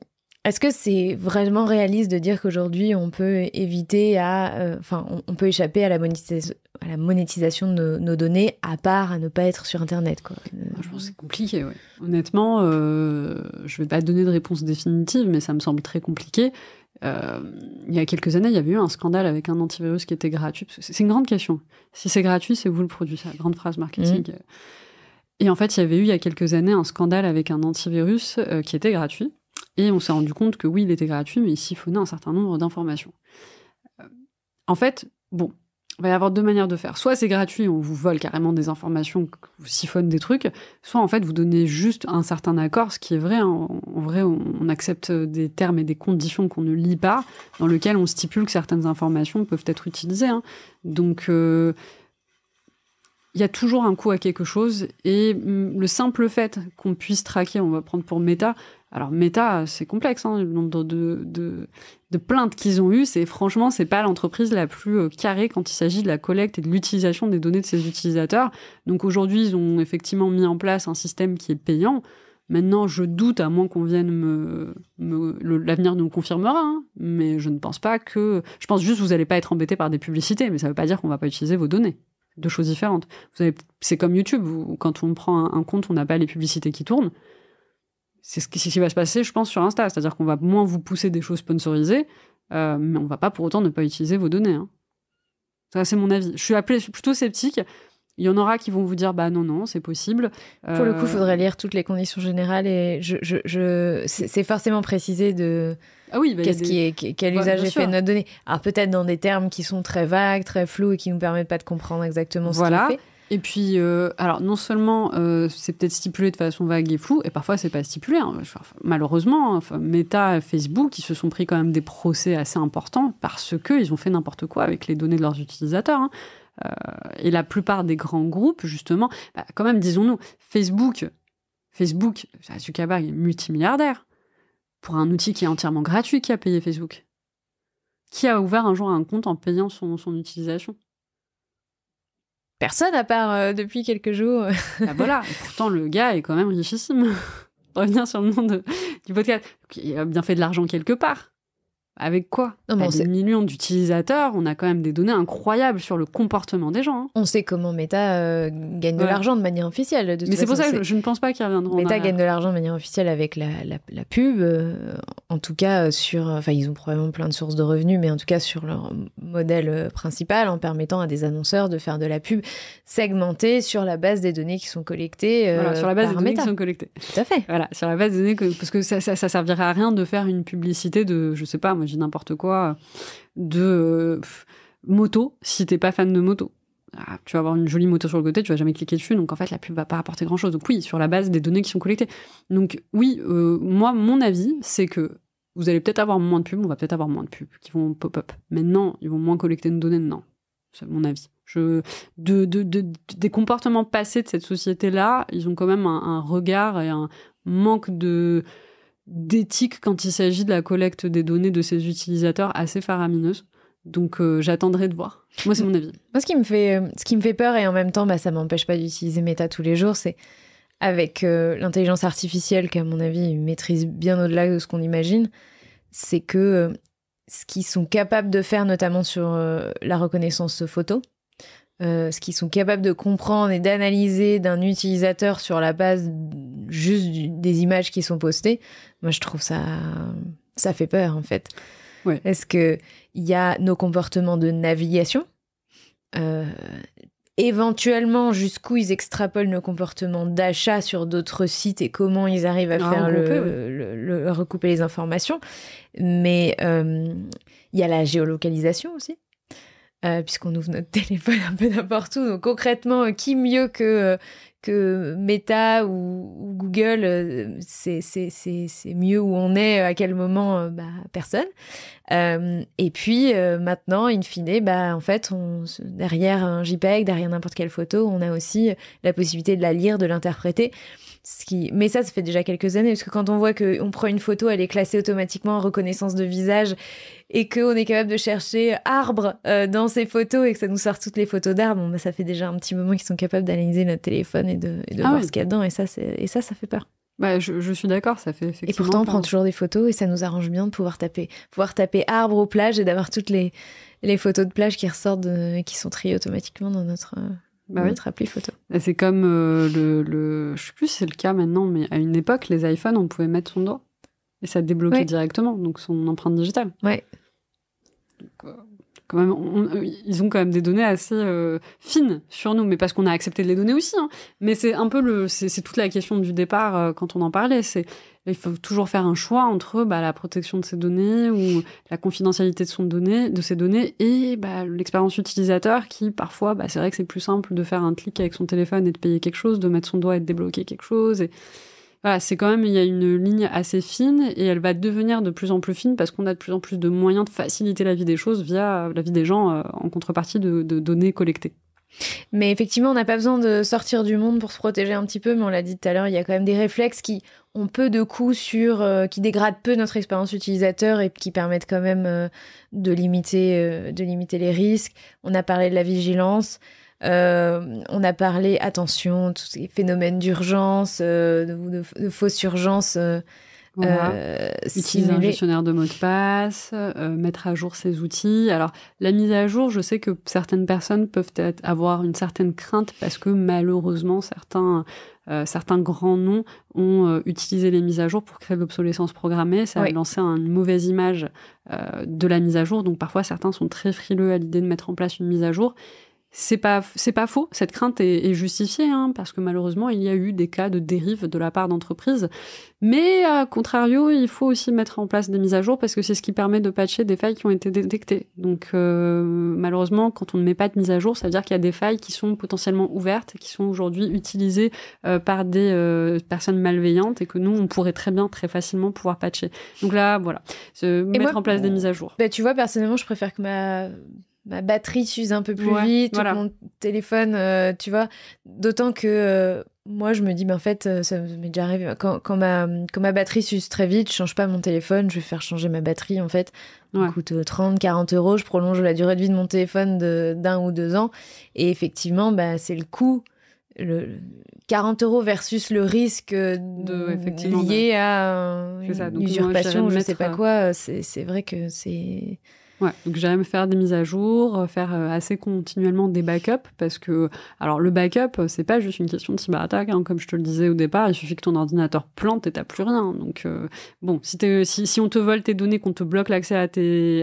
est-ce que c'est vraiment réaliste de dire qu'aujourd'hui on peut éviter à, euh, enfin, on, peut échapper à la, monétisation, à la monétisation de nos, données, à part à ne pas être sur Internet, Je pense que c'est compliqué. Ouais. Honnêtement, je euh, je vais pas donner de réponse définitive, mais ça me semble très compliqué. il y a quelques années, il y avait eu un scandale avec un antivirus qui était gratuit. C'est une grande question. Si c'est gratuit, c'est vous le produit. la grande phrase marketing. Mmh. Et en fait, il y avait eu il y a quelques années un scandale avec un antivirus euh, qui était gratuit. Et on s'est rendu compte que oui, il était gratuit, mais il siphonnait un certain nombre d'informations. Euh, en fait, bon, il va y avoir deux manières de faire. Soit c'est gratuit, on vous vole carrément des informations, vous siphonne des trucs, soit en fait vous donnez juste un certain accord, ce qui est vrai. Hein. En vrai, on accepte des termes et des conditions qu'on ne lit pas, dans lesquelles on stipule que certaines informations peuvent être utilisées. Hein. Donc, euh, il y a toujours un coût à quelque chose et mm, le simple fait qu'on puisse traquer, on va prendre pour Meta. Alors Meta, c'est complexe, hein, le nombre de, de, plaintes qu'ils ont eues, c'est franchement, c'est pas l'entreprise la plus euh, carrée quand il s'agit de la collecte et de l'utilisation des données de ses utilisateurs. Donc aujourd'hui, ils ont effectivement mis en place un système qui est payant. Maintenant, je doute, à moins qu'on vienne me. L'avenir nous le confirmera, hein. mais je ne pense pas que. Je pense juste que vous n'allez pas être embêté par des publicités, mais ça ne veut pas dire qu'on ne va pas utiliser vos données de choses différentes. c'est comme YouTube, quand on prend un, compte, on n'a pas les publicités qui tournent. C'est ce qui, va se passer, je pense, sur Insta. C'est-à-dire qu'on va moins vous pousser des choses sponsorisées, euh, mais on va pas pour autant ne pas utiliser vos données. Hein. Ça, c'est mon avis. Je suis je suis plutôt sceptique il y en aura qui vont vous dire bah non non c'est possible. Pour le coup, il euh, faudrait lire toutes les conditions générales et je, je, c'est forcément précisé de ah bah, quel usage est fait de notre donnée. Alors peut-être dans des termes qui sont très vagues, très flous et qui ne nous permettent pas de comprendre exactement ce fait. Et puis, euh, alors non seulement euh, c'est peut-être stipulé de façon vague et floue, et parfois c'est pas stipulé. Hein. malheureusement, Meta hein. Meta, Facebook, ils se sont pris quand même des procès assez importants parce que ils ont fait n'importe quoi avec les données de leurs utilisateurs. Hein. Euh, et la plupart des grands groupes, justement, bah, quand même, disons-nous, Facebook, Facebook, Zuckerberg est multimilliardaire pour un outil qui est entièrement gratuit qui a payé Facebook. Qui a ouvert un jour un compte en payant son, son utilisation Personne à part euh, depuis quelques jours. Bah, [laughs] voilà, pourtant le gars est quand même richissime. [laughs] Revenir sur le monde du podcast. Il a bien fait de l'argent quelque part avec quoi non, mais Des millions d'utilisateurs, on a quand même des données incroyables sur le comportement des gens. Hein. On sait comment Meta euh, gagne de l'argent de manière officielle. De mais c'est pour ça que je ne pense pas qu'ils reviendront. Meta gagne de l'argent de manière officielle avec la, la, pub, euh, en tout cas euh, sur. Enfin, ils ont probablement plein de sources de revenus, mais en tout cas sur leur modèle principal, en permettant à des annonceurs de faire de la pub segmentée sur la base des données qui sont collectées. sur la base des données qui sont collectées. Tout à fait. Voilà, sur la base des données, parce que ça, ne servirait à rien de faire une publicité de, je sais pas, moi n'importe quoi, de moto si t'es pas fan de moto. Ah, tu vas avoir une jolie moto sur le côté, tu vas jamais cliquer dessus, donc en fait la pub va pas apporter grand chose. Donc oui, sur la base des données qui sont collectées. Donc oui, euh, moi mon avis c'est que vous allez peut-être avoir moins de pubs, on va peut-être avoir moins de pubs qui vont pop-up. maintenant ils vont moins collecter de données, non. C'est mon avis. Je, de, de, de, des comportements passés de cette société-là, ils ont quand même un regard et un manque de, d'éthique quand il s'agit de la collecte des données de ses utilisateurs assez faramineuse. Donc euh, j'attendrai de voir. Moi, c'est mm. mon avis. Moi, ce qui me fait, euh, ce qui me fait peur et en même temps, bah, ça m'empêche pas d'utiliser Meta tous les jours, c'est avec euh, l'intelligence artificielle qu'à mon avis, maîtrise bien au-delà de ce qu'on imagine, c'est que ce qu'ils sont capables de faire, notamment sur la reconnaissance photo, euh, ce qu'ils sont capables de comprendre et d'analyser d'un utilisateur sur la base juste des images qui sont postées, moi je trouve ça ça fait peur en fait. Est-ce que il y a nos comportements de navigation euh, éventuellement jusqu'où ils extrapolent nos comportements d'achat sur d'autres sites et comment ils arrivent à ah, faire le, recouper les informations. Mais euh, il y a la géolocalisation aussi. Euh, puisqu'on ouvre notre [laughs] téléphone un peu n'importe où. Donc concrètement, euh, qui mieux que, euh, que Meta ou, Google, c'est mieux où on est, à quel moment, bah, personne. et puis maintenant, in fine, bah, en fait, on, derrière un JPEG, derrière n'importe quelle photo, on a aussi la possibilité de la lire, de l'interpréter. Mais ça, ça fait déjà quelques années, parce que quand on voit qu'on prend une photo, elle est classée automatiquement en reconnaissance de visage, et qu'on est capable de chercher arbre euh, dans ces photos, et que ça nous sort toutes les photos d'arbres, bah, ça fait déjà un petit moment qu'ils sont capables d'analyser notre téléphone et de, ah voir ce qu'il y a dedans, et ça, ça, fait peur. Bah, je, suis d'accord, ça fait effectivement. Et pourtant, on prend toujours des photos et ça nous arrange bien de pouvoir taper, pouvoir taper arbre aux plage et d'avoir toutes les, photos de plage qui ressortent, qui sont triées automatiquement dans notre bah oui. Mm. te appli photo. c'est comme euh, le, le, Je sais plus si c'est le cas maintenant, mais à une époque, les iPhones, on pouvait mettre son doigt et ça débloquait directement, donc son empreinte digitale. Ouais. Euh, quand même, ils ont quand même des données assez euh, fines sur nous, mais parce qu'on a accepté de les donner aussi. Hein. Mais c'est un peu le, c'est toute la question du départ quand on en parlait. C'est il faut toujours faire un choix entre bah, la protection de ses données ou la confidentialité de, son de ses données et bah, l'expérience utilisateur qui parfois, bah, c'est vrai que c'est plus simple de faire un clic avec son téléphone et de payer quelque chose, de mettre son doigt et de débloquer quelque chose. Voilà, c'est quand même, il y a une ligne assez fine et elle va devenir de plus en plus fine parce qu'on a de plus en plus de moyens de faciliter la vie des choses via euh, la vie des gens euh, en contrepartie de données collectées. Mais effectivement, on n'a pas besoin de sortir du monde pour se protéger un petit peu, mais on l'a dit tout à l'heure, il y a quand même des réflexes qui ont peu de coûts sur, euh, qui dégradent peu notre expérience utilisateur et qui permettent quand même euh, de, limiter, euh, de limiter les risques. On a parlé de la vigilance. on a parlé, attention, tous ces phénomènes d'urgence, de, de, de, euh, Utiliser un gestionnaire de mots de passe, euh, mettre à jour ses outils. Alors, la mise à jour, je sais que certaines personnes peuvent être, avoir une certaine crainte parce que malheureusement, certains, euh, certains grands noms ont utilisé les mises à jour pour créer l'obsolescence programmée. Ça a lancé une mauvaise image de la mise à jour. Donc, parfois, certains sont très frileux à l'idée de mettre en place une mise à jour. C'est pas, c'est pas faux, cette crainte est, justifiée, hein, parce que malheureusement, il y a eu des cas de dérive de la part d'entreprises. Mais à contrario, il faut aussi mettre en place des mises à jour, parce que c'est ce qui permet de patcher des failles qui ont été détectées. Donc euh, malheureusement, quand on ne met pas de mise à jour, ça veut dire qu'il y a des failles qui sont potentiellement ouvertes, qui sont aujourd'hui utilisées euh, par des euh, personnes malveillantes, et que nous, on pourrait très bien, très facilement pouvoir patcher. Donc là, voilà, mettre en place des mises à jour. Bah, tu vois, personnellement, je préfère que ma ma batterie s'use un peu plus vite, mon téléphone, euh, tu vois. D'autant que euh, moi, je me dis, ben, en fait, euh, ça m'est déjà arrivé. Quand, quand, ma, batterie s'use très vite, je change pas mon téléphone, je vais faire changer ma batterie, en fait. Ça coûte 30, 40 euros, je prolonge la durée de vie de mon téléphone d'un ou deux ans. Et effectivement, ben, c'est le coût. Le 40 euros versus le risque de, lié à une ça, donc usurpation, je sais pas quoi, c'est vrai que c'est Ouais, j'aime faire des mises à jour, euh, faire euh, assez continuellement des backups parce que, alors le backup, euh, c'est pas juste une question de cyberattaque, hein, comme je te le disais au départ, il suffit que ton ordinateur plante et t'as plus rien. Donc bon, si, si, on te vole tes données, qu'on te bloque l'accès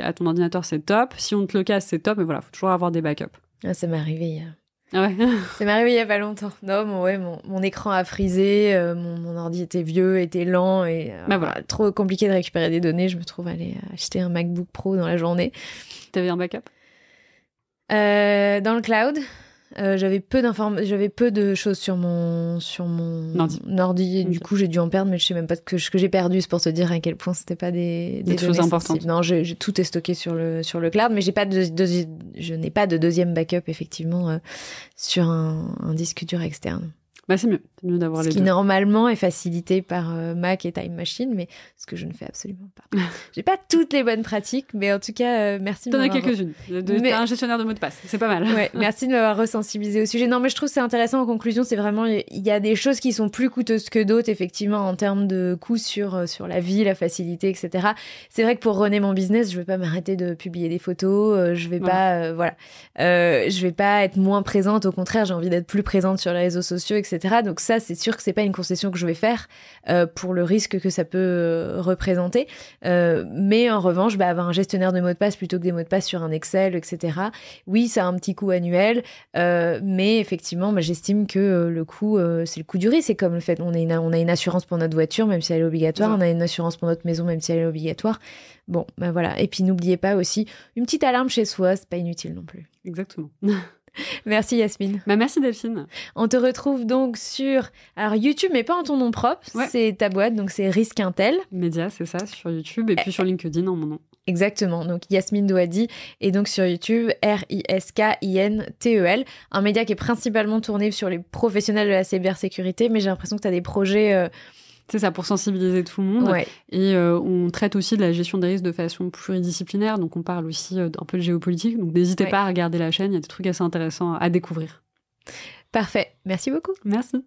à, ton ordinateur, c'est top. Si on te le casse, c'est top, mais voilà, faut toujours avoir des backups. Ah, ça m'est arrivé hier. Ouais. c'est [laughs] arrivé il y a pas longtemps. Non, mon, mon, écran a frisé, euh, mon, mon, ordi était vieux, était lent et euh, bah voilà. trop compliqué de récupérer des données. Je me trouve à aller acheter un MacBook Pro dans la journée. T'avais un backup euh, Dans le cloud. Euh, j'avais peu j'avais peu de choses sur mon sur mon ordi, et du coup j'ai dû en perdre mais je sais même pas ce que j'ai perdu c'est pour te dire à quel point c'était pas des, des, choses importantes non tout est stocké sur le sur le cloud mais j'ai pas de, je n'ai pas de deuxième backup effectivement euh, sur un, disque dur externe bah, c'est mieux, c'est mieux d'avoir ce qui normalement est facilité par euh, Mac et Time Machine, mais ce que je ne fais absolument pas. [laughs] J'ai pas toutes les bonnes pratiques, mais en tout cas, euh, merci. T'en as quelques-unes. T'es un gestionnaire de mots de passe, c'est pas mal. Ouais, [laughs] merci de m'avoir resensibilisé au sujet. Non, mais je trouve c'est intéressant. En conclusion, c'est vraiment il y a des choses qui sont plus coûteuses que d'autres, effectivement, en termes de coûts sur euh, sur la vie, la facilité, etc. C'est vrai que pour René mon business, je vais pas m'arrêter de publier des photos. je vais pas, voilà, je vais pas être moins présente. Au contraire, j'ai envie d'être plus présente sur les réseaux sociaux, etc. Donc ça, c'est sûr que c'est pas une concession que je vais faire euh, pour le risque que ça peut euh, représenter. Euh, mais en revanche, bah, avoir un gestionnaire de mots de passe plutôt que des mots de passe sur un Excel, etc. Oui, ça a un petit coût annuel, mais effectivement, bah, j'estime que le coût, c'est le coût du risque. C'est comme le fait on a, une, assurance pour notre voiture, même si elle est obligatoire. On a une assurance pour notre maison, même si elle est obligatoire. Bon, ben voilà. Et puis n'oubliez pas aussi une petite alarme chez soi, c'est pas inutile non plus. Exactement. [laughs] [laughs] Merci Yasmine. Bah, merci Delphine. On te retrouve donc sur alors, YouTube, mais pas en ton nom propre. C'est ta boîte, donc c'est Risque Intel. Média, c'est ça, sur YouTube et puis eh. sur LinkedIn en mon nom. Exactement. Donc Yasmine Douadi et donc sur YouTube R-I-S-K-I-N-T-E-L, un média qui est principalement tourné sur les professionnels de la cybersécurité, mais j'ai l'impression que tu as des projets. Euh, c'est ça pour sensibiliser tout le monde. Et euh, on traite aussi de la gestion des risques de façon pluridisciplinaire. Donc on parle aussi euh, un peu de géopolitique. Donc n'hésitez pas à regarder la chaîne, il y a des trucs assez intéressants à découvrir. Parfait, merci beaucoup. Merci.